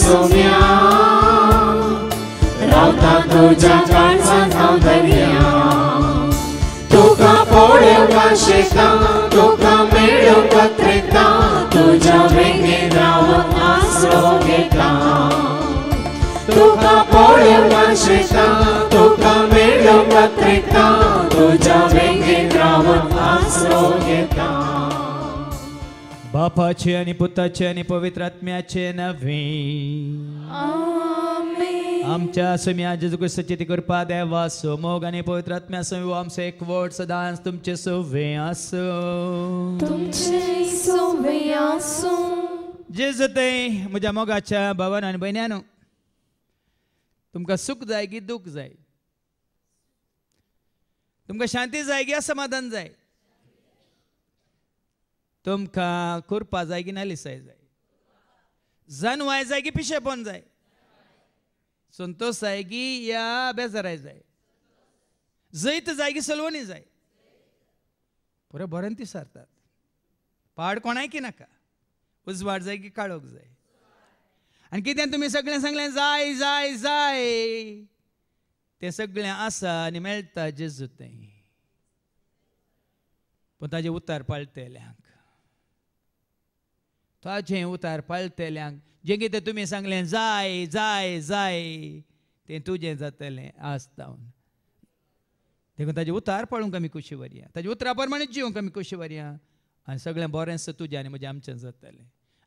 जो रावता तुझ्या काळजात तुका पळोवका शेता तुका मेळोवका त्रेता तुज्या वेगेन रावन आसरो घेता तुका पळोवका तुका बापाचे आणि पुताचे आणि पवित्र आत्म्याचे नव्हे आमच्या समी आज सचिती कृपा देवा मोग आणि पवित्र आत्म्या समी से एक वर्ड सदांस तुमचे सोवे आसो तुमचे सोवे असो जेजू ते म्हज्या मोगाच्या भावान आणि बहिण्यानो तुमका सुख जाय की दूख जाय तुमका शांती जाय की समाधान जाय तुमका कुरपा जाय की नालिसाय जाय जनवाय जाय की पिशेपण जाय संतोष जाय की या बेजाराय जाय जैत जाय की सलवणी जाय पुरे बरें ती पाड पाड की नाका उजवाड जाय की काळोख जाय आनी कितें तुमी सगळें सांगलें जाय जाय जाय तें सगळें आसा आनी मेळटा जेजू थंय पूण ताजे उतार पाळतेल्या ताजे उतार पालतल्यांक जें कितें तुमी सांगलें जाय जाय जाय तें तुजें जातलें आस्तावन देखून ताजे उतार पळोवंक आमी कुशी वरया ताजे उतरा प्रमाणे जिवंक आमी कुशी वरया आनी सगळें बरेंस तुजें आनी म्हजें आमचें जातलें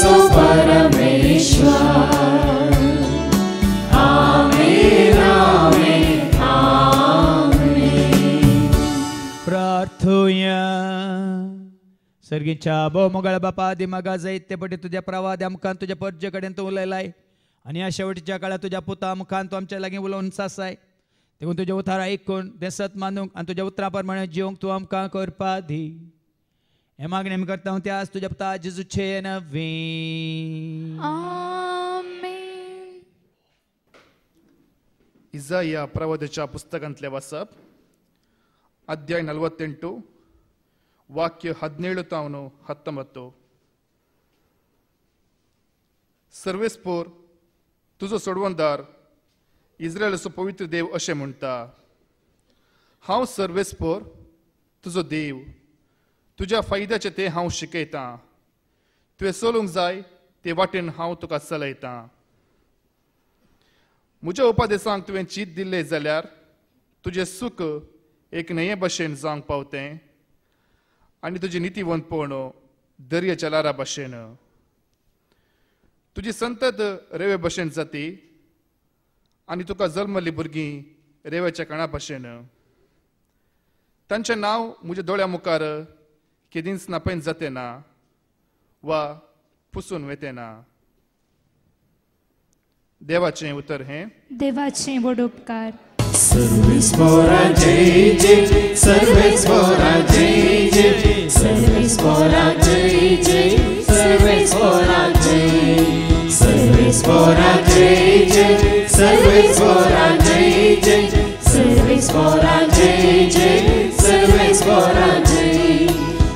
सो बो आमेन आमेन आमेन आदी बापा दि जाईत ते पटी तुझ्या प्रवाद अमकान तुझ्या कडेन तू उलयलाय आणि या शेवटच्या काळात तुझ्या पुता मुखान तू आमच्या लागीं उलोवन सासाय तेव्हा तुझे उतार ऐकून देसत मानूंक आणि तुझ्या उतरा प्रमाणे जिवंक तूं आमकां करपा दी हेमागने मी करता हूं त्यास तुझे पता जिजू छे नवी इजाया प्रवदेचा पुस्तक अंतले वसब अध्याय नलवत्तेंटु वाक्य हद्नेलु तावनु हत्तमत्तु सर्वेस्पोर तुझो सोडवणदार इजरेल सो पवित्र देव अशे मुणता हांव सर्वेस्पोर तुझो देव तुज्या फायद्याचे ते हांव शिकयतां तुवें चलूंक जाय ते वाटेन हांव तुका चलयतां म्हज्या उपादेसांक तुवें चीत दिल्लें जाल्यार तुजें सुख एक न्हंये भशेन जावंक पावते आनी तुजी नितीवंतपण दर्याच्या लारा भशेन तुजी संतत रेवे भशेन जाती आनी तुका जल्मल्लीं भुरगीं रेव्याच्या कणा भशेन तांचें नांव म्हज्या दोळ्या मुखार Kedins जाते ना वा पुसून ना देवाचे उतर हे देवाचे वडोपकार सर्वेस जय जय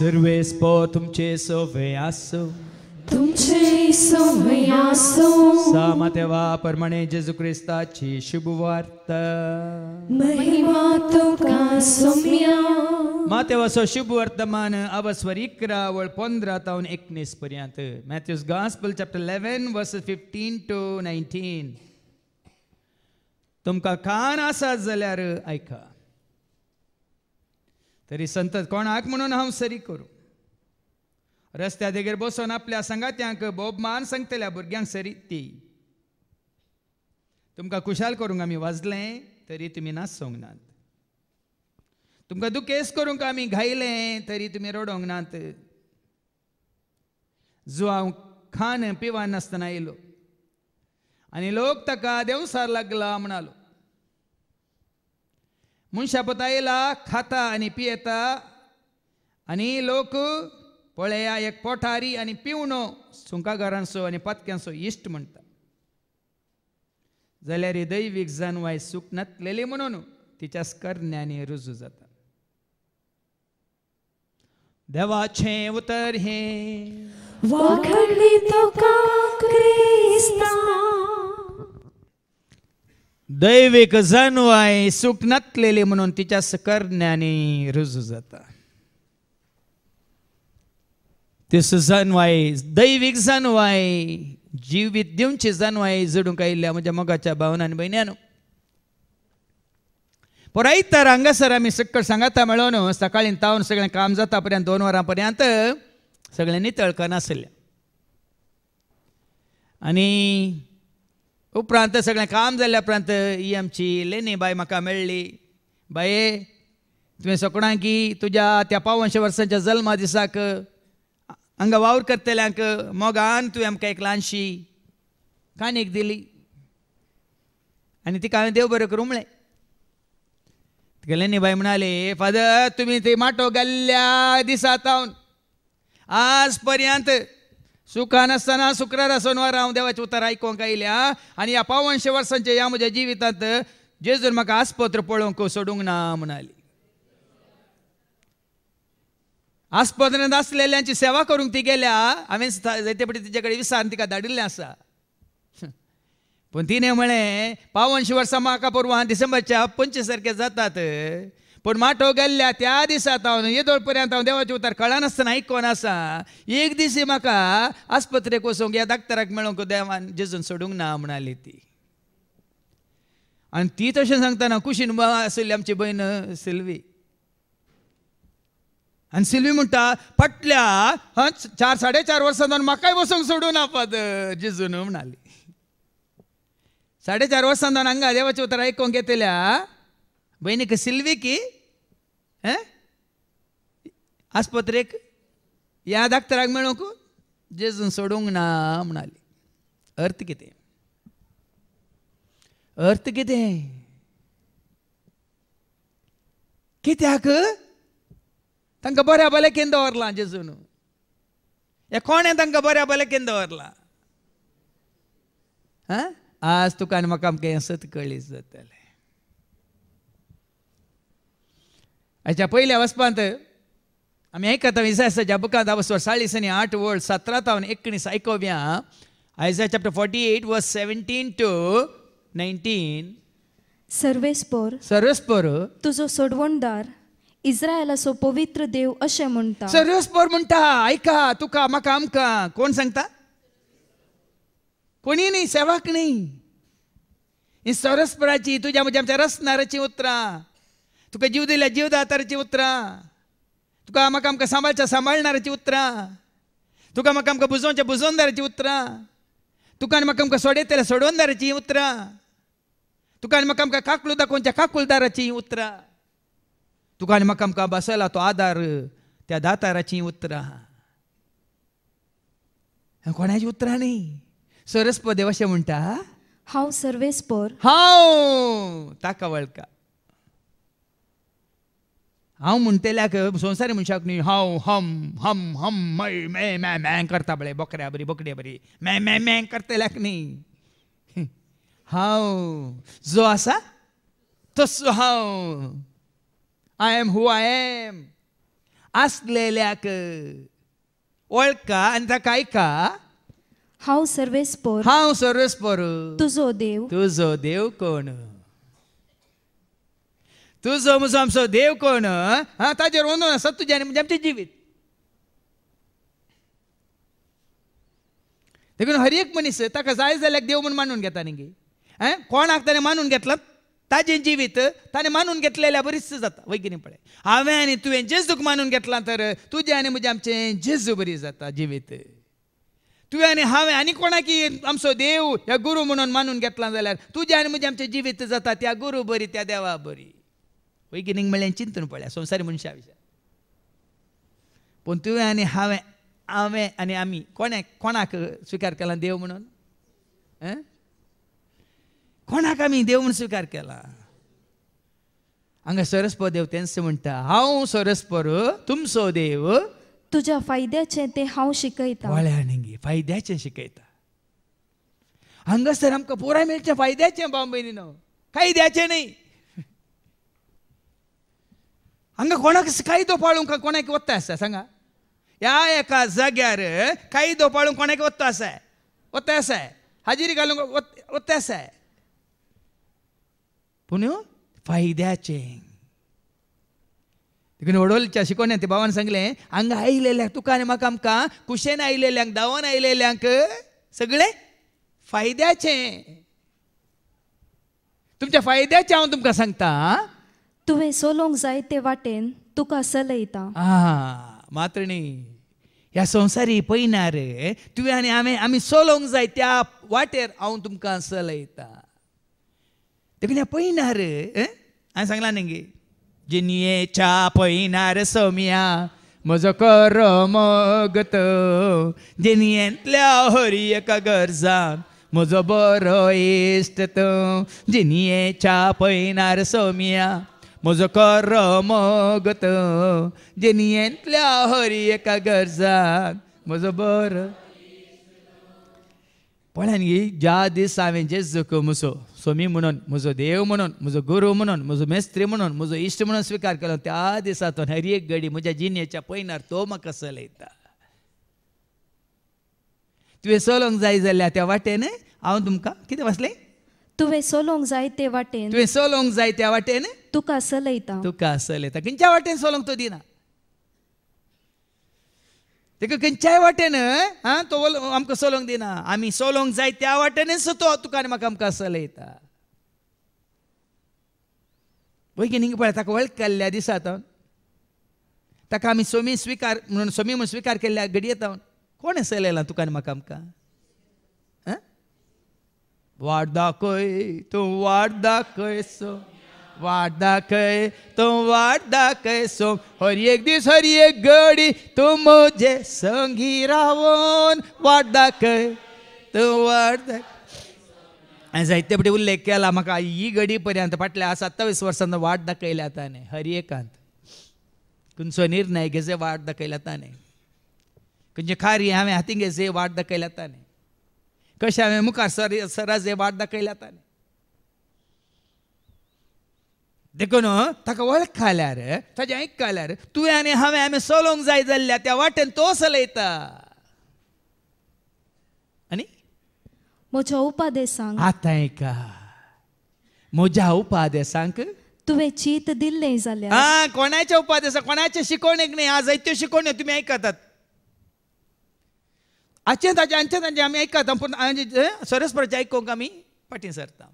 सर्वे पो तुमचे सोवे आसो तुमचे सोवे आसो सामा परमणे जेजू क्रिस्ताची शुभवार्ता महिमा तो का सोम्या सो शुभ वर्तमान अवस्वर इकरा वळ पंधरा तावन एकनीस पर्यंत Matthew's gospel chapter eleven verse fifteen to nineteen तुमका कान आसात जाल्यार आयका तरी संत कोणाक म्हणून हांव सरी करूं रस्त्या देगेर बसून आपल्या संगात्यांक बोबमान सांगतल्या भुरग्यांक सरी ती तुमकां खुशाल करूंक आमी वाजलें तरी तुमी नाच सोंग नात तुमकां दुखेस करूंक आमी घायलें तरी तुमी रडोंक नात जो हांव खान पिवान नासतना येयलो आनी लोक ताका देवसार लागला म्हणालो मुंशापतायला खाता आणि पियेता आणि लोक पळया एक पोठारी आणि पिवणो सुंकागारांचो आणि पातक्यांचो इष्ट म्हणटा जाल्यार ही दैवीक वाय सुख नातलेली म्हणून तिच्या स्कर्ण्याने रुजू जाता देवाचे उतर हे वाखडली तो का क्रिस्ता दैविक आहे सुख नतलेले म्हणून तिच्या सकर ज्ञानी रुजू जाता ते सुजनवाय दैविक जनवाय जीवित दिवची जनवाय जोडून म्हणजे मगाच्या मोगाच्या भावनान बहिण्यानो पुरायत तर आम्ही आमी सक्कळ सांगाता मेळोन सकाळीं तावून सगळें काम जाता पर्यंत दोन वरां पर्यंत सगळ्यांनी असल्या आनी उपरांत सगळें काम झाल्या उपरांत ही आमची लेनी बाय म्हाका मेळ्ळी बाये तुवें की तुज्या त्या पावनशे वर्सांच्या जल्मा दिसाक हांगा वावर करतल्यांक मोगान तुवें आमकां एक ल्हानशी कानीक दिली आनी तिका हांवें देव बरें करूं म्हणलें तिका बाय म्हणाली फादर तुमी ती माटो घाल्ल्या दिसा तावन आज पर्यंत सुख नसताना शुक्रारा सोनवार हांव देवाचे उतर आयकूंक आयल्या आनी ह्या पावनशे वर्सांचे ह्या म्हज्या जिवितांत जेजून म्हाका आस्पत्र पळोवंक सोडूंक ना म्हणाली आस्पत्रांत आसलेल्यांची सेवा करूंक ती गेल्या हांवें जायते पटी तिचे कडेन तिका धाडिल्लें आसा पूण तिणें म्हळें पावनशे वर्सां म्हाका डिसेंबरच्या पंचवीस तारखेक जातात पूण माटो गेल्ल्या त्या दिसात हांव पर्यंत हांव देवाचे उतार कळनासतना आयकोन आसा एक दीस म्हाका आस्पत्रेक वचूंक या दाखतराक मेळूंक देवान जेजून सोडूंक ना म्हणाली ती आनी ती तशें सांगताना कुशीन आशिल्ली आमची भयण सिल्वी आनी सिल्वी म्हणटा पटल्या हां चार साडे चार वर्सां जावन म्हाकाय वचूंक सोडूं ना पद जेजून म्हणाली साडे चार वर्सां जावन हांगा देवाचे उतार आयकोंक येतल्या सिल्वी की Bem, Silviki, ಆಸ್ಪತ್ರೆಗೆ ಯಾದಾಗ್ತಾರಾಗ ಮೇಣೋಕು जेजून सोडूंक ना म्हणाली अर्थ कितें अर्थ कितें कित्याक तांकां बऱ्या बऱ्या केंद दवरलां जेजून हे कोणें तांकां बऱ्या बऱ्या केंद दवरलां आं आज तुका आनी म्हाका आमकां हें सत कळीच जातलें हाच्या पयल्या वचपांत आमी आयकता विसायासाच्या बुकांत वचवर चाळीस आनी आठ वर्ड सतरा तावन एकोणीस आयकोव्या Isaiah chapter forty eight verse seventeen to nineteen सर्वेस्पोर सर्वेस्पोर तुजो सोडवणदार इस्रायलाचो पवित्र देव अशें म्हणटा सर्वेस्पोर म्हणटा आयका तुका म्हाका आमकां कोण सांगता कोणी न्ही सेवाक न्ही ही सरस्पराची तुज्या म्हज्या आमच्या रसनाराची उतरां तुका जीव दिल्या जीव दातारची उतरां तुका म्हाका आमकां सांबाळच्या सांबाळणाऱ्याची उतरां तुका म्हाका आमकां बुजोवच्या बुजोवणाऱ्याची उतरां तुका आनी म्हाका आमकां सोडयतल्या सोडोवणाऱ्याची उतरां तुका आनी म्हाका आमकां काकलू दाखोवच्या काकुलदाराची उतरां तुका आनी म्हाका आमकां बसयला तो आदार त्या दाताराची उतरां कोणाची उतरां न्ही सरस्पदेव अशें म्हणटा हांव सर्वेस्पर हांव ताका वळखा हांव म्हणटल्याक संवसारी मनशाक न्ही हांव हम हम हम मय मे मॅ मॅ करता बळे बोकऱ्या बरी बोकड्या बरी मॅ मॅ मॅ करतल्याक न्ही हांव जो आसा तसो हांव I am who I am आसलेल्याक वळखा आनी ताका आयका हांव सर्वेस्पर हांव सर्वेस्पर तुजो देव तुजो देव कोण तुझो आमचो देव कोण हा ताजेर ओंदून आसा तुज्यानी म्हणजे आमचें जिवीत देखून हर एक मनीस ताका जाय जाल्यार देव म्हण मानून घेता न्ही गे कोणाक ताणें मानून घेतला ताजें जीवित ताणें मानून घेतलेल्या बरीच जाता वै पळय हांवें आनी तुवें जेजूक मानून घेतलां तर तुजें आनी म्हजें आमचें जेजू बरी जाता जिवीत तुवें आनी हांवें आनी कोणाकी आमचो देव ह्या गुरू म्हणून मानून घेतला जाल्यार तुजें आनी म्हजें आमचें जिवीत जाता त्या गुरू बरी त्या देवा बरी Oye, म्हळ्यार nem melenchin संवसारी मनशा संसारी मनुष्य पूण तुवें आनी हांवें हांवें आनी आमी कोणाक कोणाक स्विकार केला देव म्हणून कोणाक आमी देव म्हणून स्विकार केला हांगा सरस्पो देव तेंच म्हणटा हांव सरस्पर तुमचो देव तुज्या फायद्याचें तें हांव शिकयता वळ्या न्ही फायद्याचें शिकयता हांगासर आमकां पुराय मेळचें फायद्याचें बांबयनी न्हू कायद्याचें द्याचें न्ही अंग कोणाक काही दोपाळू का कोणाक वत असा सांगा या एका जाग्यार काही दोपाळू कोणाक वत असा वत असा हजेरी घालू वत असा पण फायद्याचे तिकडे वडोलच्या शिकवण्या ते भावान सांगले हंग आयलेल्यांक तुका आणि म्हाका आमकां कुशेन आयलेल्यांक दावन आयलेल्यांक सगळे फायद्याचे तुमच्या फायद्याचे हांव तुमकां सांगता तुवें सोलोंक जाय ते वाटेन तुका सलयता आ मात्र ह्या संवसारी रे तुवें आनी हांवें आमी सोलोंक जाय त्या वाटेर हांव तुमकां सलयता पयना रे हांवें सांगलां न्ही गे जिनयेच्या पयनार सोम्या म्हजो करमगत जिनयेंतल्या हरी एका गरजा म्हजो बरो इश्ट जिनयेच्या पयनार सोमिया कर मगत जेनियेतल्या हरी एका गरजाक म्हजो बर पळ्यान गे ज्या दीस हांवें जे जखम म्हजो सोमी म्हणून म्हजो देव म्हणून म्हजो गुरू म्हणून म्हजो मेस्त्री म्हणून म्हजो इश्ट म्हणून स्विकार केलो त्या दिसातून हर एक घडी म्हज्या जिनेच्या पयनार तो म्हाका चलयता तुवें चलोंक जाय जाल्यार त्या वाटेन हांव तुमकां कितें वाचलें तुवें सोलोंग जाय ते वाटेन तुवें सोलोंग जाय त्या वाटेन तुका सलयता तुका सलयता खंयच्या वाटेन सोलोंग तो दिना तेका खंयच्याय वाटेन आं तो आमकां सोलोंग दिना आमी सोलोंग जाय त्या वाटेनच तो तुका आनी म्हाका आमकां सलयता वैगीन हिंग पळय ताका वळख केल्ल्या दिसा आतां ताका आमी सोमी स्विकार म्हणून सोमी म्हणून स्विकार केल्ल्या घडये तावन कोण सलयलां तुका आनी म्हाका आमकां वाट दाखय तू वाट सो वाट दाखय तू वाट सो हर एक दिस हर एक गडी तू म्हजे संगी रावून वाट दाखय तू वाट आणि हांवें जायते फावटी उल्लेख केला म्हाका ही घडी पर्यंत फाटल्या सत्तावीस वर्सांत वाट दाखयल्या ताने हर एकांत खंयचो निर्णय घेजे वाट दाखयल्या ताने खंयचें खारी हांवें हाती घेजे वाट दाखयल्या ताने Këshëme më सर सराजे वाट zebat ताणें देखून ताका वळखल्यार ताजे आयकल्यार तुवें आनी हांवें आमी चलोवंक जाय जाल्ल्या त्या वाटेन तो चलयता आनी म्हज्या उपादेसांक आतां आयका म्हज्या उपादेसांक तुवें चीत दिल्लें जाल्यार आं कोणाच्या उपादेसांक कोणाचे शिकोवणेक न्ही आज जायत्यो शिकोवण्यो तुमी आयकतात అత్యంత అంచెంత ఆమె ఐక్య దంపు सरस्पर जायकोंक आमी फाटीं सरता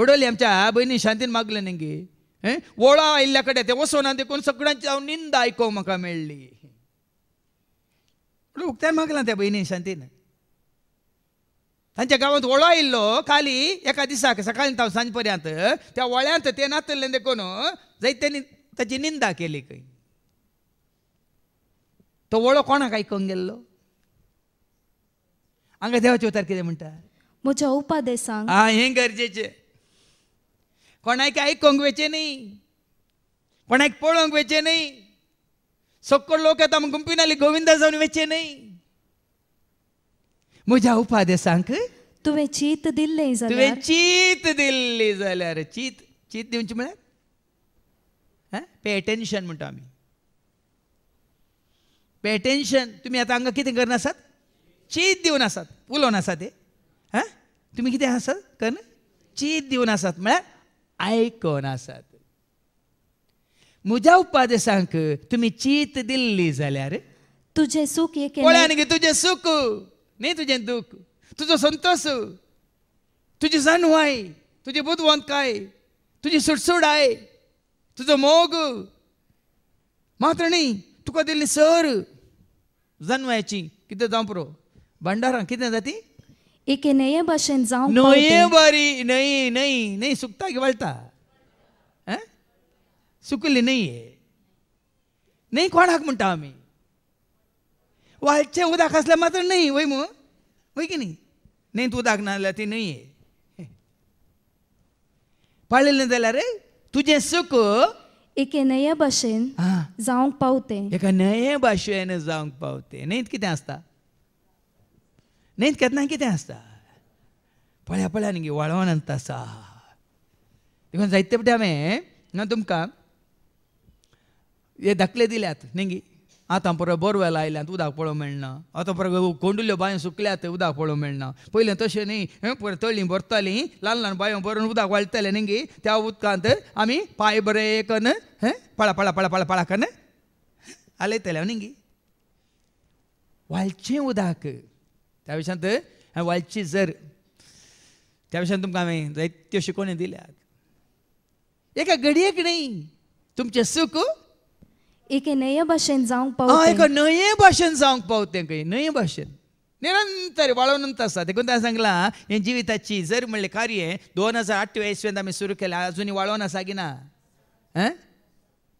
ओडोली आमच्या भयणी शांतीन मागलें नेंगी वळा आयिल्ल्या कडेन ते वचोना देखून सगळ्यांची हांव निंद आयकूंक म्हाका मेळ्ळी उक्त्यान मागलां त्या भयणी शांतीन तांच्या गांवांत ओळो आयिल्लो खाली एका दिसाक सकाळी सांज पर्यंत त्या वळ्यांत ते नातल्लें देखून जायत ताची निंदा केली खंय तो वळो कोणाक आयकूंक गेल्लो हांगा देवाचे उतार कितें म्हणटा म्हज्या उपादेसांक आं हें गरजेचें कोणाक आयकूंक वेचें न्ही कोणाक पळोवंक वेचें न्ही सगळो लोक येता गुंपीन आली गोविंदा जावन वेचें न्ही म्हज्या उपादेसांक तुवें चीत दिल्लें जाल्यार तुवें चीत दिल्ली जाल्यार चीत चीत दिवची म्हळ्यार पे अटेन्शन म्हणटा आमी पे टेन्शन तुम्ही आता अंग किती करणं असात चीत देऊन असात उलोवन असा ते हां तुम्ही किती असात करणं चीत देऊन असात म्हळ्यार म्हणजे आयकोन आसात म्हज्या उपादेसांक तुम्ही चीत दिल्ली जाल्यार तुझे सुख एक आणि तुझे सुख नाही तुझे दुःख तुझो संतोष तुझी तुझे बुधवंत काय तुझी सुटसुड आहे तुझो मोग मात्र नाही तुका दिल्ली सर जन्माची कितें जावं पुरो भंडारांक कितें जाती एके नये भाशेन जावं न्हंये बरी न्हय न्हय न्हय सुकता की वळटा सुकली न्हंये न्हय कोणाक म्हणटा आमी व्हाळचें उदक आसल्यार मात्र न्हय वय मू वय की न्ही न्हंयत उदक ना जाल्यार ती न्हंये पाळलेलें जाल्यार तुजें सुख एके नये भाशेन हा जावंक पावते एका नये भाशेन जावंक पावते न्हीत कितें आसता न्हयत केतना कितें आसता पळया पळया न्ही वळवण आसता आसा देखून जायते फावटी हांवें ना तुमकां हे दाखले दिल्यात न्ही आतां परत बोरवेल आयल्यात उदक पळोवंक मेळना आतां परत कोंडुल्यो बांयो सुकल्यात उदक पळोवंक मेळना पयलें तशें न्ही परत तळ्ळीं भरतालीं ल्हान ल्हान बांयो भरून उदक वाळटलें न्ही त्या उदकांत आमी पांय बरे कन पळा पळा पळा पळा पळा कन आलयतले न्ही वाळचें उदक त्या विशांत वाळची जर त्या विशयान तुमकां हांवें जायत्यो शिकोवण्यो दिल्यात एका घडयेक न्ही तुमचें सुख एक नये भाशेन जावंक पावता एक नये भाशेन जावंक पावता खंय नये भाशेन निरंतर वळवणंत आसा देखून ताणें सांगलां हें जिविताची जर म्हणलें कार्य दोन हजार आठव्या इसवेंत आमी सुरू केलां आजुनी वळोवन आसा की ना हैं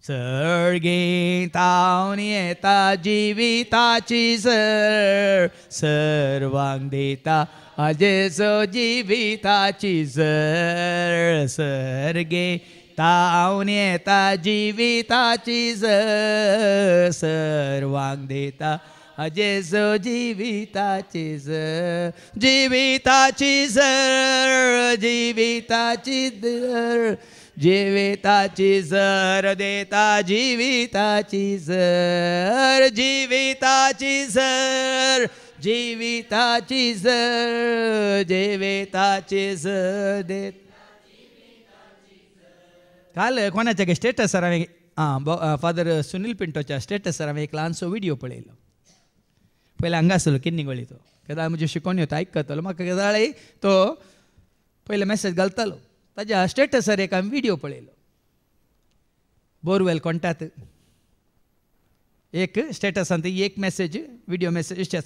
सळगे तावन येता जिविताची सर सर्वांग देता आजे सो जिविताची सर सर्गे येता जीविताची सर्वांग देता स जीविताची ज जीविताची सर जीविताची दर जीविताची सर देता जीविताची सर जीविताची सर जीविताची जर जीविताची जर देता કાલે કોના જગ્યાએ સ્ટેટસ સર અમે હા ફાધર સુનિલ પિન્ટો ચા સ્ટેટસ સર અમે ಲಾನ್ಸೋ ವಿಡಿಯೋ ಪಳೆಯಲ್ಲ પહેલાં અંગાસલો ಕಿನ್ನಿಗಳಿತು ಕದಾ ಮುಜೆ ಶಿಕೋನ್ಯೋ ತಾಯ್ಕ ಕತ್ತಲು ಮಕ್ಕ ಕದಾಳೆ ತೋ ಪೈಲೆ ಮೆಸೇಜ್ ಗಲ್ತಲು ತಜಾ ಸ್ಟೇಟಸ್ ಸರ್ ಏಕಾಮ್ ವಿಡಿಯೋ ಪಳೆಯಲ್ಲ ಬೋರ್ವೆಲ್ ಕೊಂಟಾತ್ ಏಕ್ ಸ್ಟೇಟಸ್ ಅಂತ ಏಕ್ ಮೆಸೇಜ್ ವಿಡಿಯೋ ಮೆಸೇಜ್ ಇಷ್ಟ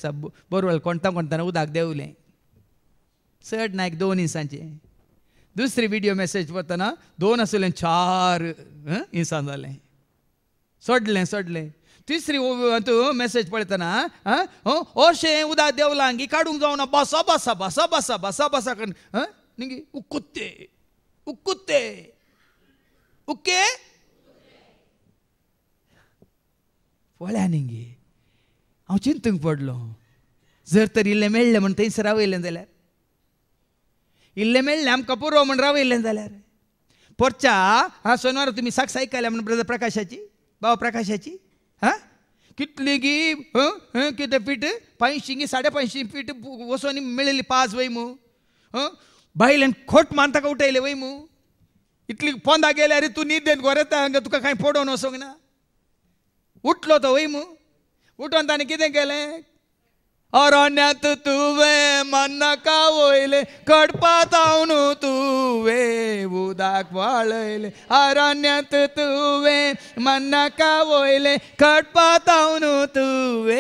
ಬೋರ್ವೆಲ್ ಕೊಂಡ್ತಾ ಕೊಂಡ್ತಾನೆ ಉದಾಕ್ ದೇವಲೆ ಸರ್ಡ್ ನಾಯಕ್ ದೋನಿ ಸಂಜೆ दूसरी वीडियो मैसेज वतना दोन आसलें चार हिं सांजालें सोडलें सोडलें तिसरी तूं मॅसेज पळयतना अशें उदा देवलांगी काडूंक जावना बसा बसा बसा बसा बसा बसा निगी उकुत्ते उकुत्ते उके पळ्या निंगी हांव चिंतूंक पडलो जर तर इल्लें मेळ्ळें म्हण थंयसर रावयलें जाल्यार ಇಲ್ಲೇ ಮೇಲೆ ನಮ್ಮ ಕಪೂರ್ ರಾವ್ जाल्यार पोरच्या हा सोनवार तुम्ही साक्ष ऐकायला म्हणून ब्रदर प्रकाशाची बाबा प्रकाशाची हां कितली गी कितें पीठ पांयशीं साडे पांयशीं फीट वचून मेळिल्ली पास वय मू बायल्यान खोट मानता ताका उठयले वय मू इतली पोंदा गेल्या रे तू न्हिदेन गोरेता हांगा तुका कांय पडोवन वसोंक ना उठलो तो वय मू उठोन ताणें कितें केलें अरण्यात तुवे मन का वयले कडपा जाऊन तुवे उदाक वळयले अरण्यात तुवे मन का वयले कडपा जाऊन तुवे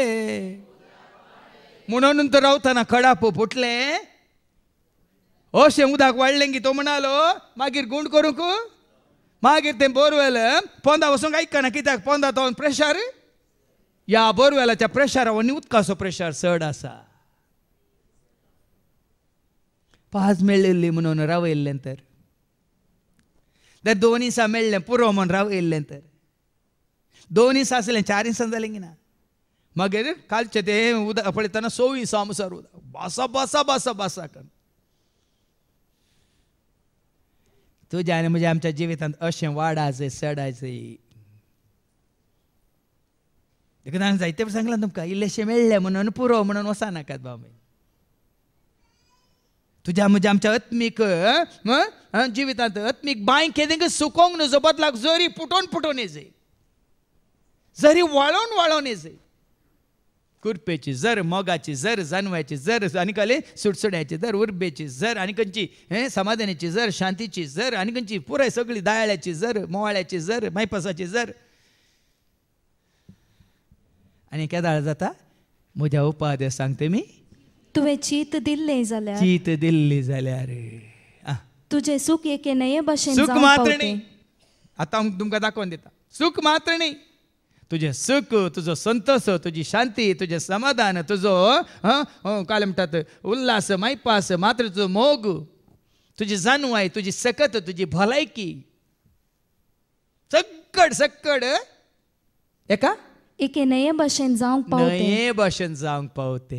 म्हणून तर रावताना कडाप फुटले अशें उदक वाडलें की तो म्हणालो मागीर गुंड करूंक मागीर तें बोरवेल पोंदा वचूंक आयकना कित्याक पोंदा तो प्रेशर ह्या बोरवेलाच्या प्रेशारावनी उदकाचो प्रेशार चड आसा पाज मेळ्ळिल्ली म्हणून रावयल्लें तर जाल्यार दोन दिसां मेळ्ळें पुरो म्हणून रावयल्लें तर दोन दिसां आसलें चार दिसां जालें की ना मागीर कालचें तें उदक पळयतना सोवी सामसार उदक बासा बासा बासा बासा कर तुज्या आनी म्हज्या आमच्या जिवितांत अशें वाडायचें सडायचे ಯಾಕಂದ್ರೆ ನಾನು ಜೈತೆ सांगला तुमकां इल्लेशें मेळ्ळें म्हणून पुरो म्हणून नाकात बाबा तुज्या म्हज्या आमच्या अत्मीक जिवितांत अत्मीक बांय सुकोंग सुकोवंक नजो बदलाक जरी पुटोवन पुटोवन येजे जरी वळोवन वळोवन येजे कुरपेची जर मोगाची जर जानव्याची जर आनी कसले सुडसुड्याची जर उर्बेची जर आनी खंयची हे समाधानाची जर शांतीची जर आनी खंयची पुराय सगळी दायाळ्याची जर मोवाळ्याची जर मायपासाची जर आनी केदाळ जाता म्हज्या उपाध्य सांगते मी तुवें चीत दिल्ली झाल्या चीत दिल्ली जाल्यार तुझे सुख एक नये भाशेन सुख मात्र नाही आता हांव तुमकां दाखोवन सुख मात्र नाही तुझे सुख तुझो संतोष तुझी शांती तुझे समाधान तुझो हो, काल म्हणतात उल्हास मायपास मात्र तुझो मोग तुझी जाणवाय तुझी सकत तुझी भलायकी सक्कड सक्कड एका एके नये भाशेन जावंक पावते नये भाशेन जावंक पावते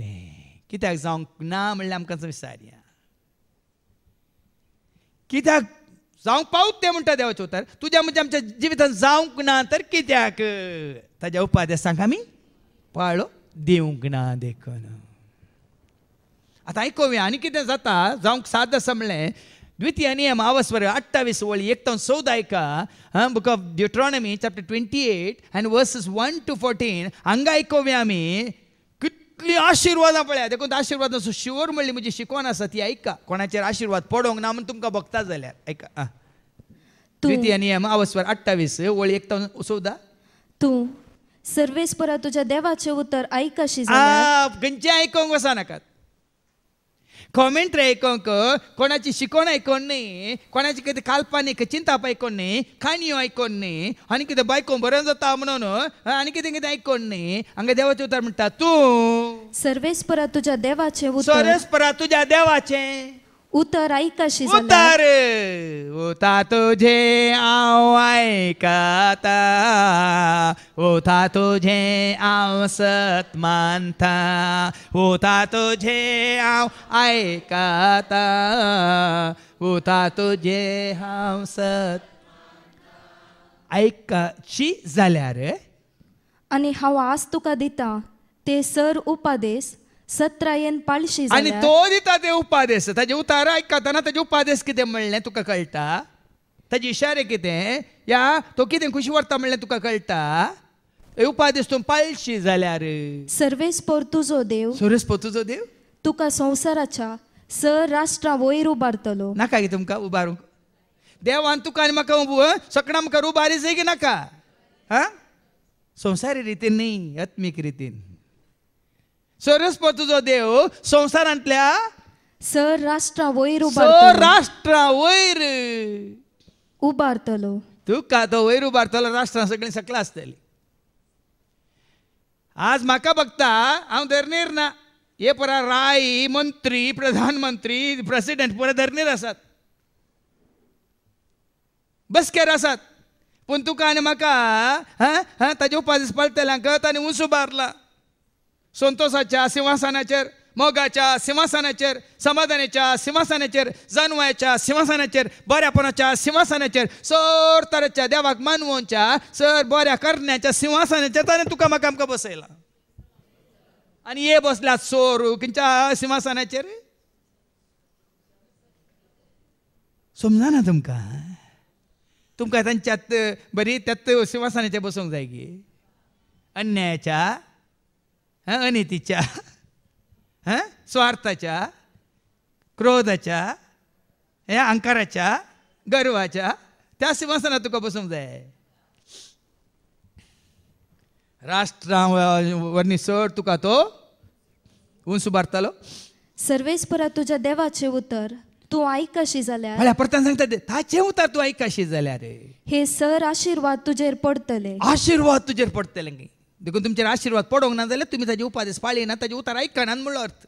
कित्याक जावंक ना म्हणल्यार आमकां विचारया कित्याक जावंक पावत ते म्हणटा देवाचे उतर तुज्या म्हणजे आमच्या जिवितांत जावंक ना तर कित्याक ताज्या उपादेसांक आमी पाळो दिवंक ना देखून आतां आयकुया आनी कितें जाता जावंक साद समलें द्वितीय नियम आवस्वर अठ्ठावीस वळी एक तर चौद ऐका book of Deuteronomy chapter twenty eight and verses one to fourteen हांगा आयकोवे आम्ही कितली आशिर्वादां पळया देखून आशिर्वादाचो शिवर म्हणली म्हजी शिकवण आसा ती आयका कोणाचेर आशिर्वाद पडोंक ना म्हूण तुमकां भोगता जाल्यार आयका द्वितीय नियम आवस्वर अठ्ठावीस वळी एक तर चौदा तूं सर्वेस्परा तुझ्या देवाचें उतर आयकाशी खंयचें आयकोंक वसानाकात कॉमेंट्री ऐकोक कोणाची शिकवण ऐकून न्ही कोणाची कितें काल्पन चिंताप ऐकून न्ही काणयो ऐकून न्ही आनी कितें बायको बरो जाता म्हणून आणि किती कितें ऐकून न्ही हांगा देवाचें उतर म्हणटा तू सर्वेस्परा तुझ्या देवाचे सर्वेस्परा तुझ्या देवाचे उतर ऐकाशी उतर ओता तुझे आव ऐकाता होता तुझे आव सत मानता ओता तुझे आव ऐकाता होता तुझे हाव सत ऐकाची झाल्या रे आणि हांव आज तुका दिता ते सर उपादेश सत्रायन पाळशी आणि तो दिता ते उपादेश ताजे उतार आयकताना ताजे उपादेश कितें म्हणलें तुका कळटा ताजे इशारे कितें या तो कितें खुशी वरता म्हणलें तुका कळटा उपादेश तूं पाळशी जाल्यार सर्वेस पोर्तुजो देव सर्वेस पोर्तुजो देव तुका संवसाराच्या स राष्ट्रा वयर उबारतलो नाका गे तुमकां उबारूंक देवान तुका आनी म्हाका सकडां म्हाका उबारी जाय की नाका हां संवसारी रितीन न्ही आत्मीक रितीन जो देव संसारांतल्या सर राष्ट्रा वयर उबारतलो राष्ट्रा वयर उबारतलो तुका तो वयर उबारतलो राष्ट्रां सगळीं सकला आसतली आज म्हाका बघता हांव धर्नेर ना हे पुरा राय मंत्री प्रधानमंत्री प्रेसिडेंट पुरा धर्नेर आसात बसकेर आसात पूण तुका आनी म्हाका ताजे उपास पडटल्यांक ताणें उंच उबारला संतोषाच्या सिंहासनाचेर मोगाच्या सिंहासनाचेर समाधानाच्या सिंहासनाचेर जानवाच्या सिंहासनाचेर बऱ्यापणाच्या सिंहासनाचेर सर तरेच्या देवाक मानवच्या सर बऱ्या करण्याच्या सिंहासनाचेर ताणें तुका म्हाका आमकां बसयला आनी हे बसल्यात सोर खंयच्या सिंहासनाचेर समजना तुमकां तुमकां तांच्यात बरी त्यात सिंहासनाचेर बसूंक जाय गे अन्यायाच्या हां अनितीच्या हां स्वार्थाच्या क्रोधाच्या या अंकाराच्या गर्वाच्या त्या सिंहासनात तुका बसूंक जाय राष्ट्रां सर तुका तो उंच उबारतालो सर्वेस्परा तुझ्या देवाचे उतर तू ऐक कशी जाल्यार परतान सांगता ताचे उतर तू ऐक झाल्या रे हे सर आशीर्वाद तुजेर पडतले आशीर्वाद तुजेर पडतले देखून तुमचेर आशिर्वाद पडोंक ना जाल्यार तुमी ताजी उपादेस पाळी ना ताजे उतार आयकना म्हणलो अर्थ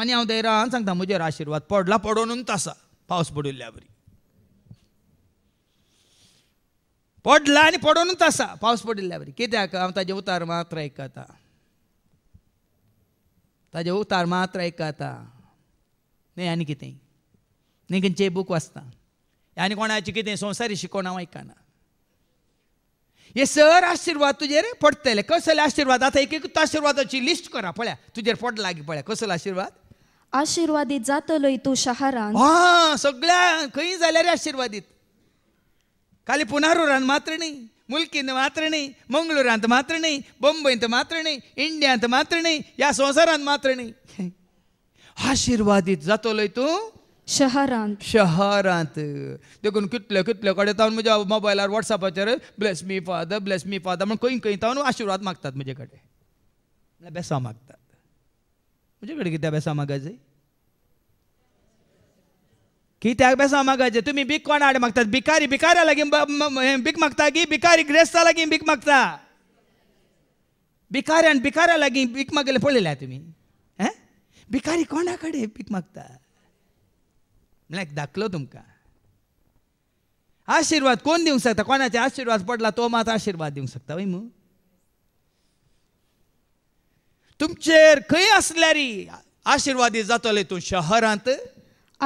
आनी हांव दैरान सांगता म्हजेर आशिर्वाद पडला पडोनूच आसा पावस पडिल्ल्या बरी पडला आनी पडोनूच आसा पावस पडिल्ल्या बरी कित्याक हांव ताजे उतार मात्र आयकता ताजे उतार मात्र आयकता न्ही आनी कितें न्ही खंयचें बूक वाचता आनी कोणाचें कितें संवसारी शिकोवन हांव आयकना हे सर आशीर्वाद तुजेर पडटले कसले आशीर्वाद आता एक एकूच आशिर्वादाची लिस्ट करा पळया तुजेर पडला लागी पळया कसलो आशिर्वाद आशिर्वादीत जातलोय तूं शहारान हा सगळ्या खंय जाल्यार आशिर्वादीत खाली पुनारूरान मात्र नाही मुल्कींत मात्र नाही मंगळुरांत मात्र नाही बंबयंत मात्र नाही इंडियांत मात्र नाही या संवसारांत मात्र नाही आशीर्वादीत जातलोय तूं शहरांत शहरांत देखून कितले कितले कडेन तावन म्हज्या मोबायलार वॉट्सॅपाचेर bless me father bless me father म्हण खंय खंय तावन आशिर्वाद मागतात म्हजे कडेन बेसा मागतात म्हजे कडेन कित्याक मागाजे मागायचे कित्याक बेसा मागायचे तुम्ही बीक कोणा आड मागतात भिकारी भिकाऱ्या लागीं बीक मागता की भिकारी ग्रेस्ता लागीं बीक मागता भिकाऱ्यान भिकाऱ्या लागीं बीक मागले पळयल्या तुमी हे भिकारी कोणा कडेन बीक मागता म्हणल्यार दाखलो तुमकां आशीर्वाद कोण दिवंक शकता कोणाचे आशीर्वाद पडला तो मात आशीर्वाद दिवंक शकता वय मू तुमचेर खंय असल्यारी आशिर्वादीत जातलो तूं शहरांत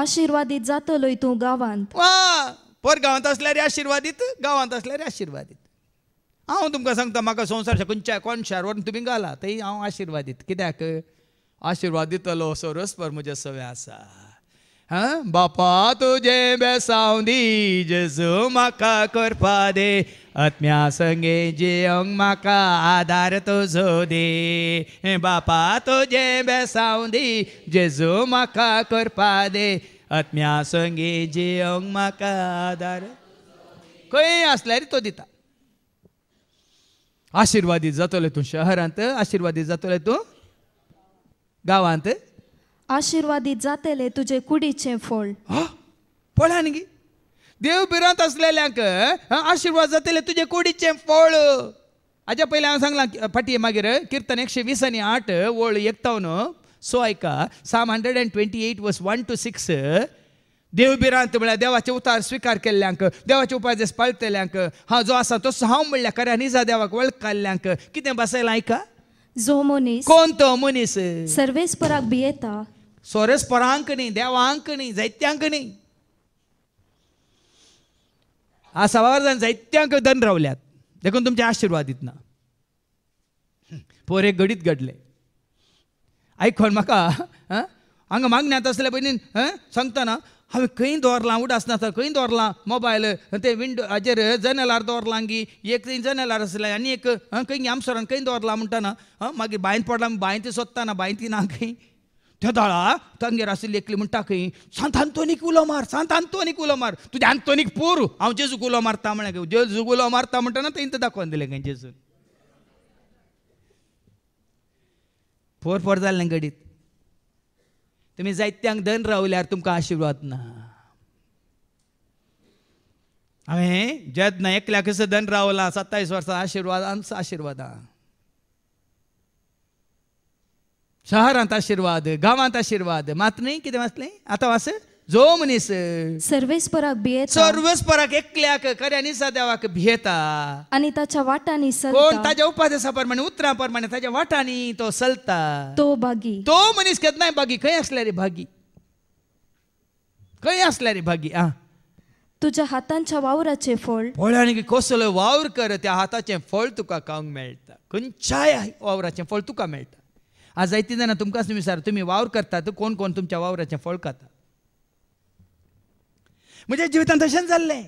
आशिर्वादीत जातलो तूं गांवांत वा गांवांत असल्यारी आशिर्वादीत गांवांत असल्यारी आशिर्वादीत हांव तुमकां सांगता म्हाका संवसार खंयच्या कोण वरून तुमी घाला थंय हांव आशिर्वादीत कित्याक आशिर्वाद दितलो असो पर म्हज्या सवय आसा बापा तुझे बेसावदी जेजू म्हाका करपा दे आत्म्या संगे जिवंक म्हाका आदार तुजो दे बापा तुझे बेसावदी जेजू म्हाका करपा दे आत्म्या संगे जिवंक म्हाका आदार खंय आसल्यार तो दिता आशिर्वादीत जातले तूं शहरांत आशिर्वादीत जातले तूं गांवांत आशीर्वादी जातेले तुझे कुडीचे फळ गी देव बिरांत असलेल्यांक आशीर्वाद जातेले तुझे कुडीचे फोळ हाज्या पहिले हांव सांगलां फाटी मागीर किर्तन एकशे वीस आनी आठ ओळ न्हू सो आयका psalm hundred and twenty eight verse one to six देव बिरांत म्हळ्यार देवाचे उतार स्विकार केल्ल्यांक देवाचे उपादेश पाळतल्यांक हा जो आसा तो हांव म्हणल्यार खऱ्या निजा देवाक वळखल्ल्यांक कितें बसयलां आयका जो मनीस कोण तो मनीस सर्वेस्पराक भियेता सोरेस्परांकनी देवांकनी जैत्यांकणी हा सभावर्धन जाण जैत्यांक धन रावल्यात देखून तुमच्या आशीर्वाद दितना पोरे गडीत घडले आयकोन म्हाका हांगा मागण्यात तसले पयलीं सांगतना हांवें खंय दवरलां उठ आसनासतना खंय दवरलां मोबायल ते विंडो हाजेर जनेलार दवरलां गी एक जनेलार आसलें आनी एक खंय आमसरान खंय दवरलां म्हणटाना मागीर बांयत पडलां बांयती सोदताना बांयती ना खंय तंगेर आसली लेकली म्हणटा टाकय सांत आंतोनीक उलो मार सांत आंतोनीक उलो मार तुझ्या आंतोनीक पूर हांव जेजूक उलो मारता म्हण जेजूक उलो मारता म्हणटना तें दाखोवन दिलें खंय जेजून फोर फोर जालें गडीत तुमी जायत्यांक धन रावल्यार तुमकां आशिर्वाद ना हांवें जेदना एकल्याक धन रावलां सत्तावीस वर्सां आशिर्वादान आशिर्वादां शहरांत आशीर्वाद गावांत आशीर्वाद मात न्ही कितें वाचलें आता वाच जो मनीस सर्वेस्पराक पराक भियेता एकल्याक पराक निसा देवाक भियेता आणि ताच्या वाटांनी कोण ताज्या उपादेसा प्रमाणे उतरा प्रमाणे ताज्या वाटांनी तो सलता तो भागी तो मनीस नाही भागी खंय आसल्या रे भागी खंय आसल्या रे भागी आ तुझ्या हातांच्या वावराचे फळ आणि कसलो वावर कर त्या हाताचे फळ तुका खावंक मेळटा खंयच्याय वावराचे फळ तुका मेळटा आज जायती जाणा तुमकांच तुम्ही विचार तुम्ही वावर करतात कोण कोण तुमच्या वावराचें फळ खाता म्हज्या जिवितांत तशेंच जाल्लें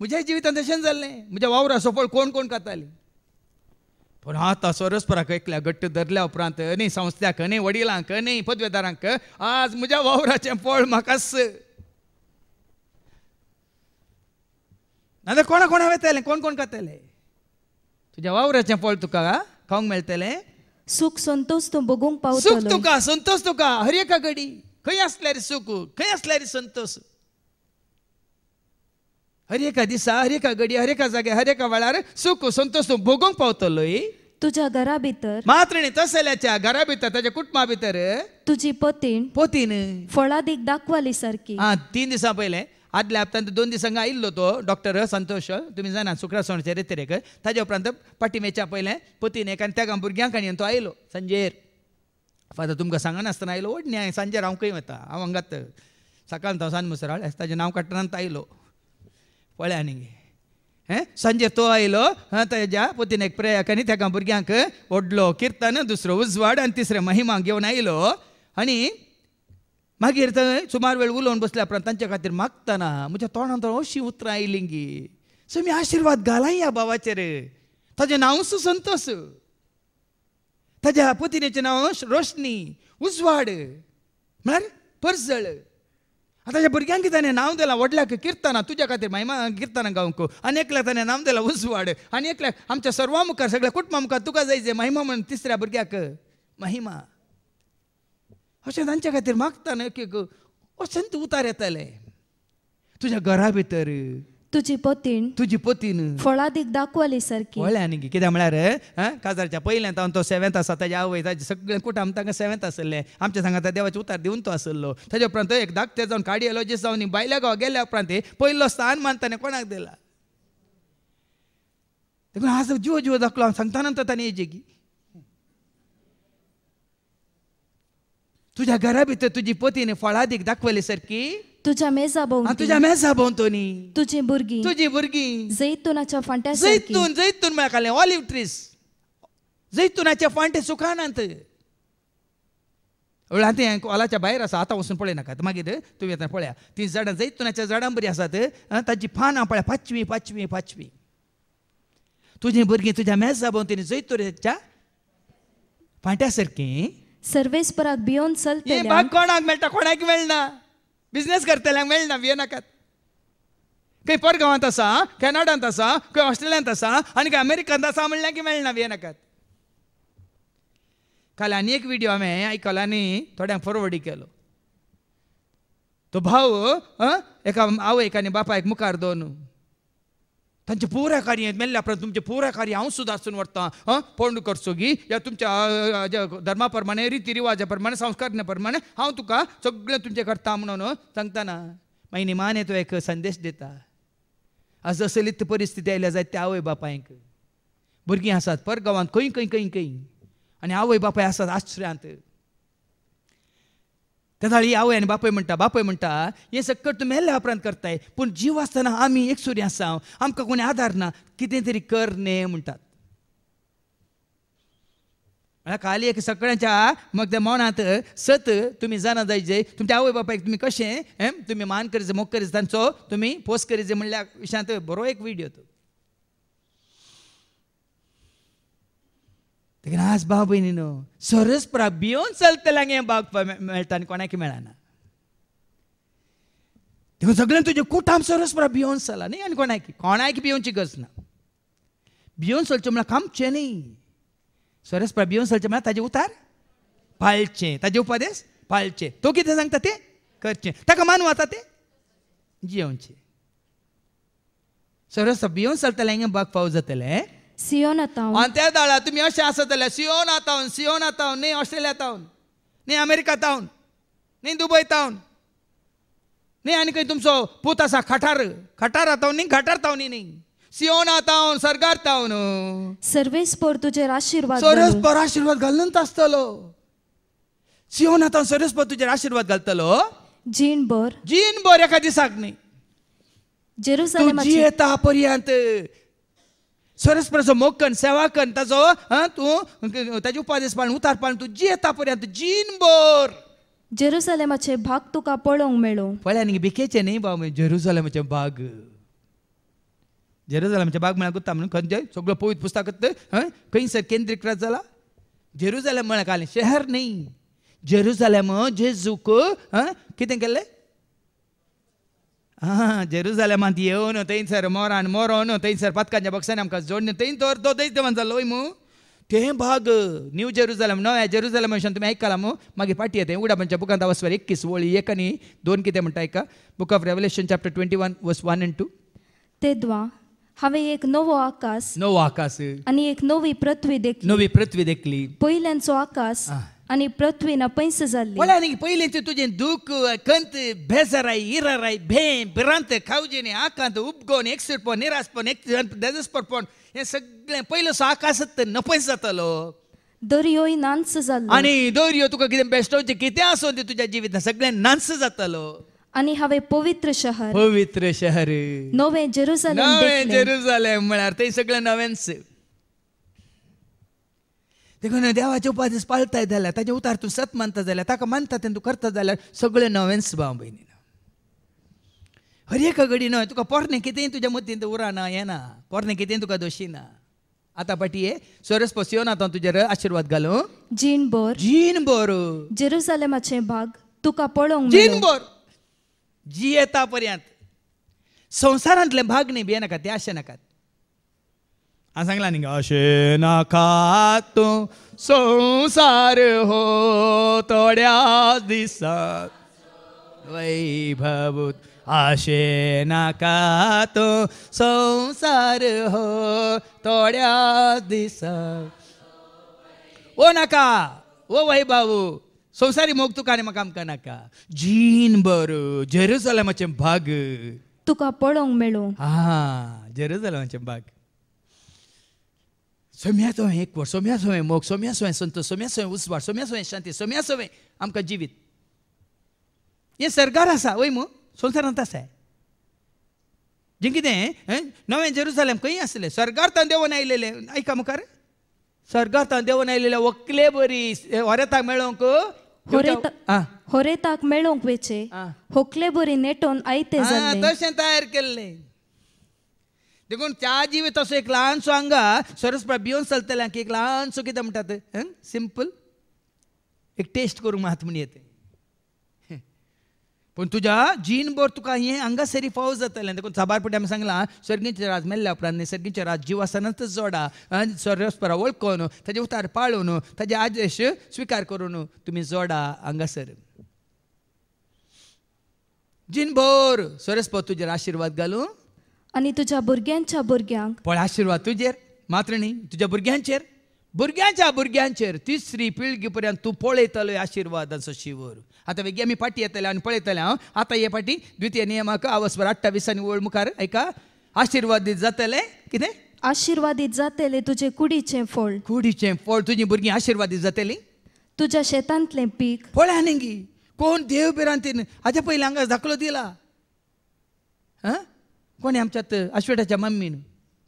म्हज्या जिवितांत तशेंच जाल्लें म्हज्या वावराचो फळ कोण कोण खातालीं पूण आतां रसपराक एकल्या घट्ट धरल्या उपरांत न्ही संस्थ्याक न्ही वडिलांक न्ही पदवेदारांक आज म्हज्या वावराचें पळ म्हाका नाजाल्यार कोणा कोणा वेतालें कोण कोण खातले तुज्या वावराचें पळ तुका खावंक मेळटले सुख संतोष तो पाहू सुख पावतलो तुका संतोष तुका हर एका गडी खंय असल्या रे सुख खंय असल्या रे संतोष हर एका दिसा हर एका गडी हर एका जागे हर एका वेळार सुख संतोष तूं भोगूंक पावतलो तुझ्या घरा भितर मात्र तसेल्याच्या तसल्याच्या घरा भितर त्याच्या कुटुंबा भितर तुझी पतीण पोतीन फळां दीक दाखवाली सारकी हा तीन दिसा पहिले आदल्या हप्तांत दोन दिसांक आयिल्लो तो डॉक्टर संतोष तुमी जाणा शुक्रार सोणचे रेतेरेक ताजे उपरांत मेच्या पयलें पतीन आनी त्या भुरग्यांक आनी तो आयलो सांजेर फादर तुमकां सांगनासतना आयलो ओडणी हांवें सांजेर हांव खंय वता हांव हांगात सकाळ तो सान मुसराळ ताजें नांव तो आयलो पळ्या आनी हे सांजे तो आयलो ताज्या पतीन एक प्रेयाक आनी त्या भुरग्यांक ओडलो किर्तन दुसरो उजवाड आनी तिसरे महिमा घेवन आयलो आनी मागीर थंय सुमार वेळ उलोवन बसल्या उपरांत तांचे खातीर मागतना म्हज्या तोंडांत अशीं उतरां आयलीं गी मी आशिर्वाद या ह्या बाबाचेर ताजें नांवच संतोश ताज्या पतिनेचें नांव रोशनी उजवाड म्हळ्यार परजळ आतां ताज्या भुरग्यांक ताणें नांव दिलां व्हडल्याक किर्तना तुज्या खातीर मायमा किर्तना गावंक आनी एकल्याक ताणें नांव दिलां उजवाड आनी एकल्याक आमच्या सर्वां मुखार सगळ्या कुटुंबा मुखार तुका जायचें महिमा म्हण तिसऱ्या भुरग्याक महिमा अशें तांचे खातीर मागता न्हू की अशें उतार येतले तुज्या घरा भितर तुजी पतीन तुझी पतीन फळां दीक दाखवली सारकी कळ्ळें न्ही कित्याक म्हळ्यार काजारच्या पयल्यान तावन तो सेवेंत आसा ताजे आवय ताजे सगळें कुटाम तांकां सेवेंत आसलें आमच्या सांगा देवाचे उतार दिवन तो आसलो ताज्या उपरांत एक धाकटे जावन कार्डियोलॉजिस्ट जावन बायल्या गांव गेल्या उपरांत पयलो स्थान मानताने कोणाक दिला देखून आज जीव जीव दाखलो हांव सांगता नंतर तांणी हेजे की तुझ्या घरा भितर तुजी पोतीन फळादीक दाखवले सारखी तुझ्या मेजा भोवती तुझ्या मेजा भोवतोनी तुझी भुरगी तुझी भुरगी जैतुनाच्या फांट्या जैतून जैतून मेळकाले ऑलिव्ह ट्रीस जैतुनाचे फांटे सुखानंत हळद ते कॉलाच्या भायर आसा आतां वचून पळयनाकात मागीर तुम्ही आतां पळया ती झाडां जैतुनाच्या झाडां बरीं आसात ताची फानां पळया पाचवी पाचवी पाचवी तुझी भुरगीं तुज्या मेजा भोवतीन जैतुनाच्या फांट्या सारकीं सर्वेस्पराक भियोन चलते हे भाग कोणाक मेळटा कोणाक मेळना बिझनेस करतल्यांक मेळना भिये नाकात काय पर गांवांत आसा कॅनडांत आसा खंय ऑस्ट्रेलियांत आसा आनी काय अमेरिकांत आसा म्हणलें की मेळना भिये नाकात काल आनी एक व्हिडियो हांवें आयकला आनी थोड्यांक फॉरवर्डी केलो तो भाऊ एका आवयक आनी बापायक मुखार दोन तांचे पुराय कार्य मेल्ल्या उपरांत तुमचे पुराय कार्य हांव सुद्धा असून व्हरतां पोंड करतो करचोगी या तुमच्या धर्मा प्रमाणे रिती रिवाजा प्रमाणे संस्कारा प्रमाणे हांव तुका सगळें तुमचें करता म्हणून सांगताना मागीर निमाने तो एक संदेश दिता आज असलीत परिस्थिती आयल्या जाय त्या आवय बापायक भुरगीं आसात पर गांवांत खंय खंय खंय खंय आनी आवय बापाय आसात आश्रयांत थाळी आवय आणि बापय म्हणटा बापूय म्हणटा हे सक्कट तुम्ही मेल्ल्या उपरांत करताय पूण जीव आसतना आम्ही एक सुरी आसा आमकां कोणी आधार ना कितें तरी कर न्हे म्हणटात म्हळ्यार एक सगळ्यांच्या मग त्या मनांत सत तुम्ही जाणा जायचे तुमच्या आवय बापायक तुम्ही कशें तुम्ही मान करीचे मोग करीचे तांचो तुमी पोस्ट करीचे म्हणल्या विशयांत बरो एक व्हिडियो तो आज graças, babo menino. Soros para हे बाग मेळटा आनी कोणाक मेळना तेव्हा सगळ्यांक तुजे कुटाम सरस प्रा बियोन चला न्ही आनी कोणाक कोणाक बियोनची गरज ना बियोन चलचें म्हळ्यार कामचे न्ही सरस प्रा बियोन सलचे म्हळ्यार ताजे उतार पाळचे ताजे उपदेश पाळचे तो कितें सांगता ते करचे ताका मानू आता ते जियोनचे सरस भियोन चलतल्या हांगा बाग पाव जातले सिओनाताऊन अंत्यात आला तुम्ही असे असतले सिओनाताऊन सिओनाताऊन नाही ऑस्ट्रेलिया ताऊन नाही अमेरिका ताऊन नाही दुबई ताऊन नाही आणि काही तुमचं पूत असा खटार खटार आता नाही खटार ताऊन नाही सिओना ताऊन सरकार ताऊन सर्वेश्वर तुझे आशीर्वाद सर्वेश्वर आशीर्वाद घालून असतलो सिओना ताऊन सर्वेश्वर तुझे आशीर्वाद घालतलो जीन बर जीन बर एखादी साग नाही जेरुसा जी येता पर्यंत कन मोक्कन सेवाकन ताजो हा तू ताजे उपादेश पाळून उतार पाळून तूं जियेता पर्यंत बोर जेरुसलेमाचे भाग तुका पळोवंक मेळो पळ्या न्ही बिकेचे न्ही बाबा म्हणजे जेरुसलेमाचे भाग जेरुजलमचे भाग म्हळ्यार कोत्ता म्हणून खंयचें सगळं पवित्र पुस्तकात हं खंयसर केंद्रीकृत जाला जेरुसलेम म्हळ्यार कालें शहर न्ही जेरुसलेम जेजूक हं कितें केलें Ah, Jeruzalem yeono teinser moran morono teinser patkannya boxan amkas jodne tein तो to tein teman zaloi mu. तें भाग न्यू जेरुजलम नव्या जेरुजलम तुमी आयकलां मू मागीर पाटी येते उडापांच्या बुकांत वसवर एकवीस वळी एक आनी दोन कितें म्हणटा आयका book of Revelation chapter twenty one verse one and two द्वा हांवें एक नवो आकाश नवो आकाश आनी एक नवी पृथ्वी देखली नवी पृथ्वी देखली पयल्यांचो आकाश आणि पृथ्वी नपैस झाली बोला नाही पहिले ते तुझे दुःख कंत बेजाराई इराराई भेम भिरांत खाऊजेने आकांत उपगोन एकसिरपण निराशपण एक दजस्परपण हे सगळे पहिलं आकाशात नपेंस जातलो दर्यो नान्स झालो आणि दर्यो तुका किती बेस्ट होते किती असो ते तुझ्या जीवितात सगळे नान्स जातालो आणि हवे पवित्र शहर पवित्र शहर नवे जेरुसलेम नवे जेरुसलेम म्हणजे ते सगळे नवेंस देखून देवाच्या उपादेस पाळताय जाल्यार ताजे उतार तूं सत मानता जाल्यार ताका मानता तेन्ना तूं करता जाल्यार सगळे नवेन सुभाव भयणी हर एक घडी न्हय तुका पोरणें कितेंय तुज्या मतींत ना हें ना पोरणें कितेंय तुका दोशी ना आता ये सरस पसयो ना तो तुजेर आशीर्वाद घालूं जीन बोर जीन बोर जेरुसालेमाचे भाग तुका पळोवंक जीन बोर जी येता पर्यंत संवसारांतले भाग न्ही बिये नाका ते आशे नाकात सांगला नाही असे नका तू संसार हो तोड्या दिसत वैभव आशे नाका तो संसार हो तोड्या दिसत ओ नका ओ वैभाऊ संसारी मोग काने मकाम का नाका जीन बर जेरुसलमाचे भाग तुका पळोवंक मेळो हा जेरुसलमाचे भाग सोम्यासो हें एकवट सोम्या हें मोग सोम्या हें संतोश सोम्या हें उसवाड सोम्या हें शांती सोम्या हें आमकां जिवीत हें सरकार आसा वय मू संवसारांत आसा जें कितें नवें जेरुजालेम खंय आसलें तां देंवन आयलेलें आयका मुखार होरे देंवन आयलेलें व्हंकले बरी होरेताक मेळोंक होरेताक मेळोंक वेचे होकले बरी नेटोन आयते तशें तयार केल्लें देखून त्या जीव असो एक ल्हानसो हांगा सरस भिवन चलतले की एक ल्हानसो कितें म्हणतात सिंपल एक टेस्ट करू मात येते पण तुज्या जीन बोर तुका हे अंगा सरी फाव जातले देखून साबार आमी सांगलां राज मेल्ल्या उपरांत निसर्गीचे राज जीव जोडा सरस्परा ओळखून ताजे उतार पाळून ताजे आदेश स्वीकार करून तुम्ही जोडा हांगासर जिनभोर सरस्पर तुजेर आशिर्वाद घालूं आणि तुझ्या भुरग्यांच्या भुरग्यांक पण आशीर्वाद तुजेर मात्र न्ही तुझ्या भुरग्यांचेर भुरग्यांच्या भुरग्यांचेर तिसरी पिळगी पर्यंत तूं पळयतलो आशिर्वादाचो शिवर आता वेगळी आमी पाटी येतले आणि पळयतले हांव आता हे फाटी द्वितीय नियमाक आवसभर अठ्ठावीसांनी वळ मुखार ऐका आशिर्वादीत जातले कितें आशिर्वादीत जातले तुझे कुडीचे फळ कुडीचे फळ तुझी भुरगीं आशीर्वादित जातली तुझ्या शेतांतलें पीक पळया गी कोण देव बिरांतीन हाज्या पयलीं हांगा धाकलो दिला हां कोणी आमच्यात अश्वेटाच्या मम्मीन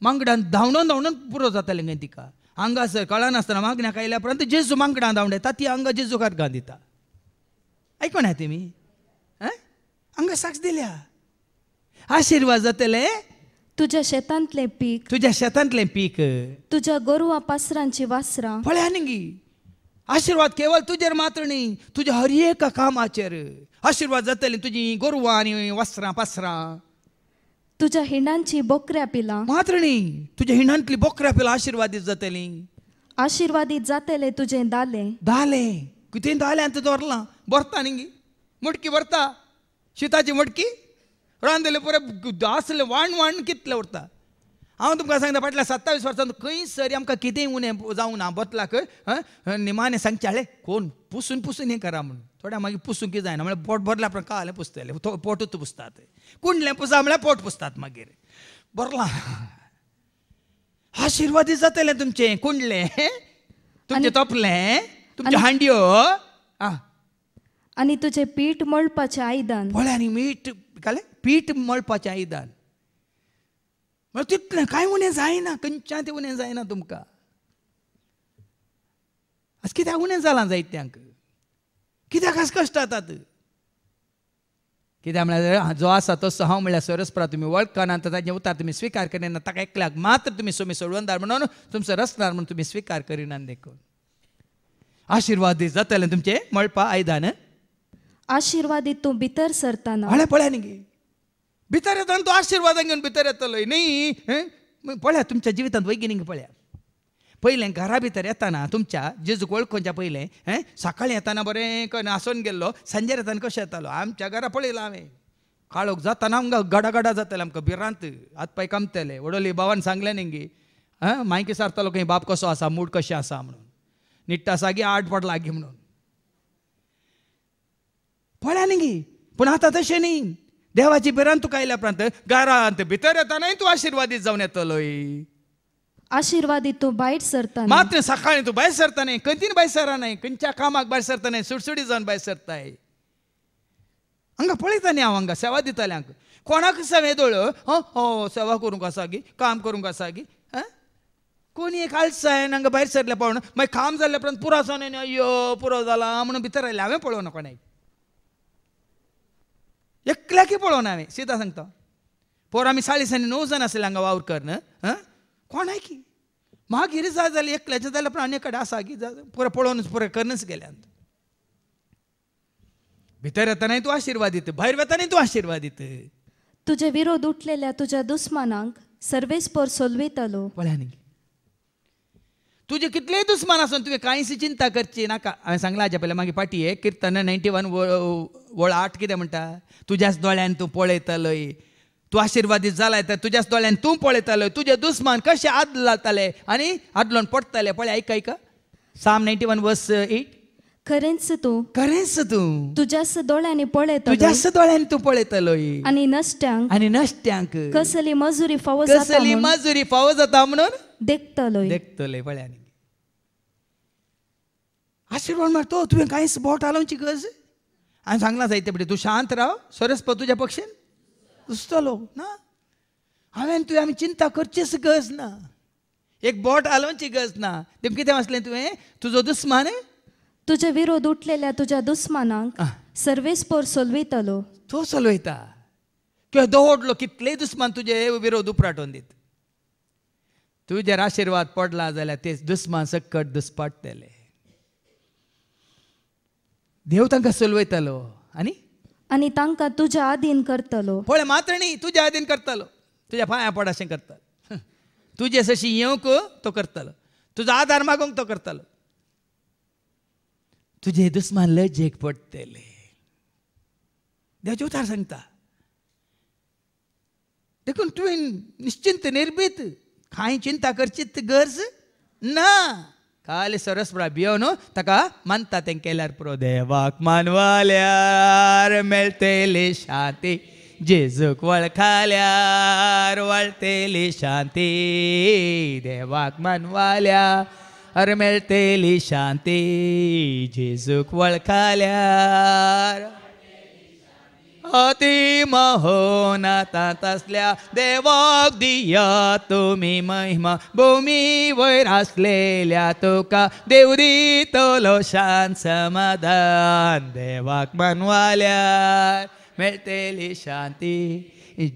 मांगडान धावणून धावणून पुरो जातालें खंय तिका हांगासर कळनासतना मागण्याक आयल्या परंतु जेजू मांगडान धांवड ती हांगा जेजूकार घाल दिता आयकोण हा ते आं हांगा साक्ष दिल्या आशिर्वाद जातले तुझ्या शेतांतले पीक तुझ्या शेतांतले पीक तुझ्या गोरवा पासरांची वासरां पळ्या निगी आशीर्वाद केवळ तुजेर मात्र न्ही तुझ्या हर एका कामाचेर आशीर्वाद जातले तुझी गोरवां आनी वासरां पासरां तुझ्या हिंडांची बोकऱ्या पिला मात्रणी तुझ्या हिंडांतली बोकऱ्या पिला आशीर्वादित जातली आशीर्वादित जातले तुझे दाले दाले किती दाले तुझं दवरलां बरता न्ही मटकी बरता शिताची मटकी रांदले पुरे आसले वाण वाण कितले उरता हांव तुमकां सांगता फाटल्या सत्तावीस खंय खंयसरी आमकां कितेंय उणें जावंक ना खंय निमाणें सांगचें कोण पुसून पुसून हें करा म्हणून थोड्या मागीर पुसूंक जायना म्हळ्यार पोट भरल्या पण कालें पुसतलें पोटूच पुसतात कुंडलें पुसा म्हळ्यार पोट पुसतात मागीर बरला आशिर्वादी जातलें तुमचें कुंडलें तुमचें तोपलें तुमच्यो हांडयो आं आनी तुजें पीठ मळपाचें आयदान पळय आनी मीठ कालें पीठ मळपाचें आयदान म्हळ्यार तितलें कांय उणें जायना खंयच्या तें उणें जायना तुमकां आज कित्याक उणें जालां जायत्यांक कित्याक आज कश्ट जातात कित्याक म्हळ्यार जो आसा तो सहाव म्हळ्यार सरस्प्रा तुमी वळखना ताचे उतार तुमी स्विकार करिना ताका एकल्याक मात्र तुमी सोमी सोडवंदार म्हणून तुमचो रचनार म्हणून तुमी स्वीकार करिनान देखून आशिर्वाद दीस जातले तुमचे मळपा आयदान आशिर्वादीत तूं भितर सरताना हळें पळया न्ही आशीर्वाद घेऊन भितर येतलो ನೀ पळ्या तुमच्या जिवितांत वैज्ञानिक पळया पहिले घरा भितर येताना तुमच्या जेजूक वळखोंच्या पहिले सकाळी येताना बरें आसून गेल्लो सांजेर येताना कशें येतालो आमच्या घरा पळयलां हांवें काळोख जाताना आमकां गडागडा जाताले आमकां भिरांत हात पाय कामतले वडोली बाबान सांगले नेंगी हां मायकी सारतालो खंय बाप कसो आसा मूड कशें आसा म्हणून निट्टा सागी आठ पड लागी म्हणून पळया गे पूण आतां तशें न्ही देवाची बिरांतू कायल्या प्रांत घरांत भितर नाही तू आशीर्वादीत जाऊन येतलोय आशीर्वादी तू भायर सरता मात्र सकाळी तू भायर सरता नाही खंयतीन भायर सरा नाही खंयच्या कामाक भायर सरता नाही सुडसुडी जाऊन भायर सरताय हांगा पळयता न्ही हांव हांगा सेवा दिताले कोणाक संवेदोळ हो हो सेवा करूंक आसा गी काम करूंक आसा गी कोणी एक आलसायन हांगा भायर सरले पावण मागीर काम जाल्ल्या उपरांत पुरो आसा न्ही अय्यो पुरो जाला म्हणून भितर आयले हांवें पळोवना कोणाक ಎಕ್ಲಾಕಿ आम्ही सीता सांगतो पोर आम्ही साडेसाने णव जाण आसले हांगा वावर करन हां कोण की मागीर जाय जाल्यार एकल्याचें जाल्यार पूण आनी एकडे आसा की पुरो पळोवनच पुरो करनच गेल्यान भितर येताना तूं आशिर्वाद दिता भायर वेतानाय तूं आशिर्वाद दिता तुजे विरोध उठलेल्या तुज्या दुस्मानांक पोर सोलवीत आलो आनी तुझे कितलेय दुस्मान आसून तुम्ही काहीशी चिंता करची नाका हा सांगला हाज्या पहिले मागीर पाठी आहे कीर्तन नाईन्टी वन वळ आठ कितें म्हणटा तुज्याच दोळ्यान तूं पळयतलय तू आशिर्वादीत झालाय तर तुज्याच दोळ्यान तू पळयतलो तुझे दुस्मान कशें आद लावताले आनी आदलोन पडटले पळय ऐक आयक psalm ninety one verse eight खरेंच तू खरेंच तूं तुझ्याच दोळ्यांनी पळय तुझ्याच दोळ्यांनी तू पळयतलोय आणि नश्ट्यांक आणि नश्ट्यांक कसली मजुरी फावो कसली मजुरी फावो जाता म्हणून देखतलोय देखतलोय पळय आशीर्वाद मागतो तुवें कांयच बोट हालोवची गज हांवें सांगला जायते फुडें तू शांत राव सरस तुझ्या तुज्या पक्षीन दुसतलो ना हांवें तुवें आमी चिंता करचीच गज ना एक बोट हालोवची गज ना तेम कितें आसलें तुवें तुजो दुस्मान तुजे विरोध उठलेल्या तुज्या दुस्मानांक सर्वेस पोर सोलवयतलो तो सोलवयता किंवा दवडलो कितले दुस्मान तुजे विरोध उपराटून दित तुजेर आशिर्वाद पडला जाल्यार ते दुस्मान सकट दुस्पाटतले देव तांका चलवयतालो आनी आनी तांकां तुज्या आदीन करतलो पळय मात्र न्ही तुज्या आदीन करतलो तुज्या पांया पडाशें करतलो तुजे सशी येवंक तो करतलो तुजो आदार मागूंक तो करतलो तुझे दुस्मान लज्जेक पडटले देवाचे उतार सांगता देखून तुवें निश्चिंत निर्भीत कांय चिंता करची गरज ना ಕಾಲಿ ಸರಸ್ಬ್ರ ಬಿಯೋನು ತಕ ಮಂತ ತೆಂಕೆಲ್ಲರ್ ಪ್ರೋ ದೇವಾಕ್ ಮಾನ್ವಾಲ್ಯಾರ್ ಮೆಳ್ತೇಲಿ ಶಾಂತಿ जेजूक वळखाल्यार वळतेली शांती देवाक मानवाल्या अर मेळतेली शांती जेजूक वळखाल्या अति हो तसल्या देवाग दिया तुम्ही महिमा भूमीवर असलेल्या तुका देवरी तोलो शांत समाधान देवाक मनवाल्या मिळतेली शांती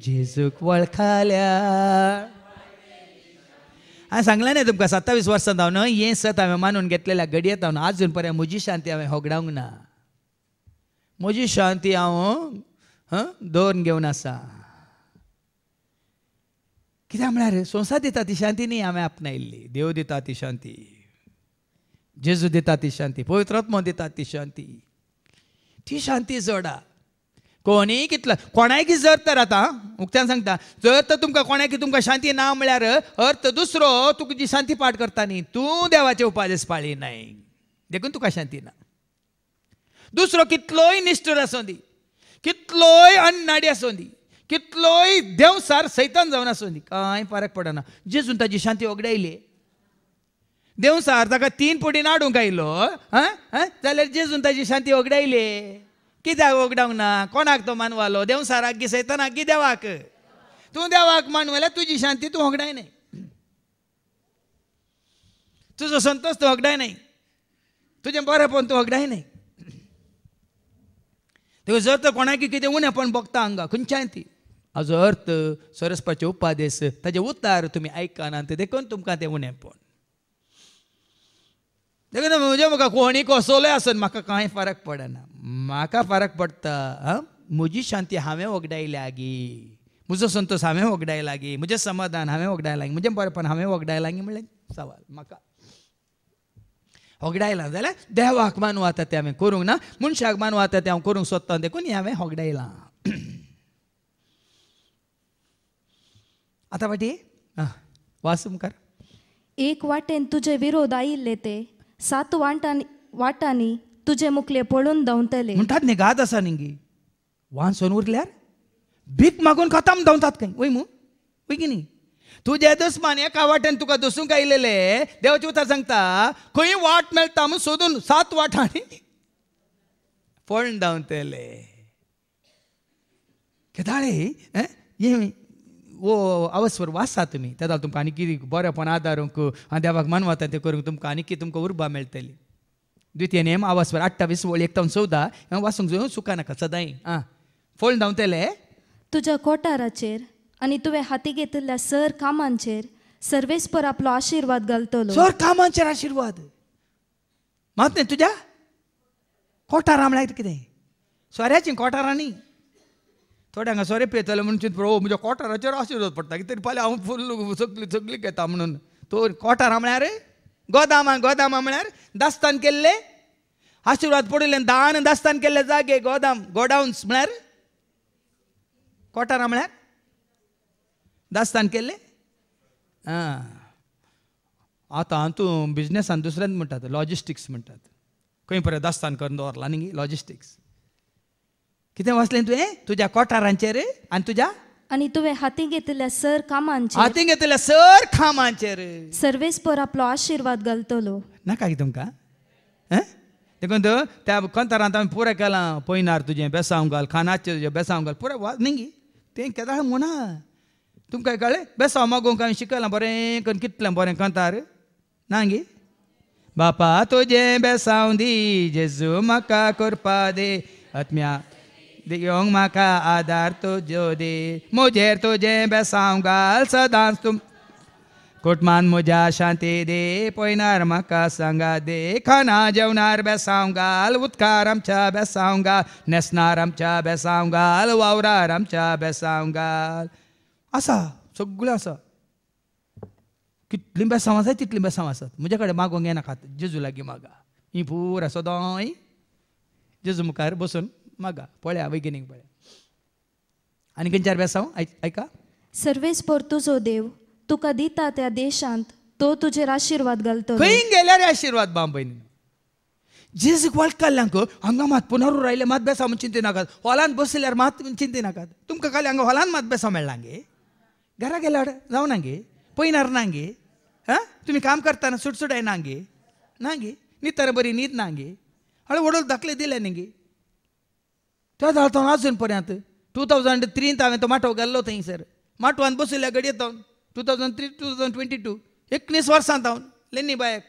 जेजूक वळखाल्या हा सांगला नाही तुमकां सत्तावीस वर्सां जावन हें सत हांवें मानून घेतलेल्या घडयेत आजून पर्यंत म्हजी शांती हांवें होगडावंक ना म्हजी शांती हांव हं दोन घेवन आसा कित्याक म्हळ्यार संवसार दिता ती शांती न्ही हांवें आपणायिल्ली देव दिता ती शांती जेजू दिता ती शांती पवित्रात्मा दिता ती शांती ती शांती जोडा कोणी कितलो कोणाय कितें जर तर आतां उक्त्यान सांगता जर तर तुमकां कोणाय तुमकां शांती ना म्हळ्यार अर्थ दुसरो तुका जी शांती पाठ करता न्ही तूं देवाचे उपादेस पाळी नाही देखून तुका शांती ना दुसरो कितलोय निश्ठूर आसूं दी कितलोय अन्नाडी दी कितलोय देवसार सैतान जावन दी कांय फरक पडना जेजून ताजी शांती वगडायली आयली देवसार ताका तीन पोटी हाडूंक आयलो जाल्यार जेजून ताजी शांती वगडे आयली कित्याक वगडावंक ना कोणाक तो मानवालो देवसाराक की सैतानाक की देवाक तूं देवाक मानवल्या तुजी शांती तूं वगडाय न्हय तुझो संतोष तू वगडाय नाही तुझे बरेपण तू वगडाय नाही तेव्हा जर तर कोणाकी कितें उणे पण बघता हांगा खंयच्याय ती हाजो अर्थ सरस्पाचे उपादेस ताजे उतार तुमी आयकना ते देखून तुमकां तें पण देखून म्हणजे म्हाका कोणी कोसोले आसन म्हाका कांय फरक पडना म्हाका फरक पडटा म्हजी शांती हांवें वगडायल्या गी म्हजो संतोष हांवें वगडाय लागीं म्हजें समाधान हांवें वगडाय लागीं म्हजें बरेंपण हांवें वगडाय लागीं म्हणलें सवाल म्हाका होगडायला जाल्यार देवाक मानू आता तें हांवें करूंक ना मनशाक मानू आता तें हांव करूंक सोदता देखून हें हांवें होगडायलां आतां फाटी वास मुखार एक वाटेन तुजे विरोध आयिल्ले ते सात वाटांनी वाटांनी तुजे मुखले पळून धांवतले म्हणटात न्ही गाद आसा न्ही वांसोन उरल्यार भीक मागून खतम धांवतात खंय वय मू वय की न्ही तुझे दसमान एका वाटेन तुका दसूंक आयलेले देवाचे उतर सांगता खंय वाट मेळटा म्हूण सोदून सात वाटांनी पळण धांवतले केदाळे हे वो अवस्वर वाचता तुमी जाल तुमकां आनी कितें बरेपण आदारूंक आनी देवाक मानवता तें करूंक तुमकां आनी कितें तुमकां उर्बा मेळटली द्वितीय नेम आवासवर अठ्ठावीस वळ एकतावन चवदा वाचूंक जाय सुका नाका सदांय आं फोन धांवतले तुज्या कोठाराचेर आणि तुवें हाती घेतिल्ल्या सर कामांचेर सर्वेस्पर आपलो आशीर्वाद घालतलो सर कामांचेर आशीर्वाद मात न्ही तुज्या कोठारा म्हळ्यार कितें सोऱ्याची कोठारांनी थोडे सोरे पेतले म्हणून चिंत प्रभू म्हज्या कोठाराचेर आशिर्वाद पडटा कितें फाल्यां हांव फुल्ल सगली सगली घेता म्हणून तो कोठारा म्हळ्यार गोदामा गोदामा म्हळ्यार दास्तान केल्ले आशीर्वाद पडिल्ले दान दास्तान केल्ले जागे गोदाम गोडावन्स म्हळ्यार कोटार म्हळ्यार ದಾಸ್ತಾನಕ್ಕೆ ಹಾಂ आता तू बिझनेस आणि दुसऱ्यांत म्हणतात लॉजिस्टिक्स म्हणतात खंय परे दास्तान करून दवरला न्ही लॉजिस्टिक्स वाचले तुवे तुवें तुज्या रे आनी तुज्या आणि तुवें हाती घेतल्या सर कामांचे हाती घेतल्या सर कामांचेर पर आपलो आशीर्वाद घालतलो नाका की तुमकां देखून देखून त्या कोंतारांत आम्ही पुराय केलां पयनार तुजें बेसांव घाल खानाचे तुझे बेसांव घाल पुरे वाज न्ही ते केदार म्हणा तुम कळ्ळें बेस मगो मागोंक शिकला बोरे बरें करून कंतार ना गे बापा तुझे बेसांव दी जेजू मका करपा दे आत्म्या दियोंग म्हाका आधार तुझो दे मुझे तुझे बेसांव घाल सदां तुम कुटमान मुझा शांति दे पोनार मका संगा दे खाना जेवनार बेसांव घाल उदकार आमच्या घाल नेसनार आमच्या घाल वावरार आमच्या घाल आसा सगळें आसा कितलीं बेसांव आसात तितलीं बेसांव आसात म्हजे कडेन मागोंक येनाकात जेजू लागीं मागा ही पुरा सदाई जेजू मुखार बसून मागा पळया वैगिनीक पळया आनी खंयच्यार बेसांव ऐका सर्वेस पर तुजो देव तुका दिता त्या देशांत तो तुझे आशीर्वाद घालतो खंय गेल्यार आशिर्वाद बाम भयणी जेजूक वळखल्ल्यांक हांगा मात पुनरू राहिले मात चिंती नाकात हॉलांत बसल्यार मात नाकात तुमकां काल हांगा हॉलांत मात बेसाव मेळ्ळां गे घरा गेल्यावर जाऊ नांगे पयणार नांगे हां तुम्ही काम करताना सुटसुटाय नांगे नांगे न्हिदताना बरी न्हीद नांगे हळू वडोल दाखले दिले न्ही त्या जाळतो अजून पर्यंत टू थावजंड थ्रींत हांवें तो माटो गेल्लो थंयसर माटवान बसयल्या गडयेत two thousand three two thousand twenty two एकवीस वर्सां हांव लेनी बायक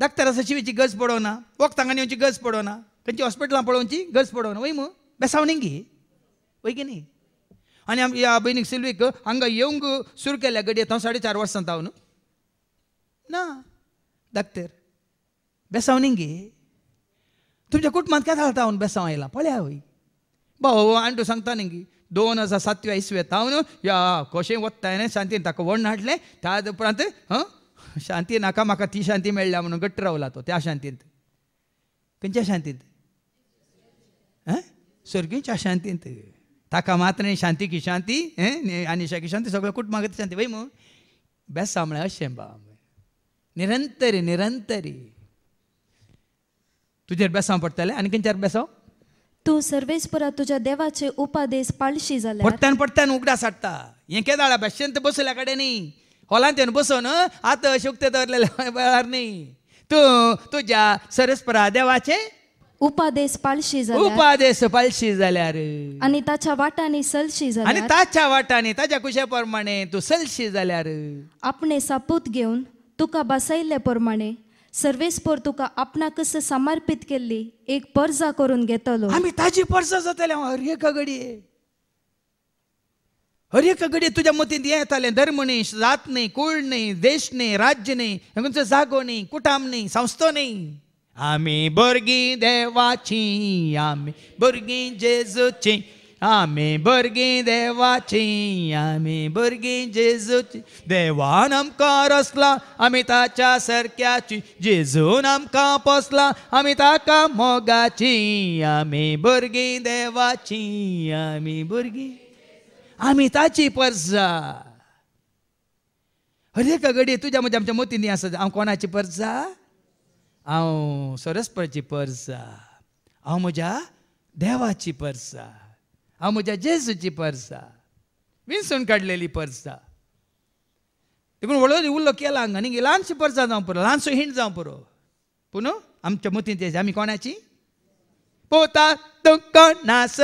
दाखतारा सचिवेची गज पडोना वखदांगांनी येवची गज पडोना खंयची हॉस्पिटलां पळोवची गज पडोना वय मू बेसावणी गे वय की न्ही या या सिल्वीक हांगा येवंक ಯಂಗ್ सुरू केल्या ಅತ್ತ साडे चार ವರ್ಷ ಅಂತ न्हू ना धाकतेर गे तुमच्या कुटुंबात काय घालता हांव बेसांव आयला पळया वय भाऊ आनी तूं सांगता न्ही दोन हजार सातव्या इसवेंत हांव या कशें वत्ताय न्हय शांतीन ताका व्हड हाडलें त्या उपरांत शांती नाका म्हाका ती शांती मेळ्ळ्या म्हणून घट्ट रावला तो त्या शांतींत खंयच्या शांतींत आं स्वर्गीच्या शांतींत ताका मात्र शांती की शांती आनिशा की शांती सगळं कुट मागत शांती वय मू बेसा म्हळ्यार अशें बा निरंतरी निरंतरी तुजेर बेसांव पडटलें आनी खंयच्यार बेसांव तूं सर्वेस्परा तुज्या देवाचे उपादेश पाळशी जाले पडटान पडटान उगडास हाडटा हें केदाळा बेश्टेंत बसल्या कडेन न्ही हॉलांत येवन बसोन आतां शुक्त दवरलेल्या वेळार न्ही तूं तुज्या सरस्परा देवाचे उपादेश पाळशी झाला उपादेश पालशी झाल्या रे आणि त्याच्या वाटाने सलशी आणि त्याच्या ताच्या वाटाने ताच्या कुशाप्रमाणे तू सलशी रे आपणे सापूत घेऊन तुका बसायल्या प्रमाणे सर्वेस्पोर तुका आपणाकस समर्पित केल्ली एक पर्जा करून घेतलो आम्ही ताजी पर्जा जाताले हांव हर एका घडये हर तुझ्या मतींत हे येताले धर्म नाही जात नाही कुळ नाही देश नाही राज्य नाही जागो नाही कुटाम नाही संस्थो नाही आम्ही भुरगीं देवाची आम्ही भुरगीं जेजूची आम्ही भुरगीं देवाची आम्ही बोरगी जेजूची देवान आमकां रसला आम्ही ताच्या सरक्याची जेजून आमकां पोसला आम्ही ताका मोगाची आम्ही बोरगी देवाची आम्ही बोरगी आम्ही ताची परजा हरे कगडी तुज्या तुझ्या म्हणजे आमच्या मोतींनी आसा हांव कोणाची परजा ऐं सरसपची पर्स आहे हांव म्हज्या देवाची पर्स आहे हांव म्हज्या जेसूची पर्स आहे विंसून काडलेली पर्स आहे देखून व्हडलो उल्लो केला हांगा न्ही ल्हानशी पर्सां जावं पुरो ल्हानसो हिंट जावं पुरो पूण आमच्या मतींत तेजी आमी कोणाची पोता तूं कोणास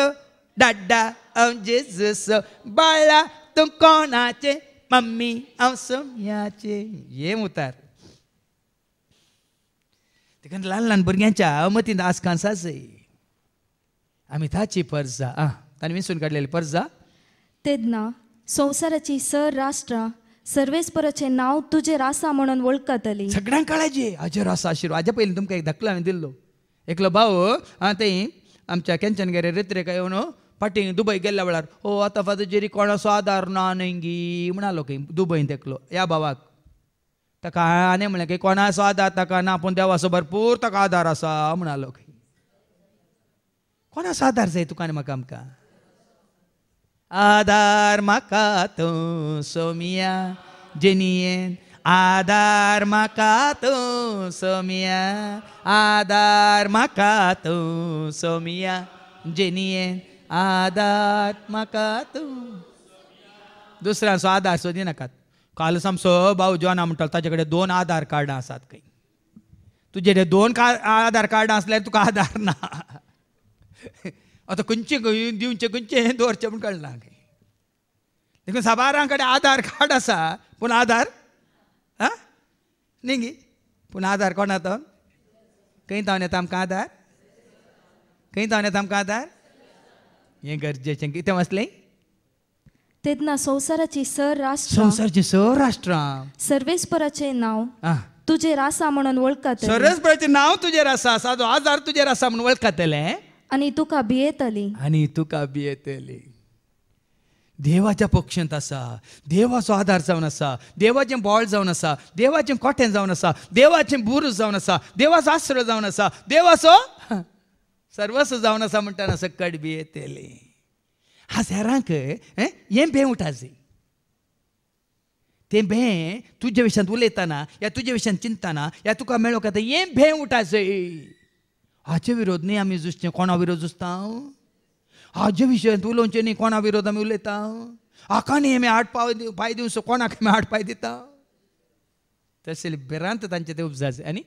डाडा हांव जेजूस बाळा तूं कोणाचे मम्मी हांव सोम्याचे हे उतार देखून ल्हान ल्हान भुरग्यांच्या अमतीन आसकांस आसय आम्ही ताची पर्जा आ ताणें विसून काडलेली पर्जा तेदना संवसाराची सर राष्ट्रां सर्वेस नाव तुझे रासा म्हणून वळखतली सगळ्यांक काळजी हाजेर आसा आशिर्वाद हाज्या पयलीं तुमकां एक धक्लो हांवें दिल्लो एकलो भाऊ हां थंय आमच्या केंचनगेरे रेत्रेका येवन फाटी दुबय गेल्ल्या वेळार ओ हो, आतां फातजेरी कोणाचो आदार ना नंगी म्हणालो खंय दुबयन देखलो ह्या भावाक ताका आनी म्हणलें की कोणा असो आदार ताका ना पूण देवाचो भरपूर ताका आदार आसा म्हणालो कोणाचो आदार जाय तुका आनी म्हाका आमकां आदार म्हाका तूं सोमिया जिनियेन आदार म्हाका तूं सोमिया आदार म्हाका तूं सोमिया जिनियेन आदार म्हाका तूं दुसऱ्यांचो आदार नाकात कालसाम भाऊ जॉन म्हणटलो ताचे कडेन दोन आधार कार्डां आसात खंय तुजे कडेन दोन आधार कार्डां आसल्यार तुका आधार ना आतां खंयचें दिवचे खंयचें दवरचें म्हूण कळना खंय देखून साबारां कडेन आधार कार्ड आसा पूण आधार आं न्ही गी पूण आधार कोण आतां खंय तावन येता आमकां आधार खंय तावन येता आमकां आधार हें गरजेचें कितें आसलें तेदना संसाराची सर राष्ट्र संसाराचे सर राष्ट्र सर्वेश्वराचे नाव तुझे रासा म्हणून सर्वेश्वराचे नाव तुझे तुजेर असा जो आजार तुझे आसा म्हणून ओळखतले आणि तुका भियेतली आनी तुका भियेतली देवाच्या पक्षांत असा देवाचो आधार जावन आसा देवाचें बोळ जावन आसा देवाचें कोठे जावन आसा देवाचें बुर जावन आसा देवाचो आश्रय जावन आसा देवाचो सर्वस्व जावन आसा म्हणटाना सकट भियेतेली हा ¿eh? ¿Eh? ¿eh? que, हें भें उठा utarse. ते भें तुझे जेवेशन उलयताना या तुजे विशयान चिंताना या तुका मेळो काय हे भें उठाचे हाचे विरोध न्ही आमी जुसचे कोणा विरोध जुसता हाजे विषयात उलोवचे न्ही कोणा विरोध आमी उलयता हाका न्ही आमी आठ पाव पाय दिवचो कोणाक आमी आठ पाय दिता तसे बेरांत तांचे ते उपजा आनी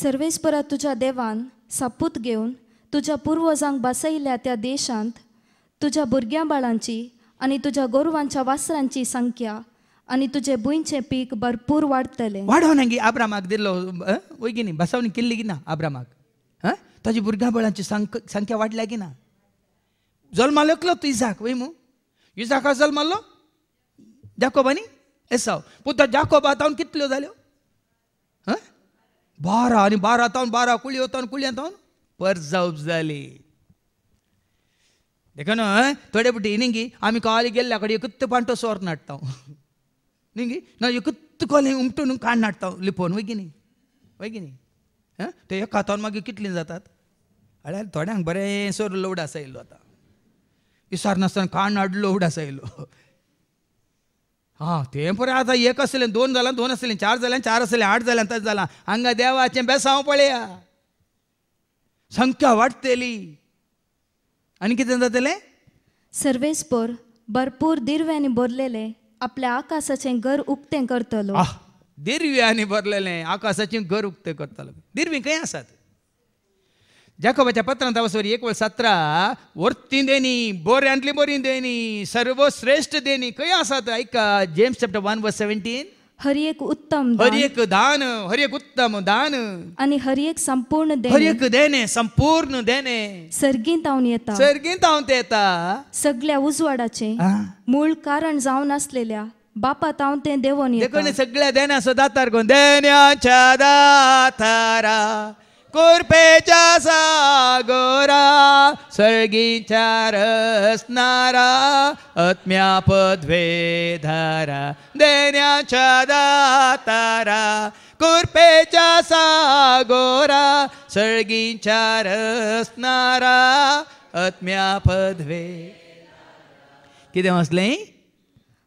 सर्वेस्परा तुज्या देवान सापूत घेवन तुज्या पुर्वजांक बसयल्या त्या देशांत तुझ्या भुरग्यां बाळांची आणि तुझ्या गोरवांच्या वासरांची संख्या आणि तुझे बुईंचे पीक भरपूर वाडटले वाडोवनागी आब्रामाक दिल्लो वय गी बसवणी केल्ली की ना आब्रामाक हां भुरग्या बाळांची संख्या वाढल्या की ना जल्मा एकलो तूं इजाक वय मू इजाका जल्मालो जाकोबानी एसाव पण तो जाकोब आतां कितल्यो जाल्यो बारा आणि बारा तावून बारा कुळयो कुळी कुळयां पर परजावप जाली ते नं थोडे बुटी नी गे आम्ही काल गेल्याकडे एक पांडो सोरण सोर नि निंगी ना एकुत्त कोले उमटून काण हाडत लिपोन वगिनी वैगीनी ते एक मागीर किती जातात अरे थोड्यांना बरे सोर लवड आयल् आतां विसर नास्ताना काळून हाड लोड आयो हां ते पण आता एक असले दोन जालां दोन असले चार झाले चार असले आठ झाल्याच झालं हंगा हांगा देवाचें हा पळया संख्या वाटतेली आणि किती जातले सर्वेस्पोर भरपूर दिरव्यांनी भरलेले आपल्या आकाशाचे घर उक्ते करतलो दिर्व्याने भरलेले आकाशाचे घर उक्ते करतलो दिरवी खंय आसात जाकोबाच्या पत्रांत वसोरी एक वेळ सतरा वर्ती देणी बोऱ्यांतली बोरी देणी सर्वश्रेष्ठ देणी खंय आसात ऐका जेम्स चॅप्टर वन व सेव्हन्टीन हर एक उत्तम हरि एक दान हर एक उत्तम दान आणि हर एक संपूर्ण हरि एक देणे संपूर्ण देणे सर्गी तावून येता सर्गी तावून ते सगळ्या उजवाडाचे मूळ कारण जाऊन असलेल्या बापा तावून ते देवोन सगळ्या देण्या सो दातार कोण देण्याच्या दातारा कुर्पेचा सागोरा सळगीच्या रसणारा आत्म्या पद्वे धारा देण्याच्या दातारा कुर्पेचा सागोरा सळगीच्या रसणारा आत्म्या पद्वे किती म्हसले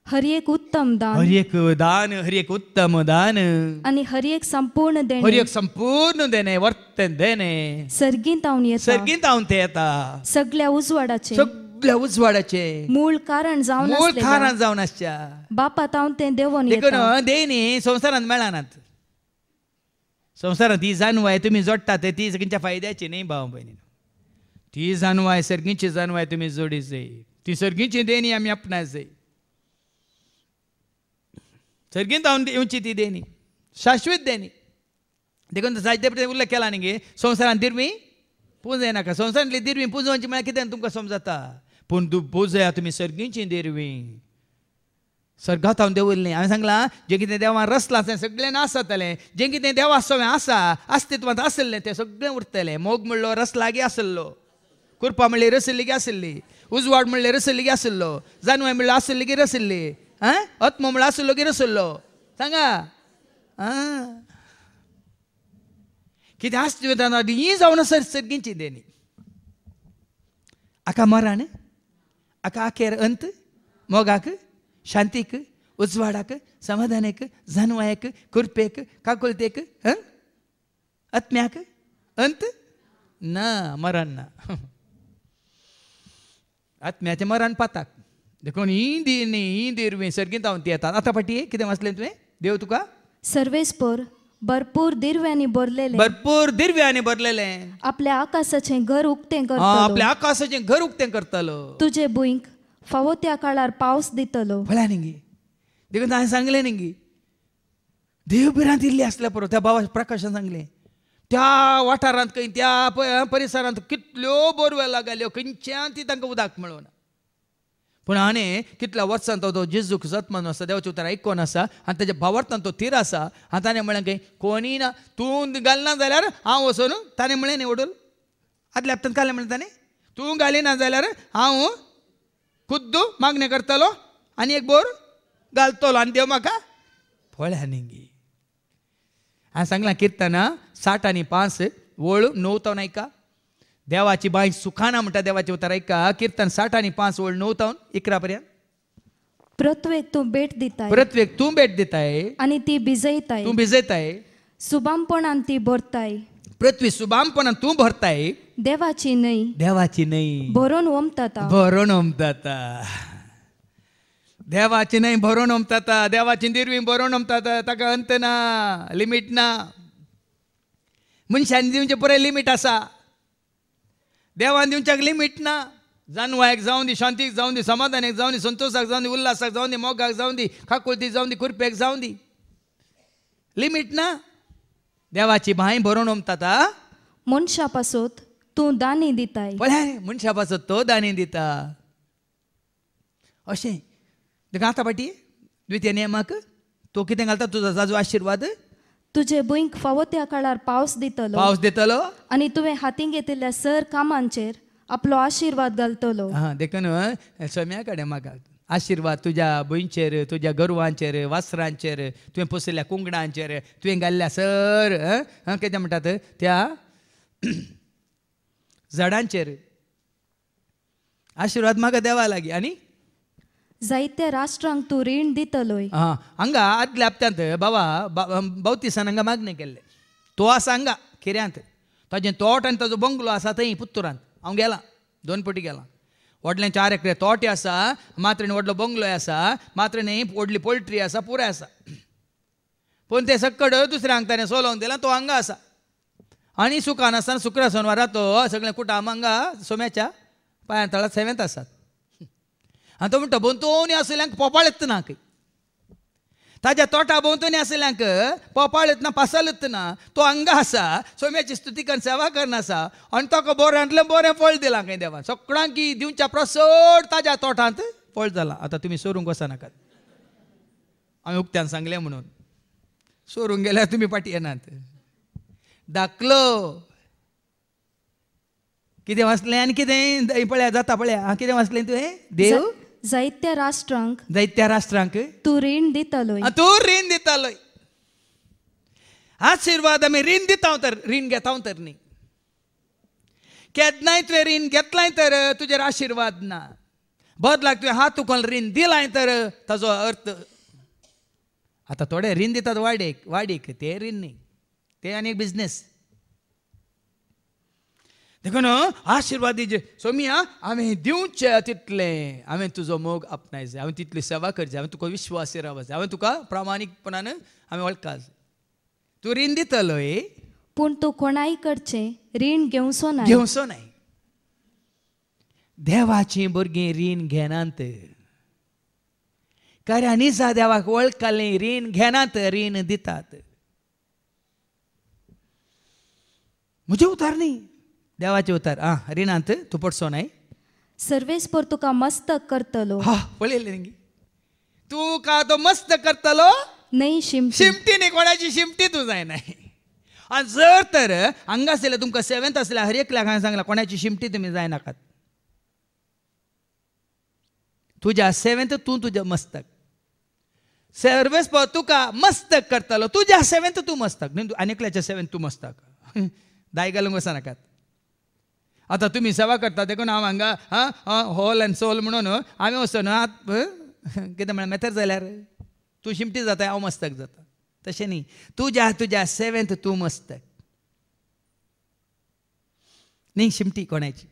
हर एक उत्तम दान हर एक दान हर एक उत्तम दान आणि हर एक संपूर्ण देणे हर एक संपूर्ण देणे वर्तन देणे सर्गींत तावून येत सर्गी तावून ते येता सगळ्या उजवाडाचे सगळ्या उजवाडाचे मूळ कारण जावन मूळ कारण जावन आसच्या बापा तावून तें देवोन येतो देणे संसारात मेळनात संसारात ती जाणवाय तुम्ही जोडता ते ती सगळ्यांच्या फायद्याची नाही भाऊ बहिणी ती जाणवाय सर्गींची जाणवाय तुमी तुम्ही जाय ती सर्गींची देणी आम्ही आपणाचे सर्गीत देवची ती देणी शाश्वत देनी देखून जायते उल्लेख केला ना गे संसारात निर्वी पूजा नाका संसार देर्वी पुंजवची म्हणजे किती तुम्हाला समजतं पण पूजया तुम्ही सर्गीची देरवीं सर्गात सांगला जे किंवा देवा रसला असं सगळ्यांना जातले जे किंवा देवा सवं आस्तित् असले ते सगळे उरतले मोग म्हणलो रस लागे असुर्पा म्हली रसिल्ली गे असली उजवाड म्हणली रसली गे असो जान म्हणला असुलेगे रसिल्ली आत्मा म्हणून असलो की नसलो सांगा किती असं ही जाऊन असंची देणी आका मरण आका आखेर अंत मोगाक शांतीक उजवाडाक समाधानाक जनवायक कुरपेक काकुलतेक आत्म्याक अंत ना मरण ना आत्म्याचे मरण पाताक देखून इंदीर न्ही इंदीर विसर्गीत हांव ती येतात आतां फाटी कितें वाचलें तुवें देव तुका सर्वेस्पर भरपूर दिरव्यांनी भरलेले भरपूर दिरव्यांनी भरलेले आपल्या आकाशाचे घर उक्ते करतलो आपल्या आकाशाचे घर उक्ते करतलो तुझे भुंयक फावो त्या काळार पावस दितलो भल्या न्ही देखून हांवें सांगलें न्ही देव बिरांत दिल्ली आसल्या पुरो त्या बाबा प्रकाशान सांगले त्या वाठारांत खंय त्या परिसरांत कितल्यो बोरवेल लागल्यो खंयच्यान ती तांकां उदक मेळोना पूण हाणें कितल्या वर्सान तो तो जिजूक मानून आसा देवाचे उतर आयकोन आसा आनी तेज्या भावार्थान तो थीर आसा आनी ताणें म्हळें की कोणी ना तूं घालना जाल्यार हांव वचून ताणें म्हळें न्ही ओडून आदल्या हप्त्यान कालें म्हणलें ताणें तूं घालिना जाल्यार हांव खुद्द मागणें करतलो आनी एक बोर घालतलो आनी देव म्हाका पळ्या निंगी हांवें सांगलां किर्तना साठ आनी पांच वळ णव तो आयका देवाची बाई सुखाना म्हणटा देवाचे उतार किर्तन कीर्तन साठ आणि पाच ओळ णव इकरा पर्यंत पृथ्वेक तू भेट दिताय प्रत्वेक तू भेट दिताय आणि ती आहे तू भिजयताय सुबामपणान ती भरताय पृथ्वी सुबामपणान तू भरताय देवाची नाही देवाची नाही भरून ओमतात भरून ओमतात देवाची नाही भरून ओमतात देवाची निर्वी भरून ओमतात ताका अंत ना लिमिट ना मनशान दिवचे पुरे लिमिट असा देवान दिवच्याक लिमीट ना जाणवायक जावं दी शांतीक जावं दी एक जावं दी संतोशाक जावं दी उल्हासाक जावं दी मोगाक जावं दी खाकुळती जावं दी जावं दी लिमीट ना देवाची बांय भरून ओमतात मनशा पासत तू दानी दिताय मनशा पासत तो दानी दिता अशें ताका पाटी द्वितीय नेमाक तो कितें घालता तुजो जाजो आशिर्वाद तुझे बुईंक फावो त्या काळार पावस दितलो पावस दितलो आणि तुवें हातीन घेतिल्ल्या सर कामांचेर आपलो आशीर्वाद घालतलो हां देखून सोम्या कडेन म्हाका आशीर्वाद तुज्या भुंयचेर तुज्या गोरवांचेर वासरांचेर तुवें पोसल्या कुंगडांचेर तुवें घाल्ल्या सर कितें म्हणटात त्या झाडांचेर आशिर्वाद म्हाका देवा लागी आनी जायत्या राष्ट्रांक तू रीण देतो हंगा आदल्या हप्त्यांत बाबा बौतिस मागणी केले तो आसा हंगा खिऱ्यांत ताजे तोट आणि बंगलो आसा थंय पुतुरान हांव गेला दोन पटी गेला चार चारकडे तोटे आसा मात्र वडा बोंगलोय आसा मात्री वडली पोल्ट्री पुरे आता सक्कड दुसऱ्या सोलव दिला तो हंगा आणि सुखान असताना सुक्रार तो सगळे कुटाम हंगा सोम्याच्या पांयांतळा सेवेंत आसात आणि तो म्हणतो भोवतवणी असुल्यांक पोपाळ येत ना ताज्या तोटा भोवतवणी असेल पोपाळ येतना येत ना तो अंग असा सोम्याची स्तुती कर सेवा करनासा असा आणि तो बरं आणखी बोरे फळ दिला काही सगळ्यांक दिवच्या प्रसड ताज्या तोटांत फळ झाला आता तुम्ही वसा नाकात आम्ही उक्त्यान सांगले म्हणून सोरूंक गेल्या तुम्ही पाठी येणार दाखल किती वाचले आणि पळ्या जाता पळ्या किती वाचले तुवें देव राष्ट्रांक राष्ट्रांक तू रीण दितलोय तू रीण दितलोय आशीर्वाद ಮೇ रीण ದಿತಾ तर रीण घेता तर न्ही केदनाय तुवें रीण घेतलाय तर तुजेर आशीर्वाद ना बदलाक तुवें हात उखल रीण दिलाय तर ताजो अर्थ आता थोडे रीण दितात वाडेक वाडीक ते रीण न्ही ते आनी एक बिझनेस देखो देखून आशीर्वाद दिजे सोमिया हांवें दिवचें तितलें हांवें तुजो मोग जाय हांवें तितली सेवा करची हांवें तुका विश्वास रावच हांवें तुका प्रामाणीकपणान हांवें वळखा तूं रीण दितलो पूण तूं कोणाय करचे रीण घेवचो ना घेवचो नाय देवाचीं भुरगीं रीण घेनात कारण निजा देवाक वळखलें रीण घेनात रीण दितात म्हजें उतार न्ही देवाचे उतार आ रिणांत तुपट सोनाय सर्वेस पर तुका मस्त करतलो हा पळयले तू का तो मस्त करतलो नाही शिम शिमटी नाही कोणाची शिमटी तू जाय नाही आणि जर तर हंगा असेल तुमकां सेवेंथ असेल हर एक हांवें सांगला कोणाची शिमटी तुम्ही जाय नाकात तुझ्या सेवेंत तू तुझ्या मस्तक सर्वेस पाव तुका मस्तक करतलो तुझ्या सेवेंत तू मस्तक न्ही आनिकल्याच्या सेवेंत तू मस्तक दाय घालूंक वचनाकात आता तुम्ही सेवा करता देखून हांव हांगा हां होल अँड सोल म्हणून आमी न्हू आत कितें म्हळ्यार मेथर जाल्यार तूं शिमटी जाता हांव मस्तक जाता तशें न्ही तुज्या तुज्या सेवेंत तूं मस्तक न्ही शिमटी कोणाची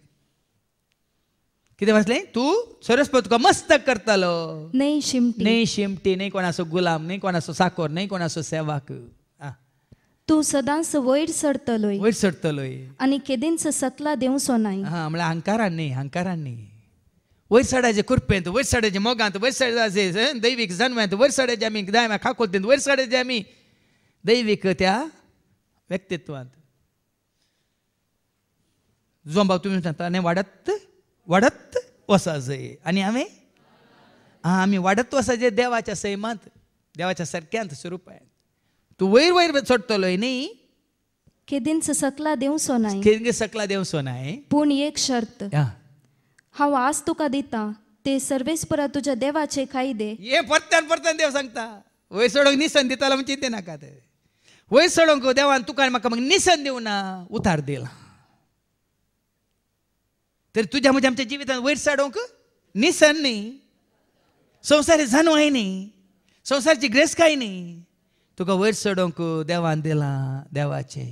कितें वाचलें तूं सरस्वत तुका मस्तक करतलो न्ही शिमटी न्ही शिमटी न्ही कोणाचो गुलाम न्ही कोणाचो साकोर न्ही कोणाचो सेवाक तू सदांच वैर सरतलोय वयर सरतलोय आणि सतला सकला देऊस नाही हा म्हणजे हंकारान न्ही वैर न्ही वयर सडाचे सडायचे मोगांत वयर सडायचे दैवीक जन्मांत वयर सडायचे आम्ही दायमा खाकोलतेंत वयर सडायचे आम्ही दैवीक त्या व्यक्तित्वात जो भाव तुम्ही सांगता आणि वाढत वाढत वसा आणि आम्ही आम्ही वाडत वसा जे देवाच्या सैमांत देवाच्या सारक्यांत स्वरूपात तू वयर वयर चडटलो न्ही केदीन सकला देऊ सोनाय केदीन सकला देऊ सोनाय पूण एक शर्त हा आज तुका दिता ते सर्वेस पुरा तुझ्या देवाचे कायदे हे परत्यान परत्यान देव सांगता वयर सोडोंक निसन दितालो म्हण चिंते नाका ते वयर सोडोंक देवान तुका म्हाका मग निसन देऊ ना उतार दिला तर तुझ्या म्हणजे आमच्या जिवितांत वयर साडोंक निसन न्ही संसार जनवाय न्ही संवसारची ग्रेस काय न्ही तुका वयर सोडोंक देवान दिलां देवाचे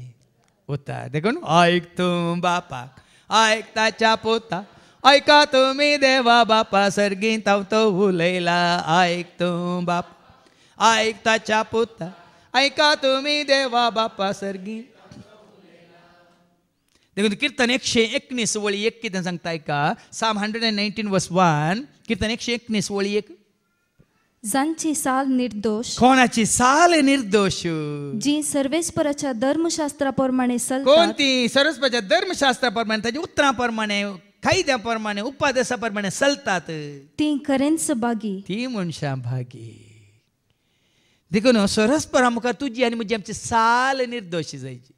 उतार देखून आयक तूं बापाक आयक ताच्या पोता आयका तुम्ही देवा बापा सर्गी तो उलयला आयक तूं बाप आयक ताच्या पोता आयका तुम्ही देवा बापा सर्गी देखून किर्तन एकशे एकनीस वळी एक कितें सांगता आयका psalm hundred and nineteen verse one किर्तन एकशे एकनीस वळी एक जांची साल निर्दोष कोणाची साल निर्दोष जी सर्वेश्वराच्या धर्मशास्त्राप्रमाणे सलतात कोणती सर्वेश्वराच्या धर्मशास्त्राप्रमाणे त्याच्या उत्तराप्रमाणे कायद्याप्रमाणे उपादेशाप्रमाणे सलतात ती करेन भागी ती मनशा भागी देखून सरस्परा मुखार तुजी आनी म्हजी आमची साल निर्दोषी जायची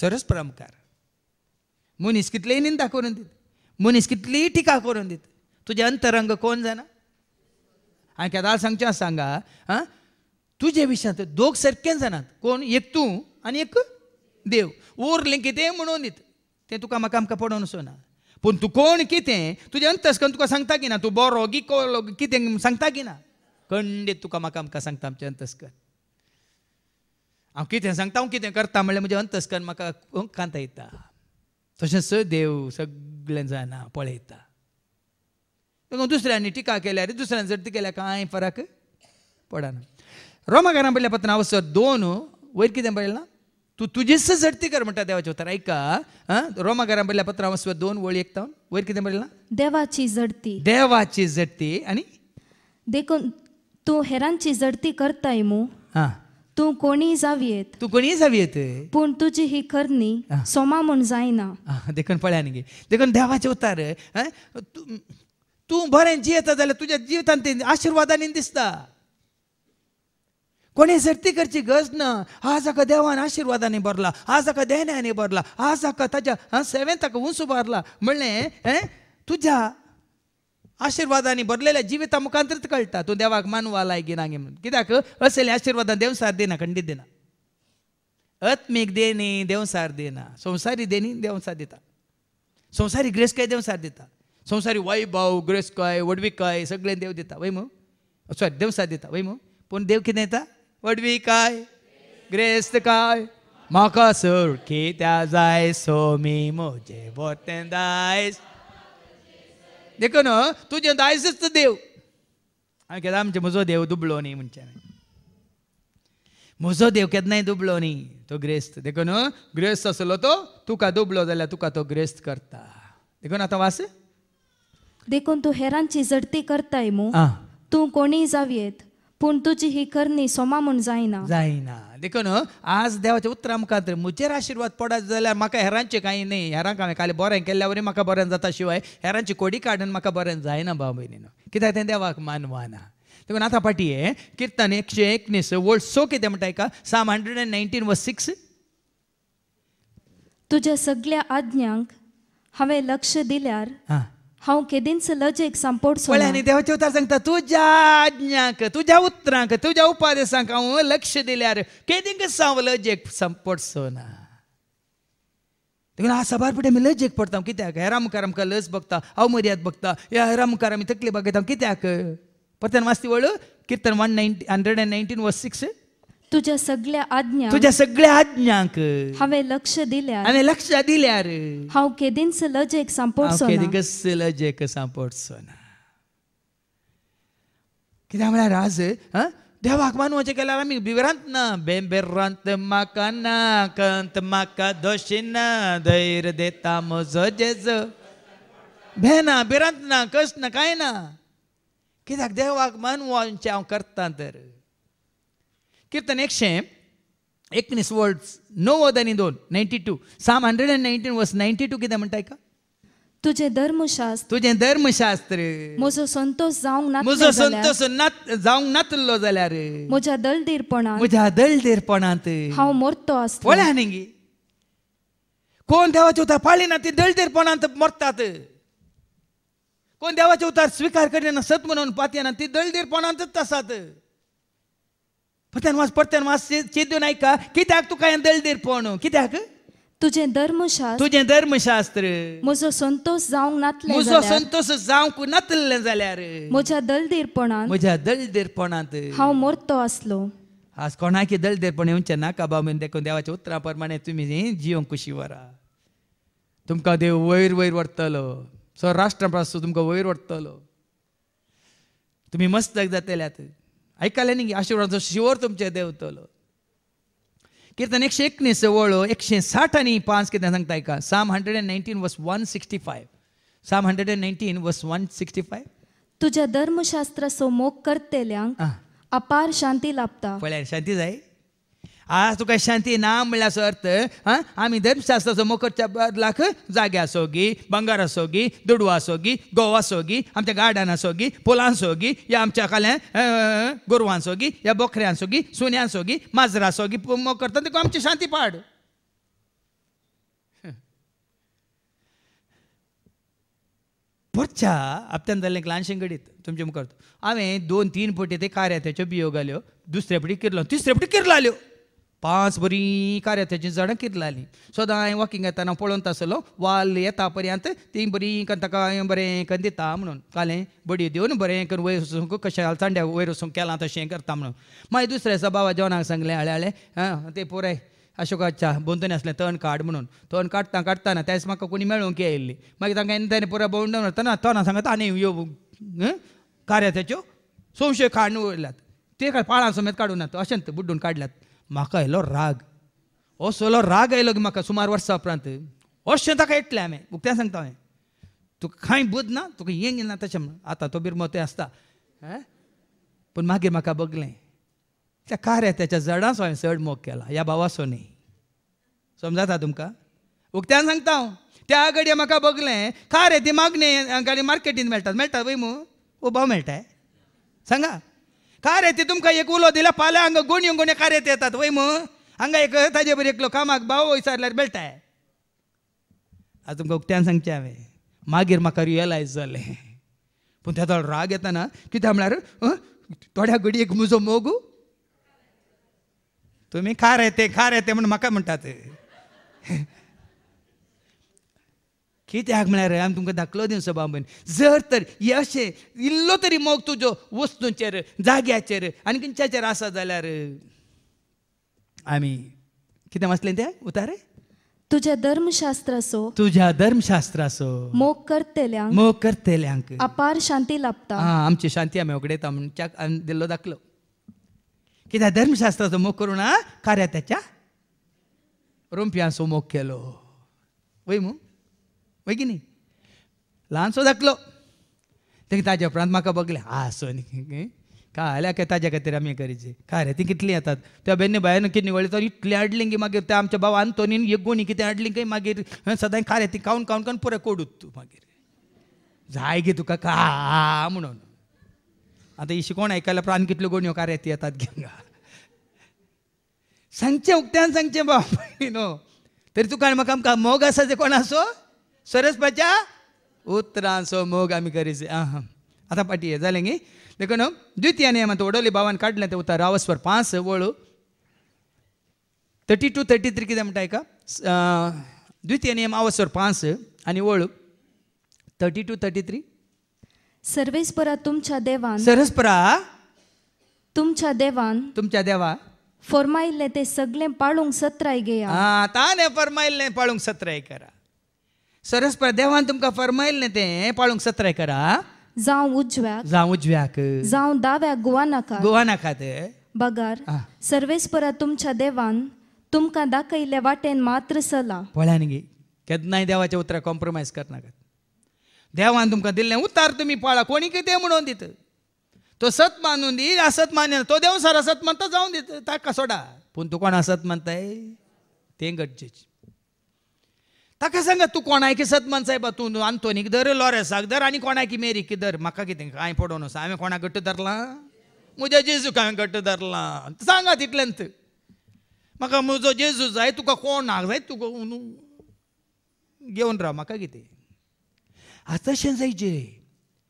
सरस्परा मुखार मनीस निंदा करून देत मनीस कितली टीका करून देत तुझे अंतरंग कोण जाणा आणि आतां सांगचें सांगा आं तुझे विशयांत दोघ सारखे जाणात कोण एक तू आणि एक देव उरलें कितें म्हणून दित तें तुका म्हाका आमकां पडोन सोना पूण तू कोण कितें तुजें अंतस्कन तुका सांगता की ना तूं बरो गी कोलो कितें सांगता की ना खंडीत तुका म्हाका आमकां सांगता आमचें अंतस्कन हांव कितें सांगता हांव कितें करता म्हणल्यार म्हजें अंतस्कन म्हाका कांता येता स देव सगळें जाणा पळयता दुसऱ्यांनी टिका केल्या रे ती केल्या काय फरक पडना रोमा घरां पडल्या पत्न दोन वयर कितें ना तू तुजीच झडती कर म्हणटा देवाचे उतर ऐका रोमा घरां पडल्या पत्र हांव दोन वळी एकता वयर कितें ना देवाची जडती देवाची झडती आनी देखून तूं हेरांची जडती करताय मू हां तू कोणी जावयेत तू कोणी जावयेत पूण तुजी ही करणी सोमा म्हूण जायना देखून पळया न्ही देखून देवाचे उतार तू बरें जियेता जाल्यार तुज्या जिवितान ते दिसता कोणी सर्ती करची गरज ना आज आका देवान आशिर्वादांनी भरला आज आका देण्यानी भरला आज आका ताच्या सेवेंताक उंच उबारला म्हणलें तुज्या आशिर्वादांनी भरलेल्या जिविता मुखांतरच कळटा तूं देवाक मानवा की नागे म्हणून कित्याक असले आशिर्वादां देवसार दिना खंडीत दिना आत्मीक देणी देवसार दिना संवसारी देणी देवसार दिता संवसारी ग्रेस काय देवसार दिता संसारी वैभव ग्रेस्काय वडविकाय सगळे देव देता वै सॉरी देवसा देता वै पण देव किती येता वडवी काय ग्रेस्त काय म्हाका सोडकी त्या जाय सो मी मोजे बोते दायस देखो न तुझे दायसच देव हांवें केदा आमचे म्हजो देव दुबलो न्ही म्हणचे म्हजो देव केन्नाय दुबलो न्ही तो ग्रेस्त देखून ग्रेस्त आसलो तो तुका दुबलो जाल्यार तुका तो ग्रेस्त करता देखून आतां वास देखून तू हेरांची झडती करताय मू तू कोणी जावयेत पूण तुझी ही करणी म्हणून जायना जायना देखून आज देवाच्या उत्तरा मुखांतर म्हजेर आशिर्वाद पडत जाल्यार म्हाका हेरांचे काही न्ही हेरांक हांवें काल बरें केल्ल्या वरी म्हाका बरें जाता शिवाय हेरांची कोडी काडून म्हाका बरें जायना भाव भयणीन कित्याक तें देवाक मानवाना देखून आतां फाटी हे किर्तन एकशे एकनीस वर्ड सो कितें म्हणटा एका साम हंड्रेड एंड नायन्टीन व सिक्स तुज्या सगळ्या आज्ञांक हांवें लक्ष दिल्यार हांव केदीन लजेक सांपोड सोडा पळ्यांनी देवाचे उतार सांगता तुझ्या आज्ञाक तुझ्या उतरांक तुझ्या उपादेसांक हांव लक्ष दिल्यार केदींक सांव लजेक संपडचो ना देखून हा सभार फुडें आमी लजेक पडता कित्याक हेरा मुखार आमकां लज बघता हांव मर्याद बघता या हेरां मुखार आमी तकली बघता कित्याक परत्यान मास्ती वळ कीर्तन one ninety hundred and nineteen verse six तुझ्या सगळ्या आज्ञा तुझ्या सगळ्या आज्ञांक हांवें लक्ष दिल्या आणि लक्ष दिल्यार हांव केदींच लजेक सांपोडसो केदींच लजेक सांपोडसो सोना किदा म्हळ्यार राज देवाक मानवचें केल्यार आमी बिबरांत ना बेंबेरांत म्हाका ना कंत म्हाका दोशी ना धैर्य देता म्हजो जेज भेना बिरांत ना कस ना कांय ना कित्याक देवाक मानवचें हांव करता तर Kirtan 100, एकोणीस वर्ड्स नो वदनी दोन ninety two psalm hundred and nineteen verse ninety two कितें म्हणटाय का तुझे धर्मशास्त्र तुझे धर्मशास्त्र म्हजो संतोष जावंक ना म्हजो संतोष नात जावंक नातलो जाल्यार म्हज्या दलदीरपणांत म्हज्या दलदीरपणांत हांव मरतो आसता पळया न्ही कोण देवाचे उतार पाळिना ती दलदीरपणांत मरतात कोण देवाचे उतार स्वीकार करिना सत म्हणून पातयना ती दलदीरपणांतच तसात ಪರ್ತೇನ್ ಮಾಸ್ ಪರ್ತೇನ್ ಮಾಸ್ ಚೇದ್ಯು ನಾಯ್ಕ ಕಿತ್ಯಾಕ್ ತುಕ ಏನ್ ದಲ್ದಿರ್ ಪೋಣು ಕಿತ್ಯಾಕ್ तुझे धर्मशास्त्र तुझे धर्मशास्त्र म्हजो संतोष जावंक नातले म्हजो संतोष जावंक नातले जाल्यार म्हज्या दलदीरपणान म्हज्या दलदीरपणांत हांव मरतो आसलो आज कोणाकी दलदेरपण येवचे नाका बाबून देखून देवाच्या उतरा प्रमाणे तुमी जिवंक कुशी वरा तुमकां देव वयर वयर व्हरतलो सो राष्ट्र तुमकां वयर व्हरतलो तुमी मस्तक जातल्यात ऐकायला नाही आशीर्वाद शिवर तुमचे देवतलो कीर्तन एकशे एकवीस वळो एकशे साठ आणि पाच कितें सांगता का psalm hundred and nineteen verse one sixty five psalm hundred and nineteen verse one sixty five तुझ्या धर्मशास्त्र मोग करतेल्या अपार शांती लाभता पहिल्या शांती जाय आज तुका शांती ना म्हणल्यार अर्थ हां आमी धर्मशास्त्राचो मोखरच्या बदलाक जागे असोगी बंगार असोगी दुडू आसोगी गोव असोगी आमच्या गार्डन असोगी फुलां सोगी या आमच्या खाल्या गोरवां सोगी या बोकऱ्यां सोगी सुन्यां सोगी माजरां सोगी मोखरता तुका आमची शांती पाड पुढच्या आपल्यान जाल्लें ल्हानशें गडीत तुमचे मुखार हांवें दोन तीन पटी ते तेच्यो बियो घाल्यो दुसरे पटी किरलो तिसरे पटी किरलाल्यो पांच बरी कार्यात्याची झाडां किरलाली सदांय वॉकिंग येताना पळोवन तासलो वाल येता पर्यंत ती बरी करून ताका बरें करून दिता म्हणून कालें बडी दिवन बरें करून वयर वसूंक कशें चांड्या वयर वसूंक केलां तशें करता म्हणून मागीर दुसरे दिसा बाबा जेवणाक सांगलें हाळें हाळें आं तें पुराय अशोकाच्या बंदून आसलें तण काड म्हणून तण काडटा काडटाना त्याच म्हाका कोणी मेळूंक येयल्ली मागीर तांकां ताणें पुराय भोंवडून व्हरतना तोना सांगता आनी यो कार्यात्याच्यो संशय काडून उरल्यात ते काड पाळां समेत नात अशेंत बुड्डून काडल्यात म्हाका ఎలో राग ఓ राग आयलो म्हाका सुमार वर्सा उपरांत अशें ताका येतलें हांवें उक्त्या सांगता हांवें तुका कांय बुद ना तुका हें गेलें ना तशें म्हण आतां तो बिरमो तें आसता पूण मागीर म्हाका बगलें त्या कार त्याच्या जडास हांवें चड मोग केला ह्या भावासो न्ही समजाता तुमकां उक्त्यान सांगता हांव त्या घडये म्हाका बगलें कार ती मागणी गाडी मार्केटीन मेळटा मेळटा वय मू उबाव मेळटाय सांगा कार्य येते तुमका एक उलो दिला फाल्यां हांगा गुण्यो गुण्यो कार्यात येतात वय मग हांगा एक ताजे बरी एकलो कामाक भाव विचारल्यार बेळटाय आज तुमकां उक्त्यान सांगचें हांवें मागीर म्हाका रियलायज जालें पूण थोडो राग येताना कित्याक म्हळ्यार थोड्या घडयेक म्हजो मोगू तुम्ही खार येते खार येते म्हण म्हाका म्हणटात कित्याक म्हळ्यार आमी तुमकां दाखलो सभा सभामन जर तर हे अशें इल्लो तरी मोग तुजो वस्तूंचेर जाग्याचेर आनी खंयच्याचेर आसा जाल्यार आमी कितें वाचलें तें उतारे तुझ्या धर्मशास्त्राचो तुझ्या धर्मशास्त्राचो मोग करतेल्या मोग करतेल्यांक अपार शांती लाभता आं आमची शांती आमी उगडयता म्हणच्याक दिल्लो दाखलो कित्याक धर्मशास्त्राचो मोग करून ना कार्या त्याच्या रोमप्याचो मोग केलो वय मग होय की न्ही ल्हानसो दाखलो ते ताजे उपरांत म्हाका बगलें आसो न्ही काय आल्या काय ताज्या खातीर आमी करीचे काय रे ती कितली येतात त्या बेन भयान कितें निवळ्ळी तर इतली हाडली की मागीर त्या आमच्या बाबा आंतोनीन एक गोणी कितें हाडली काय मागीर सदांय रे ती खावन खावन खावन पुरे कोडूत तूं मागीर जाय गे तुका का म्हणून आतां इशी कोण आयकल्या प्राण कितल्यो गोणयो रे ती येतात घेवंक सांगचें उक्त्यान सांगचें बाबा न्हू तरी तुका म्हाका मोग आसा जे कोण आसो सरसपचा आता మోగామి కరిసి गे పట్టి జలంగి లేకను नियमात నియమంత बाबान काढले ते उतर रावस्वर पाच वळू थर्टी टू थर्टी थ्री ಕಿದೆ म्हणटा का द्वितीय नियम आवस्वर पांच आणि ओळू थर्टी टू थर्टी थ्री सर्वेस्परा तुमच्या देवान सरस्परा तुमच्या देवान तुमच्या देवा फर्मायिल्ले ते सगळे पाळूंक सत्राय घेया हा ताने फर्मायिल्ले पाळूंक सत्राय करा परस्पर देवान तुमकां ने तें पाळूंक सत्राय करा जावं उजव्याक जावं उजव्याक जावं दाव्याक गोवा नका गोवा नका ते बगार सर्वेस्परा तुमच्या देवान तुमकां दाखयले वाटेन मात्र सला पळ्यान गे केन्नाय देवाच्या उतराक कॉम्प्रोमायज करनाकात देवान तुमकां दिल्लें उतार तुमी पाळा कोणी तें म्हणून दित तो सत मानून दी असत मानना तो देव सर असत मानता जावन दित ताका सोडा पूण तूं कोण असत मानताय तें गरजेचें ताका सांगा तूं कोणायकी सतमन साहेब तूं आंतोनीक धर लॉरेसाक धर आनी कोणायकी मेरीकी धर म्हाका कितें हांवें पडून आसा हांवें कोणाक घट्ट धरलां म्हज्या जेजूक हांवें घट्ट धरलां सांगा तितल्यान म्हाका म्हजो जेजू जाय तुका कोणाक जाय तुका घेवन राव म्हाका कितें आतांशें जाय जे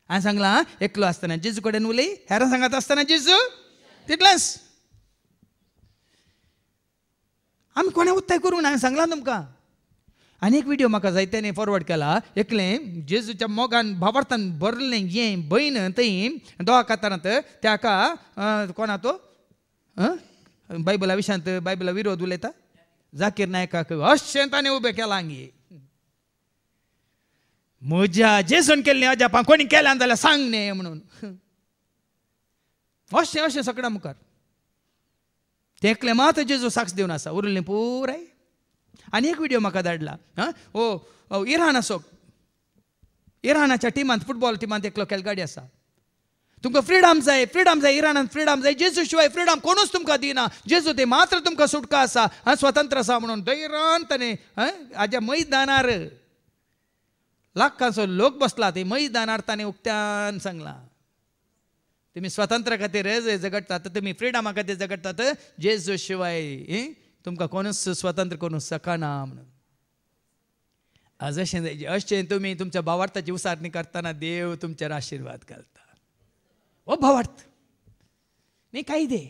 हांवें सांगलां एकलो आसतना जेजू कडेन उलय हेरां सांगात आसतना जेजू तितलेंच आमी कोणें उत्ताय करूंक हांवें सांगलां तुमकां आनी एक व्हिडिओ म्हाका त्याने फॉरवर्ड केला एकलें जेजूच्या मोगान भावार्थान भरलें ये बैन थंय दोळा कातारांत त्याका कोणा तो बायबला विशांत बायबला विरोध उलयता जाकीर नायकाक अशें ताणें उबें केला हांगी म्हज्या जेजून केल्लें अजापान कोणी केल्यान जाल्यार सांग न्ही म्हणून अशें अशें सगळ्या मुखार तेकलें मात जेजू साक्ष दिवन आसा उरले पुराय आणि एक व्हिडिओ म्हाका धाडला ओ इराण असो इराणाच्या टिमांत फुटबॉल टिमांत एकलो खेळगाडी आसा तुमकां फ्रिडम जाय फ्रिडम जाय इराणान फ्रिडम जाय जेजू शिवाय फ्रिडम कोणूच तुमकां दिना जेजू ते मात्र तुमकां सुटका आसा हा स्वतंत्र आसा म्हणून दैरान ताणें हाज्या मैदानार लाखांचो लोक बसला ते मैदानार ताणें उक्त्यान सांगला तुम्ही स्वतंत्र खातीर झगडटात तुम्ही फ्रिडमा खातीर झगडटात जेजू शिवाय तुमकां कोणूच स्वतंत्र करूंक शकना म्हणून अशें अशें तुमी तुमच्या भावार्थाची उसारणी करताना देव तुमचेर आशिर्वाद घालता हो भावार्थ न्ही काय दे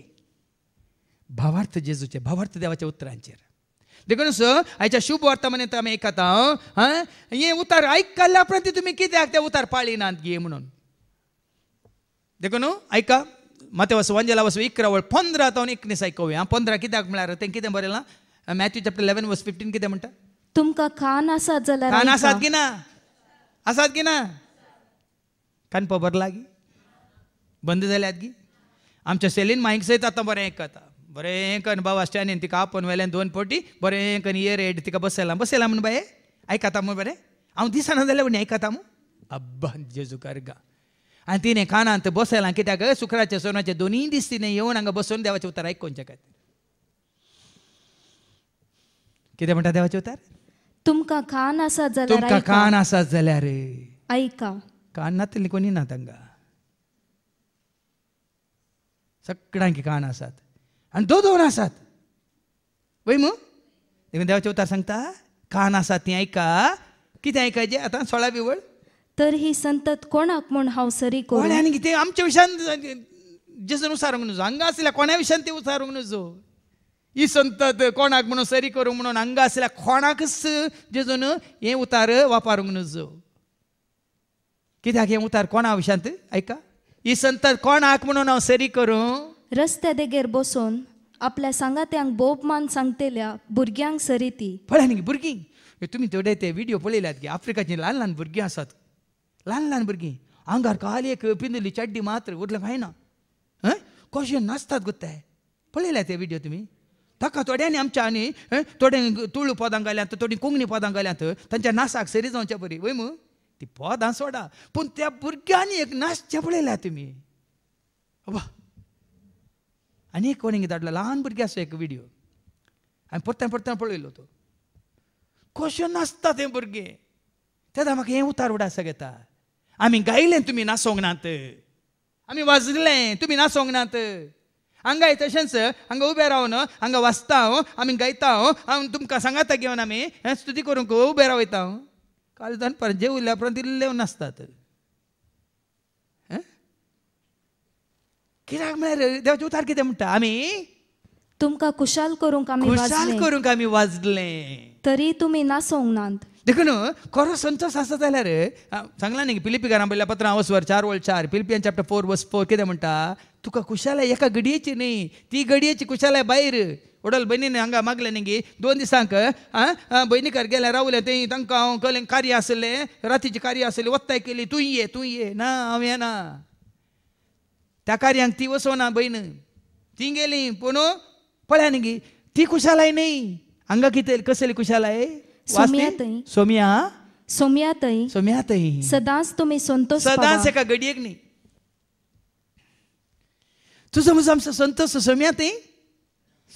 भावार्थ जेजूचे भावार्थ देवाच्या उतरांचेर स आयच्या शुभ वार्ता म्हणून आमी एकता हे उतार आयकल्या प्रती तुमी कित्याक ते उतार पाळी नात गे म्हणून देखून आयका Mateus Vanjala was ikra word pondra tawn iknis aikovi. Ah pondra कित्याक mlar ten कितें barela. Matthew chapter eleven verse fifteen कितें म्हणटा तुमकां खान आसात जाल्यार कान आसात की ना आसात की ना कान पबर लागी बंद जाल्यात गी आमच्या सेलीन माईक सयत आतां बरें कता बरें कन बाबा स्टॅनीन तिका आपोवन वेल्यान दोन पोटी बरें कन इयर एड तिका बसयलां बसयलां म्हण बाये आयकता मू बरें हांव दिसना जाल्यार म्हण आयकता मू अब्बा जेजू गा आनी तिने कानांत बसयलां कित्याक शुक्राच्या सोनाचे दोन्ही दीस तिने येऊन हांगा बसून देवाचे उतार ऐकूनच्या खातीर कितें म्हणटा देवाचे उतार तुमकां कान आसात जाल्यार खान असा आसात जाल्यार आयका कान नातली कोणी ना तंगा सगळ्यांक कान आसात आणि दो दोन आसात पळय मग देवाचे उतार सांगता कान आसात ती ऐका किती ऐकायचे आता सोळा बिवळ तर ही संतत कोणाक म्हूण हांव सरी कोण आनी आमच्या विशयान जसन उसारूंक नजो हांगा आसल्या कोणा विशयान ते उसारूंक नजो ही संतत कोणाक म्हणून सरी करूं म्हणून हांगा आसल्या कोणाकच जेजून हे उतार वापरूंक नजो कित्याक हे उतार कोणा विशांत ऐका ही संतत कोणाक म्हणून हांव सरी करूं रस्त्या देगेर बसून आपल्या सांगात्यांक बोबमान सांगतेल्या भुरग्यांक सरी ती पळय भुरगीं तुम्ही थोडे ते व्हिडिओ पळयल्यात की आफ्रिकाची ल्हान ल्हान भुरगीं आसात लहान लहान भुरगीं आंगार काली पिंदली चड्डी मात्र उरलें काय ना कशे नाचतात गोत्ताय पळयल्या ते व्हिडिओ तुम्ही ताका थोड्यांनी आमच्या आणि थोड्यांक तुळू पदां घाल्यांत थोडीं कोंकणी पदां घाल्यांत तांच्या नाचाक सरी जावच्या परी वय मू ती पदां सोडा पूण त्या भुरग्यांनी एक नाचचें पळयल्या तुम्ही वा आनी एक कोणी धाडलो ल्हान असो एक व्हिडिओ हांवें परत्यान परत्यान पळयलो तो कश्यो नाचता ते भुरगे तेदा म्हाका हें उतार उडास घेता आमी गायिल्लें तुमी ना सोंगनात आमी वाजलें तुमी ना सोंगनात हांगा तशेंच हांगा उबे रावन हांगा वाचता हांव आमी गायता हांव हांव तुमकां सांगाता घेवन आमी हे स्तुती करूंक उबे रावयता हांव कालदान परजे उरल्या उपरांत इल्ले नासतात कित्याक म्हळ्यार देवाचे उतार कितें म्हणटा आमी तुमकां कुशाल करूंक आमी कुशाल करूंक आमी तरी तुमी ना सोंगनात देखून खरो संतोष असा जाल्यार सांगला न्ही पिलिपी पहिल्या पत्रां वर चार वळ चार Philippians chapter four verse four कितें म्हणटा तुका कुशालाय एका घडयेची न्ही ती घडयेची कुशालाय उड़ल उडल ने हांगा मागले न्ही दोन दिसांक आं बहिणीकार गेले रावले ते तांकां हांव कलें कार्य आसले रातीची कार्य आसलें वत्ताय केली तूं ये तूं ये ना हांव ना त्या कार्यांक ती वसोना भयण ती गेली पूण पळया न्ही ती कुशालाय न्ही हांगा कितें कसली कुशालाय सोम्यातही सोम्या सोम्यातही सोम्यातही सदाच तुम्ही संतोष सदाच एका घडयेक न्ही तुझं मुझं आमचा संतोष सोम्यातही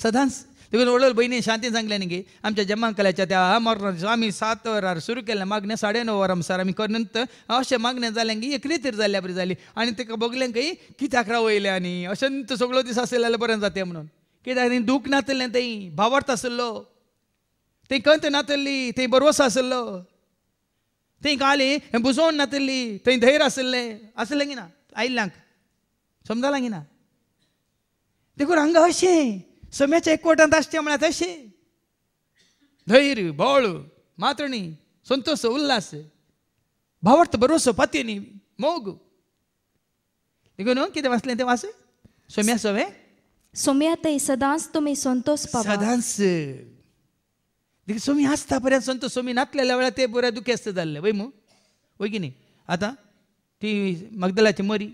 सदांच देखून वडोल बहिणी शांती सांगले न्ही आमच्या जमांकलाच्या त्या मरण आम्ही सात वरार सुरू केल्या मागण्या साडे नऊ वरां सर आम्ही नंतर अशे मागण्या जाल्यां की एक रेतीर जाल्ल्या बरी जाली आणि ते बघलें काही कित्याक वयल्या आनी अशंत सगळो दीस आसले बरं बरें जाते म्हणून कित्याक दुख नातलें तें भावार्थ आसलो थंय కంతె తల్లి थंय భరోసా అసలు తె కాలి బుజోన్ తల్లి తె ధైర్य असले असलेंगिना आयिल्ल्यांक समजालांगिना देखून हांगा अशें समेच्या एकवटांत आसचें म्हळ्यार तशें धैर्य बळ मातणी संतोष उल्हास भावार्थ भरोसो न्ही मोग देखून कितें वाचलें तें वाच सोम्या सोवे सोम्या थंय सदांच तुमी संतोष सदांच देखील सोमी आसता पर्यंत संत सोमी नातलेल्या वेळा ते बऱ्या दुखेस्त झाले जाल्ले वै मू वय की न्ही ती मगदलाची मरी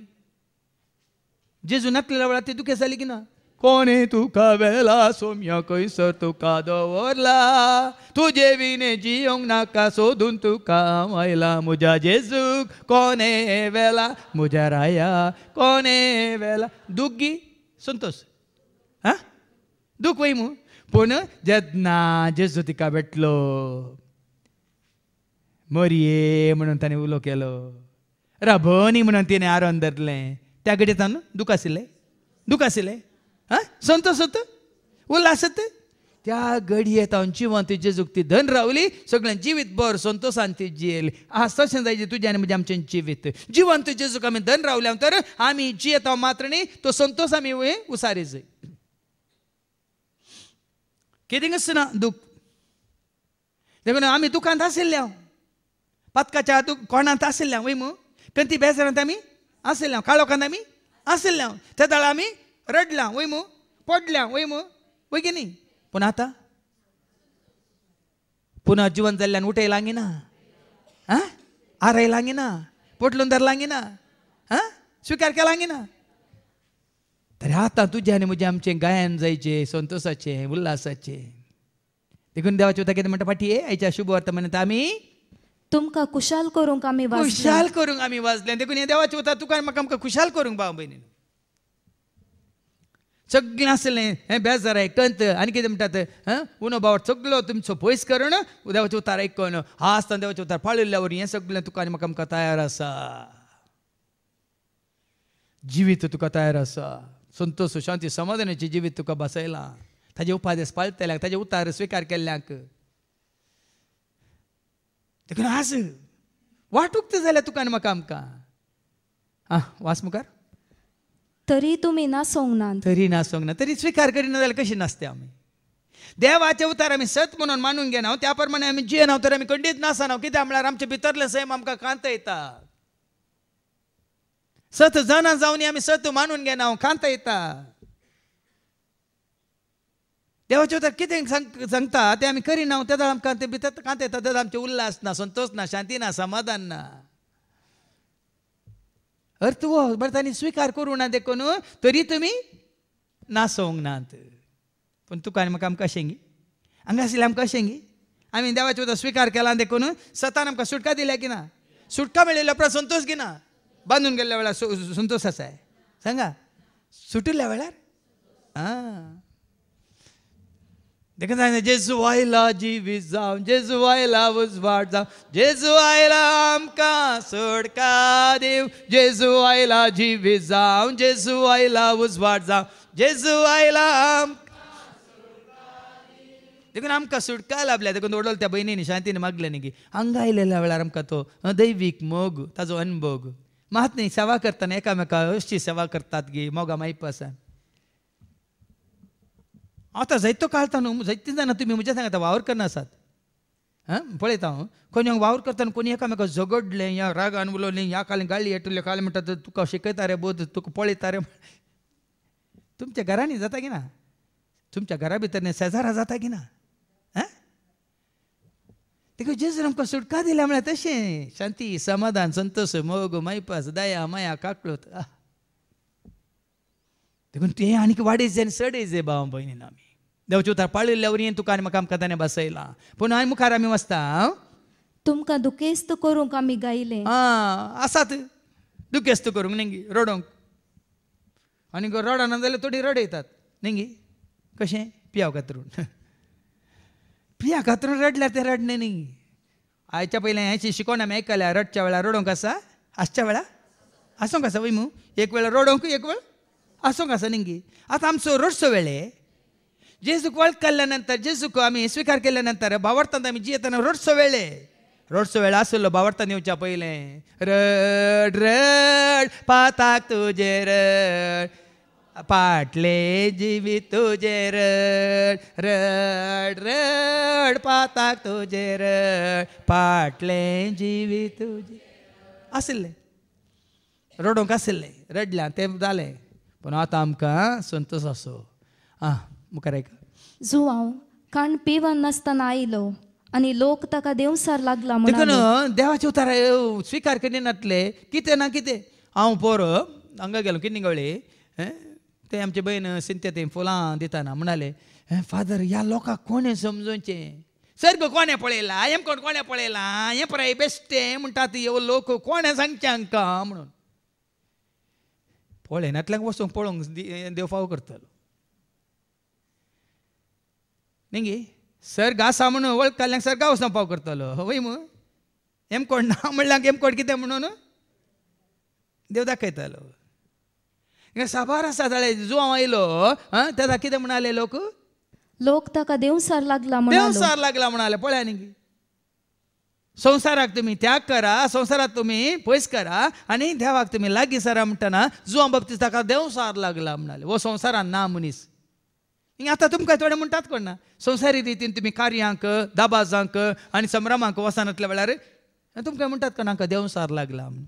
जेजू नातलेल्या वेळा ती दुखेस झाली की ना कोणे तुका वेला सोम्य तू तुका दवरला तुजे विने का नाका सोदून तुका मैला म्हज्या जेजूक कोणे वेला म्हज्या राया कोणे वेला दुख्गी संतोष हा दुख वै मू పోను జత్నా भेटलो బెట్లో ये म्हणून ताणें उलो केलो राबोनी म्हणून तिणें आरोन धरलें त्या कडेन दुख आशिल्लें दुख आशिल्लें आं संतोष होतो उल्हासत त्या घडये तावन जिवन तुजे जुक्ती धन रावली सगळ्यां जिवीत संतोशान ती जियेली येयली तशें जायचे तुजें आनी म्हणजे आमचें जिवीत जिवंत जेजूक आमी धन रावल्या तर आमी जियेता मात्र न्ही तो संतोष आमी उसारी जाय कितें आसना दूख देखून आमी दुकांत आशिल्ले हांव पातकाच्या कोणांत आशिल्ले हांव वयम कारण ती बेजारांत आमी आशिल्ले हांव काळो आमी आशिल्ले हांव ते जाल्यार आमी रडलां वयम पडल्या वयम वय गे न्ही पूण आतां पुना जिवन जाल्ल्यान उठय लागिना आं आरय लागिना पोटलून धर लागिना आं स्विकार केला गिना तरी आता तुझ्याने म्हणजे आमचे गायन जायचे संतोषाचे उल्हासाचे देखून देवाचे उदा किती म्हणटा फाटी आयच्या शुभ वार्ता म्हणत आम्ही तुमकां खुशाल करूंक आमी खुशाल करूंक आमी वाजले देखून हे देवाचे उतर तुका म्हाका आमकां खुशाल करूंक भाव भयणीन सगळें आसलें हें बेजार एकंत आनी कितें म्हणटात उनो बावट सगळो तुमचो पयस करून देवाचे उतार आयकून हा आसतना देवाचे उतार पाळिल्ल्यावर हें सगळें तुका आनी म्हाका आमकां तयार आसा जिवीत तुका तयार आसा संतोष सुशांती समाधानाची जिवीत तुका बसयला ताजे उपादेस पाळतल्याक ताजे उतार स्विकार केल्ल्याक देखून आज वाट ते जाल्यार तुका आनी म्हाका आमकां आं वास मुखार तरी तुम्ही ना सोंगना तरी ना सोंगना तरी स्विकार करीना जाल्यार कशी नासते आमी देवाचे उतार आमी सत म्हणून मानून घेना त्या प्रमाणे आमी जियेना तर आमी खंडीत नासना कित्याक म्हळ्यार आमचे भितरले सैम आमकां कांत येता सत जाणा जाऊन आम्ही सत मानून घेना कांता येता देवाचे उतर कितें सांगता ते आम्ही करीना तेदळ आमकां ते भितर कांता येता आमचे उल्हास ना संतोष ना शांती ना समाधान ना अर्थ वो बरं स्वीकार स्विकार करू ना देखून तरी तुम्ही नासोंक नात पण तुका आनी म्हाका आमकां शेंगी हांगासले आमकां शेंगी आमी देवाचे उतर स्विकार केला देखून सतान आमकां सुटका दिल्या की ना सुटका मेळिल्ल्या उपरांत संतोष ना बांधून गेल्या वेळा सु संतोषाचा आहे सांगा सुटल्या वेळार जी देखील जाऊ जेजू आयला उजवाड जाऊ जेजू आयला आमका सोडका देव जेजुवायला जिवीत जाव जेजुवायला उजवाट जाव आयला आम देखून आमकां सुटका लाभल्या देखून ओडल त्या बहिणीने शांतीने मागले न्ही की हांगा आयलेल्या वेळार आमकां तो दैवीक मोग ताजो अनभोग महात्मे सेवा करताना एकामेका सेवा करतात गे मोगा माईप असा आता जैतो काळता न्हू जैतिंदा जाणा तुम्ही म्हज्या सांगता वावर करनासात हां पळयता हांव कोणी वावर करताना कोणी एकामेका झगडलें या रागान उलवले या कालें गाळी येटले काल म्हणटा तुका शिकयता रे बोध तुका पळयता रे तुमच्या घरांनी जाता की ना तुमच्या घरा भितर शेजारा जाता की ना देखो जेज धर्म को सुटका दिला म्हणा तसे शांती समाधान संतोष मोग मैपास दया माया काकलोत देखून ते आनीक वाडीच जाय सडेच जाय भाव भयणीन आमी देवचे उतार पाळिल्ल्यावर येन तुका आनी म्हाका आमकां ताणें बसयलां पूण हांवें मुखार आमी वचता तुमकां दुखेस्त करूंक आमी गायले आं आसात दुखेस्त करूंक नेंगी रडोंक आनी रडना जाल्यार थोडी रडयतात नेंगी कशें पियाव कातरून प्रिया घातरून रडल्या ते रडणे नाही आयच्या पहिल्या हें शिकवण आमी ऐकल्या रडच्या वेळा रडोंक आसा आसच्या वेळा आसूंक आसा वय एक वेळा रडोंक एक वेळ असो आसा निंगी आता आमचं रडसो वेळे जेजूक वळखल्या नंतर जेजूक आम्ही स्वीकार केल्यानंतर नंतर भावार्थांत आमी जियेतना रडसो वेळे रोडसो वेळ आसलो बावरता येवच्या पहिले रड रड पाताक तुजे रड पाटले जीवी तुझे रड रड रड पाताक तुझे रड पाटले जीवी तुझे असले रडोंक आशिल्ले रडल्या ते जालें पूण आतां आमकां संतोश असो आं मुखार एक जुवांव काण पिवन नासतना आयलो आनी लोक ताका सार लागला म्हणून देवाचे उतार स्विकार करिनातले कितें ना कितें हांव पोर हांगा गेलो किन्नी निगळ्ळी ते आमचे बहीण सिंत्या ते फुलां दिताना म्हणाले फादर या लोकांक कोणे समजोचे सर्ग कोणे पळयला हें कोण कोणें पळयला हें पराय बेश्टे म्हणटात ह्यो लोक कोणें सांगचे हांकां म्हणून पळयनांतल्यान वचूंक पळोवंक देव फाव करतलो न्ही सर गासा म्हणून वळखल्याक सर्गा वचून फाव करतलो वय मग एम कोण ना म्हणल्यार एम कोण कितें म्हणून देव दाखयतालो ఇక సభారసాదాలు జూమ్ आयलो हां त्याला कितें म्हणाले लोक लोक ताका देवसार लागला म्हणालो देवसार लागला म्हणाले पळया न्ही संसाराक तुम्ही त्याग करा संसारात तुम्ही पयस करा आणि देवाक तुम्ही लागीं सरा म्हणटना जुआ बाबतीत ताका देवसार लागला म्हणाले वो संसारान ना मनीस आतां तुमकां थोडे म्हणटात कोण ना संवसारी रितीन तुमी कार्यांक दाबाजांक आनी संभ्रमांक वसानातल्या वेळार तुमकां म्हणटात कोण देव देवसार लागला म्हणून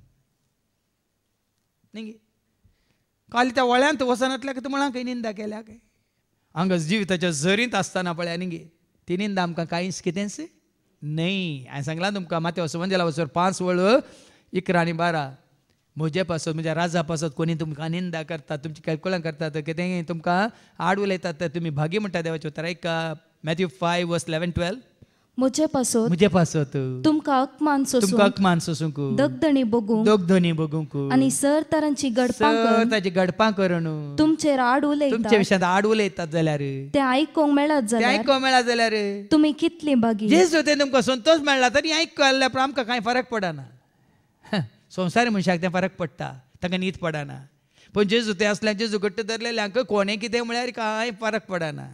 न्ही काल त्या वळ्यांत की तुम्हाला काही निंदा केल्या काय हांगा जिविताच्या झरींत आसतना पळ्या गे ती निंदा आमकां कांयच कितेंच न्हय हांवें सांगलां तुमकां माते वसवण दिला वसोर पांच वळ इकरा आनी बारा म्हजे पासत म्हणजे राजा पासत कोणी तुमकां निंदा करता तुमची कॅल्कुलां करता तर कितें तुमकां आड उलयतात तर तुमी भागी म्हणटा देवाचे देवाच्या उतरायक Matthew five verse eleven twelve मुझे पासो मुझे पासो तू तुमका अकमान सोसू तुमका अकमान सोसूंकू दगदणी बगू दगदणी बगूंकू आणि सर तारांची गडपां कर ताची गडपां करून तुमचेर आड उलयता तुमचे विशयात आड उलयतात जाल्यार ते आयकोंक मेळत जाल्यार ते आयकोंक मेळत जाल्यार तुम्ही कितली भागी जेसू ते तुमकां संतोष मेळ्ळा तरी आयकल्या पण आमकां कांय फरक पडना संवसारी मनशाक ते फरक पडटा तांकां न्हीद पडना पण जेजू ते असल्याचे जेजू घट्ट धरलेल्यांक कोणे कितें म्हळ्यार कांय फरक पडना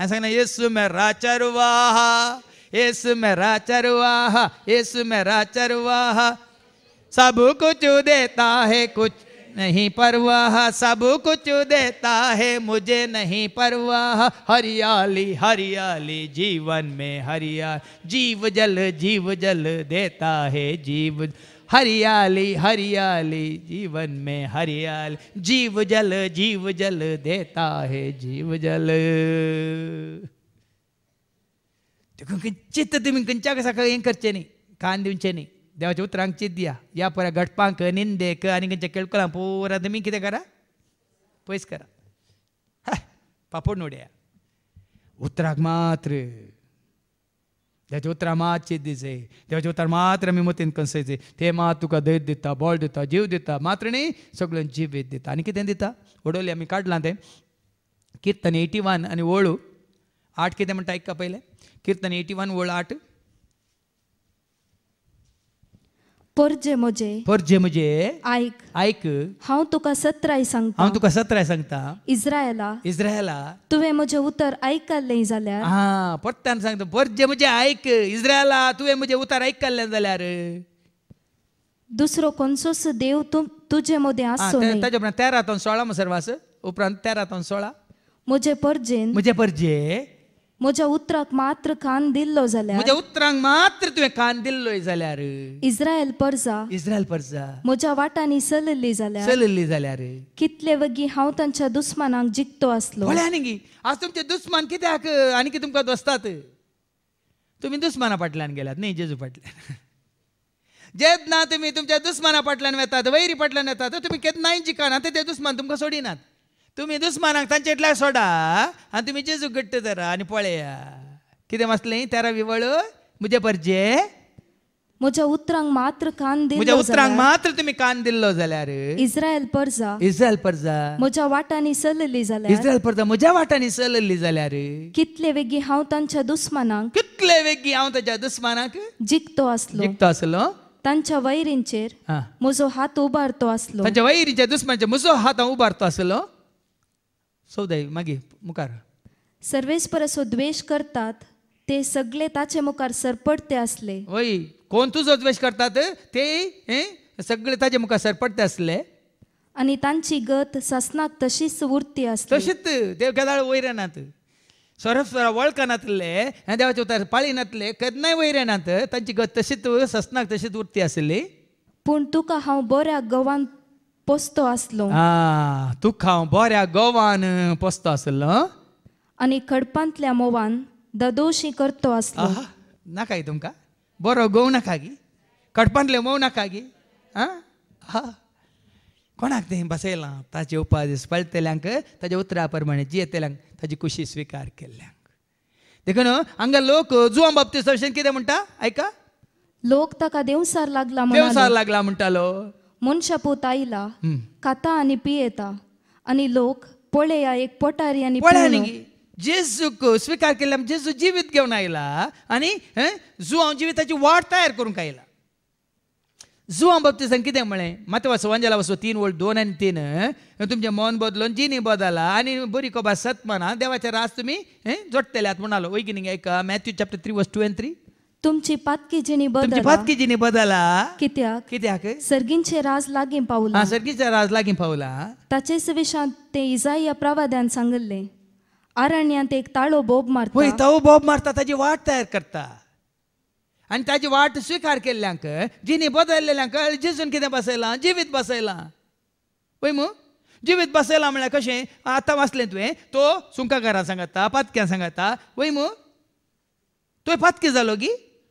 ऐसा कहना यीशु मेरा चरवाह यीशु मेरा चरवाह यीशु मेरा चरवाहा सब कुछ देता है कुछ नहीं परवाह सब कुछ देता है मुझे नहीं परवाह हरियाली हरियाली जीवन में हरिया जीव जल जीव जल देता है जीव जल। हरियाली हरियाली जीवन में हरियाल जीव जल जीव जल देता है जीव जल देखून चित्त तुम्ही कंचा कसा हें करचे न्ही कान दिवचे न्ही देवाच्या उतरांक चित दिया या पर गटपांक निंदेक आनी खंयच्या केळकुलां पुरा तुमी कितें करा पयस करा पापड नोड्या उतराक मात्र De outra mate dizer, de outra मात्र me मतीन canseze, ते मात तुका दैत दिता बळ दिता जीव दिता मात्र न्ही सगळं जीव वेद दिता आणि कितें दिता ओडोले आमी काडलां तें किर्तन एटी वन आनी वळू आठ कितें म्हणटा आयकता पयलें किर्तन एटी वन वळ आठ परजे म्हजे परजे म्हजे ऐक ऐक हांव तुका सत्राय सांगता हांव तुका सत्राय सांगता इस्रायला इस्रायला तुवें म्हजें उतर आयकल्लें जाल्यार हा परतान सांगता परजे म्हजे ऐक इस्रायला तुवें म्हजें उतर आयकल्लें जाल्यार दुसरो कोणसोच देव तूं तुजे मदें आसूं ताजे उपरांत तेरा तो सोळा मसर वास उपरांत तेरा तो सोळा म्हजे परजेन म्हजे परजे म्हज्या उतराक मात्र कान दिल्लो जाल्यार म्हज्या उतरांक मात्र तुवें कान दिल्लो जाल्यार इस्रायल परजा इस्रायल परजा म्हज्या वाटांनी सलल्ली जाल्यार सलल्ली जाल्यार कितले वगी हांव तांच्या दुस्मानांक जिखतो आसलो म्हळ्यार न्ही आज तुमचे दुस्मान कित्याक आनी कितें तुमकां दोस्तात तुमी दुस्माना फाटल्यान गेल्यात न्ही जेजू फाटल्यान जेदना तुमी तुमच्या दुस्माना फाटल्यान वेतात वैरी फाटल्यान येतात तुमी केन्नाय जिखनात ते दुस्मान तुमकां सोडिनात तुम्ही दुस्मानांक तांचे इटला सोडा आनी तुमी जेजूक घट्ट धरा आनी पळया कितें मासलें तेरा विवळ म्हजे परजे म्हज्या उतरांक मात्र कान दिल म्हज्या उतरांक मात्र तुमी कान दिल्लो जाल्यार इस्रायल परजा इस्रायल परजा म्हज्या वाटांनी सल्लली जाल्यार इस्रायल परजा म्हज्या वाटांनी सल्लली जाल्यार कितले वेगी हांव तांच्या दुस्मानांक कितले वेगी हांव ताच्या दुस्मानांक जिकतो आसलो जिकतो आसलो तांच्या वैरींचेर म्हजो हात उबारतो आसलो तांच्या वैरीच्या दुस्मानाचेर म्हजो हात हांव उबारतो आसलो सौदय मागे मुखार सर्वेस्पर असो द्वेष करतात ते सगळे ताचे मुखार सरपटते असले होय कोण तुझो द्वेष करतात ते सगळे ताचे मुखार सरपटते असले आणि तांची गत सासनाक तशीच उरती असते तशीच देव केदाळ वयर येनात सरफ वळख नातले देवाचे देवाच्या उतार पाळी नातले केदनाय वयर येनात गत तशीच ससनाक तशीच उरती असली पण तुका हा बऱ्या गवान पोस्तो आसलो आ तुका बऱ्या गोवान पोस्तो आसलो आनी आणि खडपांतल्या मोवान ददोशी करतो आसलो ना नाका तुमका तुमकां बरो गोव नाका गी कडपांतले मोव नाका गी आं कोणाक तें बसयलां ताचे उपास पळतेल्यांक ताच्या उतरा प्रमाणे जियेतेल्यांक ताची खुशी स्विकार केल्ल्यांक देखून हांगा लोक जुआं बाबतीत सवशेन कितें म्हणटा आयका लोक ताका देवसार लागला देवसार लागला म्हणटालो मनशापू तायला कथा आनी पियेता आनी लोक या एक पोटारी आनी जेजूक स्वीकार केला जेजू जीवित घेऊन आयला आणि जू हा जिविताची वाट तयार करून आयला जू हांव बाबतीसान कितें म्हणे मात वस जाला वसो तीन वळ दोन आनी तीन तुमचे मन बदलून जिनी बदला आणि बरी कोबा सत्मना देवाचे रास तुम्ही जोडतेल्यात म्हणालो वैगिनींग एक Matthew chapter three verse two and three तुमची पातकिजिनी तुमची बदला जिनी बदला कित्याक कित्याक सर्गींचे राज लागीं पावला हां सर्गिनचे राज लागीं पावला ताचे सविशांत ते इजाया प्रवाद्यान सांगले आरण्यांत एक ताळो बोब होय बोब तो मारता ताची वाट तयार करता आणि ताची वाट स्वीकार केल्ल्यांक जिणी बदललेल्यांक जिजून कितें बसयला जिवीत बसयला पळय मु जिवीत बसयला म्हळ्यार कसे आता वाचले तुवें तो सुंकाकारा सांगता पातक्या सांगता पळय मु तुवें पातकी जालो गी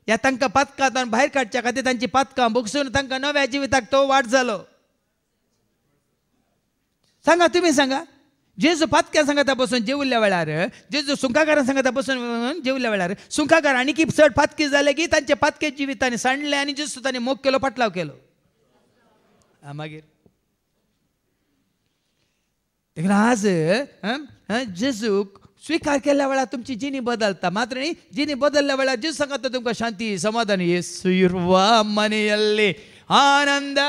ह्या तांकां पातकांतान भायर काडच्या खातीर तांची पातकां बोगसून तांकां नव्या जिविताक तो वाट जालो सांगा तुम्ही सांगा जेजू पातक्या सांगता बसून जेवल्या वेळार जेजू सुंकाकारां सांगता बसून जेवल्या वेळार सुंकाकार आनी की चड पातकी जाले की तांचे पातके जिवितांनी सांडले आनी जेजू तांणी मोग केलो पाटलाव केलो मागीर आज जेजूक ಸ್ವೀಕಾರ केल्यावेळा तुमची ಜೀನಿ बदलता मात्र ಜೀನಿ जिणी बदलल्या जीव सांगता तुमकां शांती समाधान ಇರುವ ಮನೆಯಲ್ಲಿ ಆನಂದ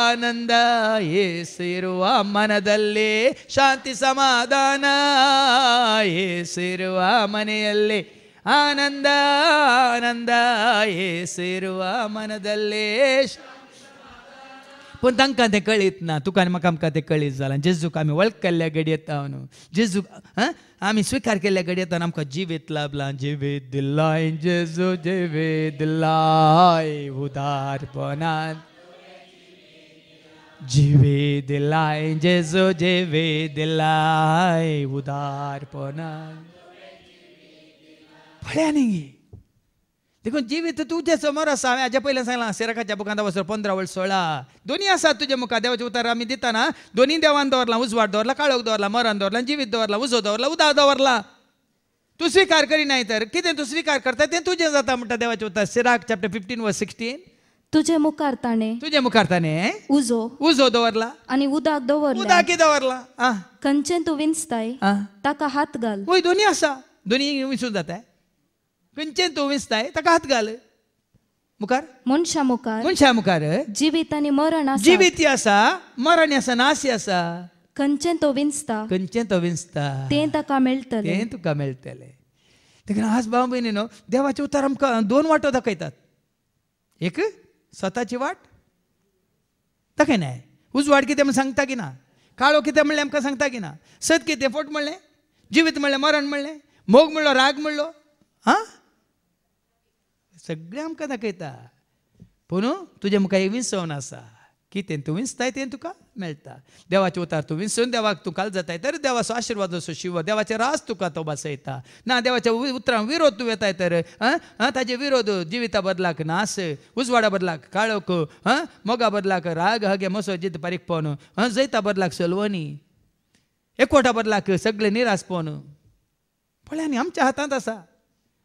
ಆನಂದ ಏಸು ಇರುವ ಮನದಲ್ಲಿ ಶಾಂತಿ ಸಮಾಧಾನ ಏಸು ಇರುವ ಮನೆಯಲ್ಲಿ ಆನಂದ ಆನಂದ ಏಸು ಇರುವ ಮನದಲ್ಲಿ पूण तांकां तें कळीत ना तुका आनी म्हाका आमकां तें कळीत जालां जेजूक आमी वळख केल्ल्या गडयेता न्हू जेजूक आं आमी स्विकार केल्ल्या गडयेता आमकां जिवीत लाभलां जिवीत दिलाय जेजू जिवीत दिलाय उदारपणान जिवे दिलाय जेजो जेवे दिलाय उदारपणान फळ्या न्ही देखून जिवीत तुझे समोर असा हांवें हाज्या पयलीं सांगलां सेराकाच्या बुकांत वचून पंदरा वळ सोळा दोनी आसात तुजे मुखार देवाचे उतार आमी दिताना दोनी देवान दवरला उजवाड दवरला काळोख दवरला मरण दवरला जिवीत दवरला उजो दवरला उदा दवरला तूं करी नाही तर कितें तूं स्विकार करता तें तुजें जाता म्हणटा देवाचे उतार सिराक चॅप्टर फिफ्टीन व सिक्स्टीन तुझे मुखार ताणें तुझे मुखार ताणें उजो उजो दवरला आनी उदाक दवरला की दवरला आं खंयचें तूं विंचताय ताका हात घाल हय दोनी आसा दोनी विंचून जाता तूं विंचताय ताका ಪಿಂಚೆನ್ ತೂವಿಸ್ತಾಯಿ ತಕ ಹತ್ಗಾಲ ಮುಖಾರ್ ಮನುಷ್ಯ ಮುಖಾರ್ ಮನುಷ್ಯ ಮುಖಾರ್ ಜೀವಿತ जिवीत आसा ಜೀವಿತಿ आसा ಮರಣ आसा ನಾಸಿ तो विंचता ತೋವಿನ್ಸ್ತಾ तो विंचता तें ताका मेळटलें तें तुका मेळटलें तेका आज भाव भयणी न्हू देवाचे उतार आमकां दोन वाटो दाखयतात एक स्वताची वाट दाखयनाय उजवाड कितें म्हण सांगता की ना काळो कितें म्हणलें आमकां सांगता की ना सत कितें फोट म्हणलें जिवीत म्हणलें मरण म्हणलें मोग म्हणलो राग म्हणलो आं आमकां दाखयता पूण तुजे मुखार एक विंसवण आसा कितें तूं विंचताय तें तुका मेळटा देवाचे उतार तूं विंचून देवाक तूं काल जाताय तर देवाचो आशिर्वाद असो शिव देवाचे रास तुका तो बसयता ना देवाच्या उतरांक विरोध तूं येताय तर आं ताजे विरोध जिविता बदलाक नास उजवाडा बदलाक काळोख आं मोगा बदलाक राग हगे मसो जिद्द पारीक पावन जैता बदलाक सलवणी एकवटा बदलाक सगळे निराश पावन पळय आनी आमच्या हातांत आसा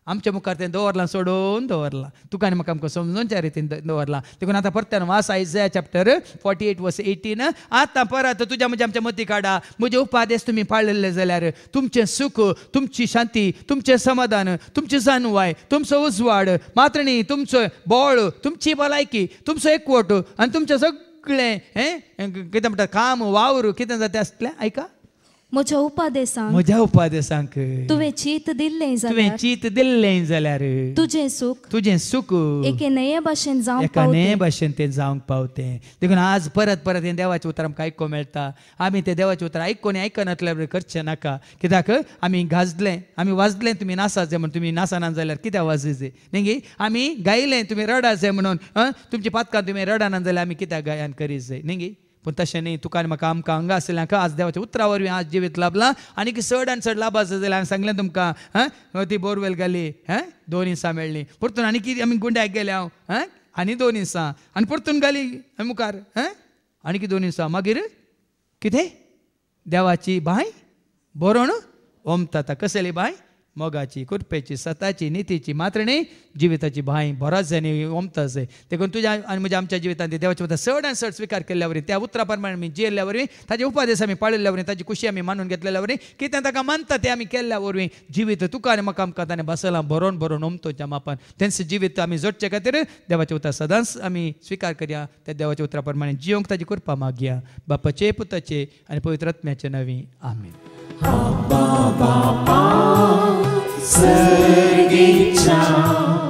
आमच्या मुखार ते दवरलां सोडून दवरलां तुका आनी म्हाका आमकां समजोनच्या रितीन दवरलां देखून आतां परत्यान वास Isaiah chapter forty eight verse eighteen आतां परत तुज्या म्हज्या आमच्या मती काडा म्हजे उपादेश तुमी पाळलेले जाल्यार तुमचें सुख तुमची शांती तुमचें समाधान तुमची जाणवाय तुमचो उजवाड मात्रणी तुमचो बोळ तुमची भलायकी तुमचो एकवट आनी तुमचें सगळें हें कितें म्हणटा काम वावर कितें जाता आसलें आयका म्हज्या उपादेसांक म्हज्या उपादेसांक तुवें चीत दिल्लें जाल्यार तुवें चीत दिल्लें जाल्यार तुजें सुख तुजें सुख एके नये भाशेन जावं एका नये भाशेन तें जावंक पावते देखून आज परत परत हें देवाचें उतर आमकां आयकूंक मेळटा आमी तें देवाचें उतर आयकोन आयकनातल्या बरोबर करचें नाका कित्याक आमी गाजलें आमी वाजले तुमी नासा नासाचे म्हण तुमी नासना जाल्यार कित्याक वाजचे न्ही आमी गायले तुमी रडा जाय म्हणून तुमची पातकां तुमी रडाना जाल्यार आमी कित्याक गायन करीत जाय न्ही पूण तशें न्ही तुका म्हाका आमकां हांगा आसलें आज देवाच्या उतरा वरवीं आज जिवीत लाभलां आनी चड आनी चड लाभ आसा जाल्यार हांवें सांगलें तुमकां हं हो, ती बोरवेल गेली हं दोन सा मेळ्ळी परतून आनी कितें आमी गुंड्याक गेले हांव हं आनी दोन सा आनी परतून गेली मुखार हं आनी कितें दोन हिंसा मागीर कितें देवाची बांय बरोण ओमताता कसली बांय मगाची कृपेची सताची नितीची मात्र नाही जिविताची भाई भरस जाणी ओमत असे करून तुझ्या आणि म्हणजे आमच्या जीवितात देवाच्या बद्दल सड आणि सड स्वीकार केल्यावर त्या उतराप्रमाणे मी जियेल्यावर ताजे उपदेश आम्ही पाळल्यावर ताजी खुशी आम्ही मानून वरी की ताका मानता ते आम्ही केल्यावर जिवीत तुका आनी मकाम करता भरून बसलां भरून भरोन ओमतोच्या मापान तेंचे जिवीत आमी जोडचे खातीर देवाचे उतर सदांच आम्ही स्वीकार करया त्या देवाच्या उतरा जिओंक ताजी कृपा मागया बापाचे पुताचे आणि पवित्रात्म्याचे नवी आम्ही Abba Bapa Sergi cha.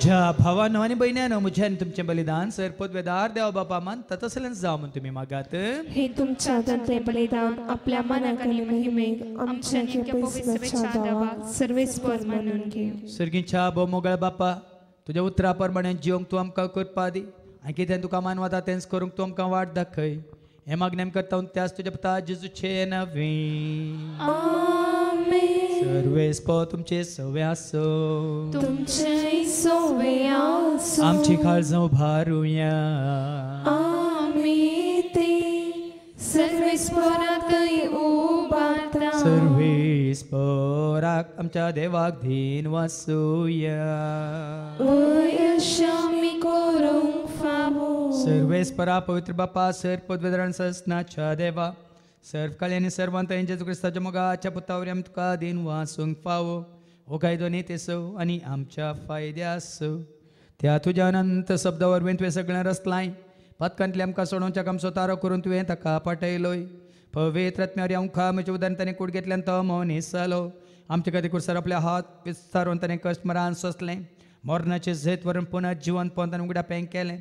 तुझ्या भावानं आणि बहिण्यानं मुझ्या आणि तुमचे बलिदान सर पदवेदार देवा बापा मान ततसलंच जाव म्हण तुम्ही मागात हे तुमच्या तंत्रे बलिदान आपल्या मनाकडे महिमे आमच्या केपेस्वेच्छा दावा सर्वेस पर म्हणून घे बो मोगळ बापा तुझ्या उतराप्रमाणे जिवंक तू आमकां करपा दी आणि कितें तुका मानवाता तेंच करूंक तू आमकां वाट दाखय हे मागणी करता त्यास तुझ्या पता जेजूचे नवी सर्वेस्पो तुमचे सवे आसो तुमचे सवे आमची काळजां उभारूया आमी ते सर्वेस्पोराक उबारता सर्वेस्पोराक आमच्या देवाक धीन वासूया वयशामी करूंक फावो सर्वेस्परा पवित्र बापा सर पदवीधरण सस्नाच्या देवा सर्व सर्वकाल्याने सर्वांत यांच्या क्रिस्ताच्या मोगाच्या पुतावर आम तुका देन वासूंक फावो हो कायदो सो आणि आमच्या फायद्यास त्या तुज्या अनंत शब्दा वरवीं तुवें सगळें रचलाय पातकांतले आमकां सोडोवच्या काम तारो करून तुवें ताका पाठयलोय पवित्र आत्म्यावर आमकां म्हजे उदान ताणें कूड घेतल्यान तो मौन हिस्सालो आमचे खातीर कुडसर आपले हात विस्तारून ताणें मरान सोसलें मरणाचे झेत वरून पुन्हा जिवन पोवन ताणें उगड्या पेंक केलें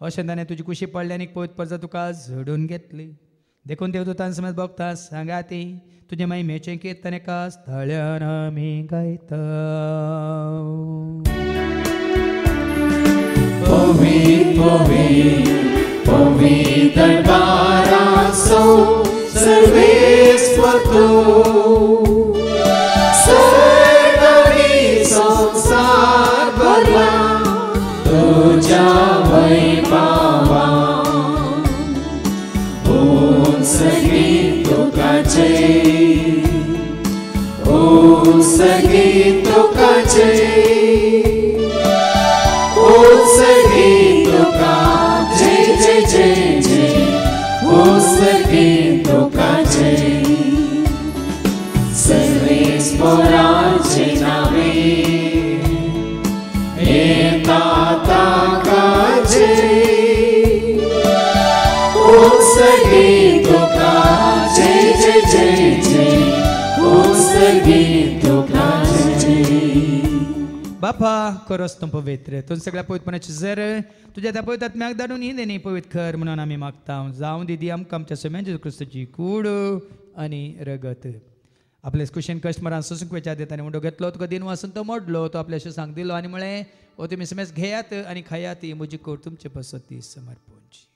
अशें ताणें तुजी कुशी पडली आनी पळयत परजा तुका झडून घेतली देखून देवदूतांसमोर बघतास सांगा ती तुझे महिमेचे कीर्तन का स्थळन मी गायत पोवी पोवी पोवी दरबारा सौ सर्वे स्वतो संसार भरला तुझ्या वैभा जॾहिं ओ सगे तोका ओ सघे तोका जॾहिं जइजें जय ओ सके तोका जॾहिं सवे स्पोरा जे रावे एता ओ सगे जय जय जय बापा खरोच तुम पवित्र तुम सगळ्या पवित्रपणाची जर तुझ्या त्या पवित्र आत्म्याक धाडून ही देणी पवित्र कर म्हणून आम्ही मागता जावं दिदी आमकां आमच्या सोम्यांचे क्रिस्तूची कूड आणि रगत आपले क्वेश्चन कस्टमरान सोसूंक विचार देता आनी म्हणटो घेतलो तुका दिन वाचून तो मोडलो तो आपल्याशी सांग दिलो आनी म्हळें ओ तुमी समेस घेयात आनी खायात ही म्हजी कोड तुमचे पसत ती समर्पणची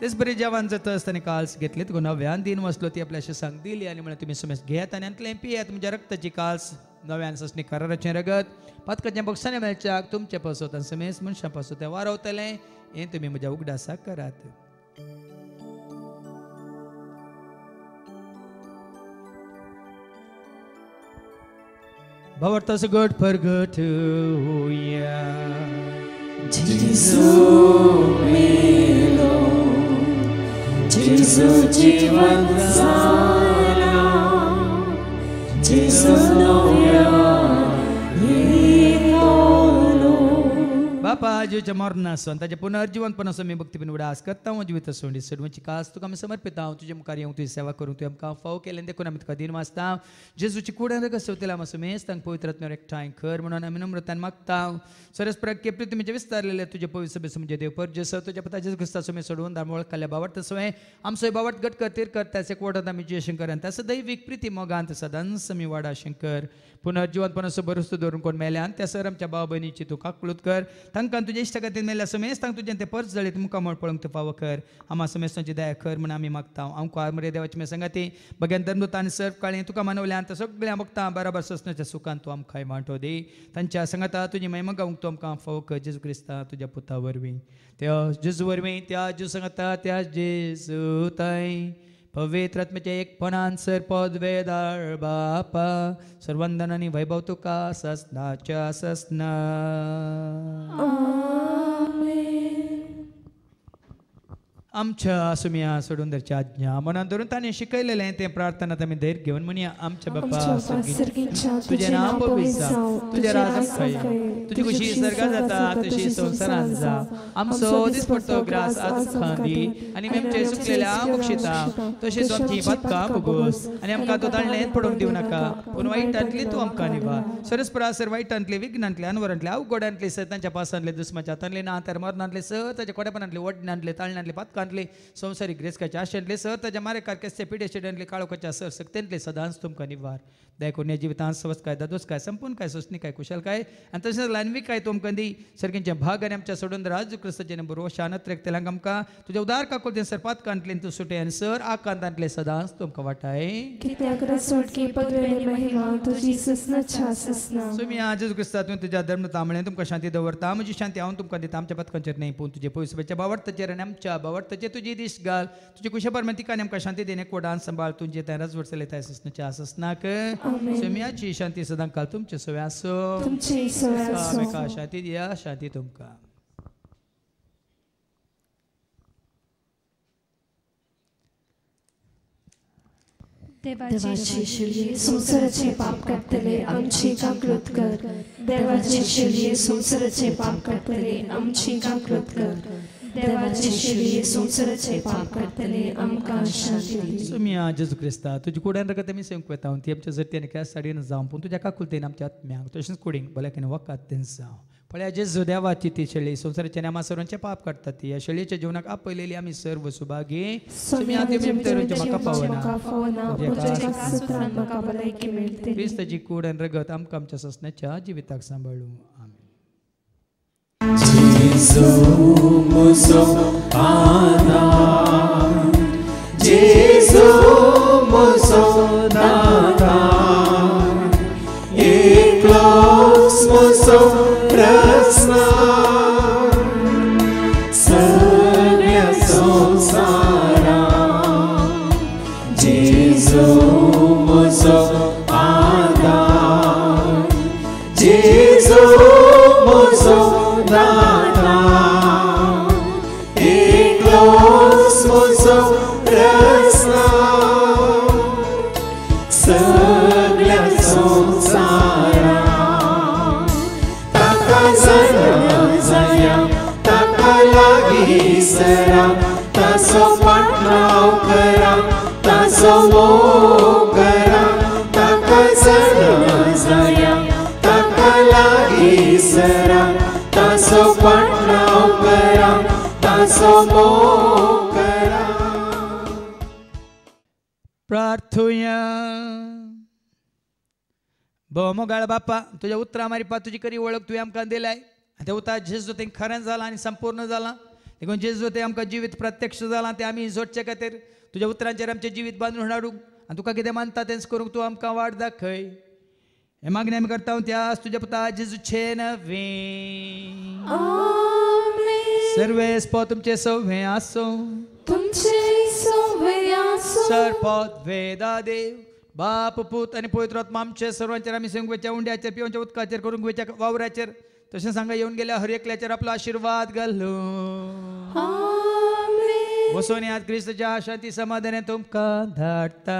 तेच बरे जेवण जाता काल्स घेतले तुका नव्यान दिन वसलो ती अपने संग दिली आनी म्हणून तुमी समेस घेयात पियात म्हणजे रक्ताची काल्स नव्यान ससणी कराराचें रगत पातकाच्या बोक्सांनी मेळच्याक तुमचे पासून आनी समेस मनशां पासून तें वारवतलें हें तुमी म्हज्या उगडासाक करात भवतस गट गट होया जिसु में Jesu Jivan Sara Jesu Noyah बापा जीवच मरणा त्याच्या पुनर्जीवन पण असो मी भक्तीपण उडा आज करता हांव जिवीत सोडी सोड म्हणजे कास तुका आमी समर्पिता हांव तुझे मुखार येवंक तुजी सेवा करू तुवें आमकां फाव केले देखून आमी तुका दिन वाचता जेजूची कुडां तुका सोवतल्या मातसो मेस तांकां पवित्र आत्म्यावर एकठांय कर म्हणून आमी नम्रतान मागता सरस प्रकेप्री तुमी जे म्हणजे विस्तारलेले तुझे पवित्र बेसो म्हणजे देव पर तुझ्या तुज्या पताचे क्रिस्ता सोमे सोडून दामोळ खाल्या बावट तसोय आमचो बावट गट करतीर करता एक वटत आमी जे शंकर आनी दैविक प्रीती प्रिती मोगांत सदांस मी वाडा शंकर पुनः जिवन पणस बरोस्त धरून कोण मेले आणि त्या आमच्या भाव भयणीची तुका काकलूत कर तांकां तुजे इश्टा खातीर मेल्या समेस तांकां तुजें तें पर्स जळीत मुखार म्हण पळोवंक तूं फावो कर आमा समेस दया कर म्हण आमी मागता हांव कोर मरे देवाची सांगाती बगेन धर्मदूत आनी सर्व काळी तुका मानवलें आनी सगळ्यां भक्तां बराबर सस्नाच्या सुखान तूं आमकां मांटो दे तांच्या संगता तुजी मैम गावंक तूं आमकां फावो कर जेजू क्रिस्ता तुज्या पुता वरवीं त्या जेजू वरवीं त्या जेजू संगता त्या जेजू ताई पवित्रत्मचे एक पणान सर पदवेदार बापा सर्वंदनानी आणि वैभव तुका आमच्या असुमी सोडून धरची आज्ञा मनात धरून ताणे आहे ते प्रार्थना आमी धैर्य घेवन म्हणूया आमच्या बापा तुझे नाव पवित्र तुझे राज खंय तुझी खुशी सर्गा जाता तशी संसारात जा आमचो पडतो ग्रास आज खांदी मी आमचे सुकलेल्या बक्षिता तशीच तुमची पातकां भोगोस आणि आमकां तो दाळणेंत पडूंक दिवं नाका पूण वायटांतली तूं आमकां निवा सरस्परा सर वायटांतले विघ्नांतले अनवरांतले अवघडांतले सर तांच्या पासांतले दुस्माच्या हातांतले ना तर मरणांतले स ताच्या कोडेपणांतले वडणांतले ताळणांतले पातकां ले संसारी ग्रेस का ले सर तज हमारे करके से पीड़े ले कालो कचा सर ले सदांस तुमका निवार जीवितांत జీవితాంశవస్ काय दादोस काय संपूर्ण काय स्वस्नी काय कुशल काय आणि तसेच लान्विक काय तोमकंदी भाग आणि आमच्या सोडून राजू क्रिस्ताचे नंबर व शानत्र आमकां तुझ्या उदार काकुल सर सरपात कांतले तू सुटे आणि सर आ कांतांतले सदांच तुमकां वाटाय तुम्ही आज क्रिस्तातून तुझ्या धर्म तांबळे तुमकां शांती दवरता म्हजी शांती हांव तुमकां दिता आमच्या पथकांचेर न्हय पूण तुजे पयसुबेच्या बावडताचेर आनी आमच्या बावडताचेर तुजी दिश घाल तुजे कुशा परमंतिकाने आमकां शांती देणे कोडान सांबाळ तुजे राज वर्सले ताय ससनाच्या आसनाक शेमयाची शांती सदां काल तुमचे सवय आसूं तुमची शांती दिया शांती तुमका देवाची शिल्ये संसाराचे पाप करतले आमची जागृत कर देवाची शिल्ये संसाराचे पाप करतले आमची जागृत कर देवाचे शरीर संसाराचे पाप करतले आमकां शांती दी सुमिया जेजू क्रिस्ता तुजी कुड्यान रगत आमी सेवंक वेता हांव ती आमच्या जर त्या साडयेन जावं पूण तुज्या काकुलतेन आमच्या आत्म्यांक तशेंच कुडींक भल्याकेन वकात तेन जावं पळया जेजू देवाची ती शेळी संसाराच्या नामा सर्वांचे पाप काडटा ती या शेळयेच्या जीवनाक आपलेली आम्ही सर्व सुभागी सुमिया तुमी तरुंचे म्हाका पावना क्रिस्ताची कूड आनी रगत आमकां आमच्या ससण्याच्या जिविताक सांभाळू Jésus, mon Sauveur, Jésus, mon Sauveur, Éclose mon Sauveur, करा बाप्पा तुझ्या उत्तरा मारी पा तुझी करी ओळख तू आमकां दिलाय त्या उतार झेजू ते खरं झाला आणि संपूर्ण झाला देखून जेजू ते आमकां जिवीत प्रत्यक्ष जालां तें आमी जोडचे खातीर तुज्या उतरांचेर आमचें जिवीत बांदून हाडूंक आनी तुका कितें मानता तेंच करूंक तूं आमकां वाट दाखय हे मागणी आमी करता त्या तुज्या पुता जेजूचे नवे सर्वे स्पो तुमचे सोवे आसो तुमचे सव्वे सर वेदा देव बाप पूत आनी पवित्र आमचे सर्वांचेर आमी सेवंक वेच्या उंड्याचेर पिवच्या उदकाचेर करूंक वेच्या वावराचेर तसे सांगा येऊन गेल्या हर आपला आशीर्वाद घालो वसोने आज आशा शांती समाधाने तुमका धाडता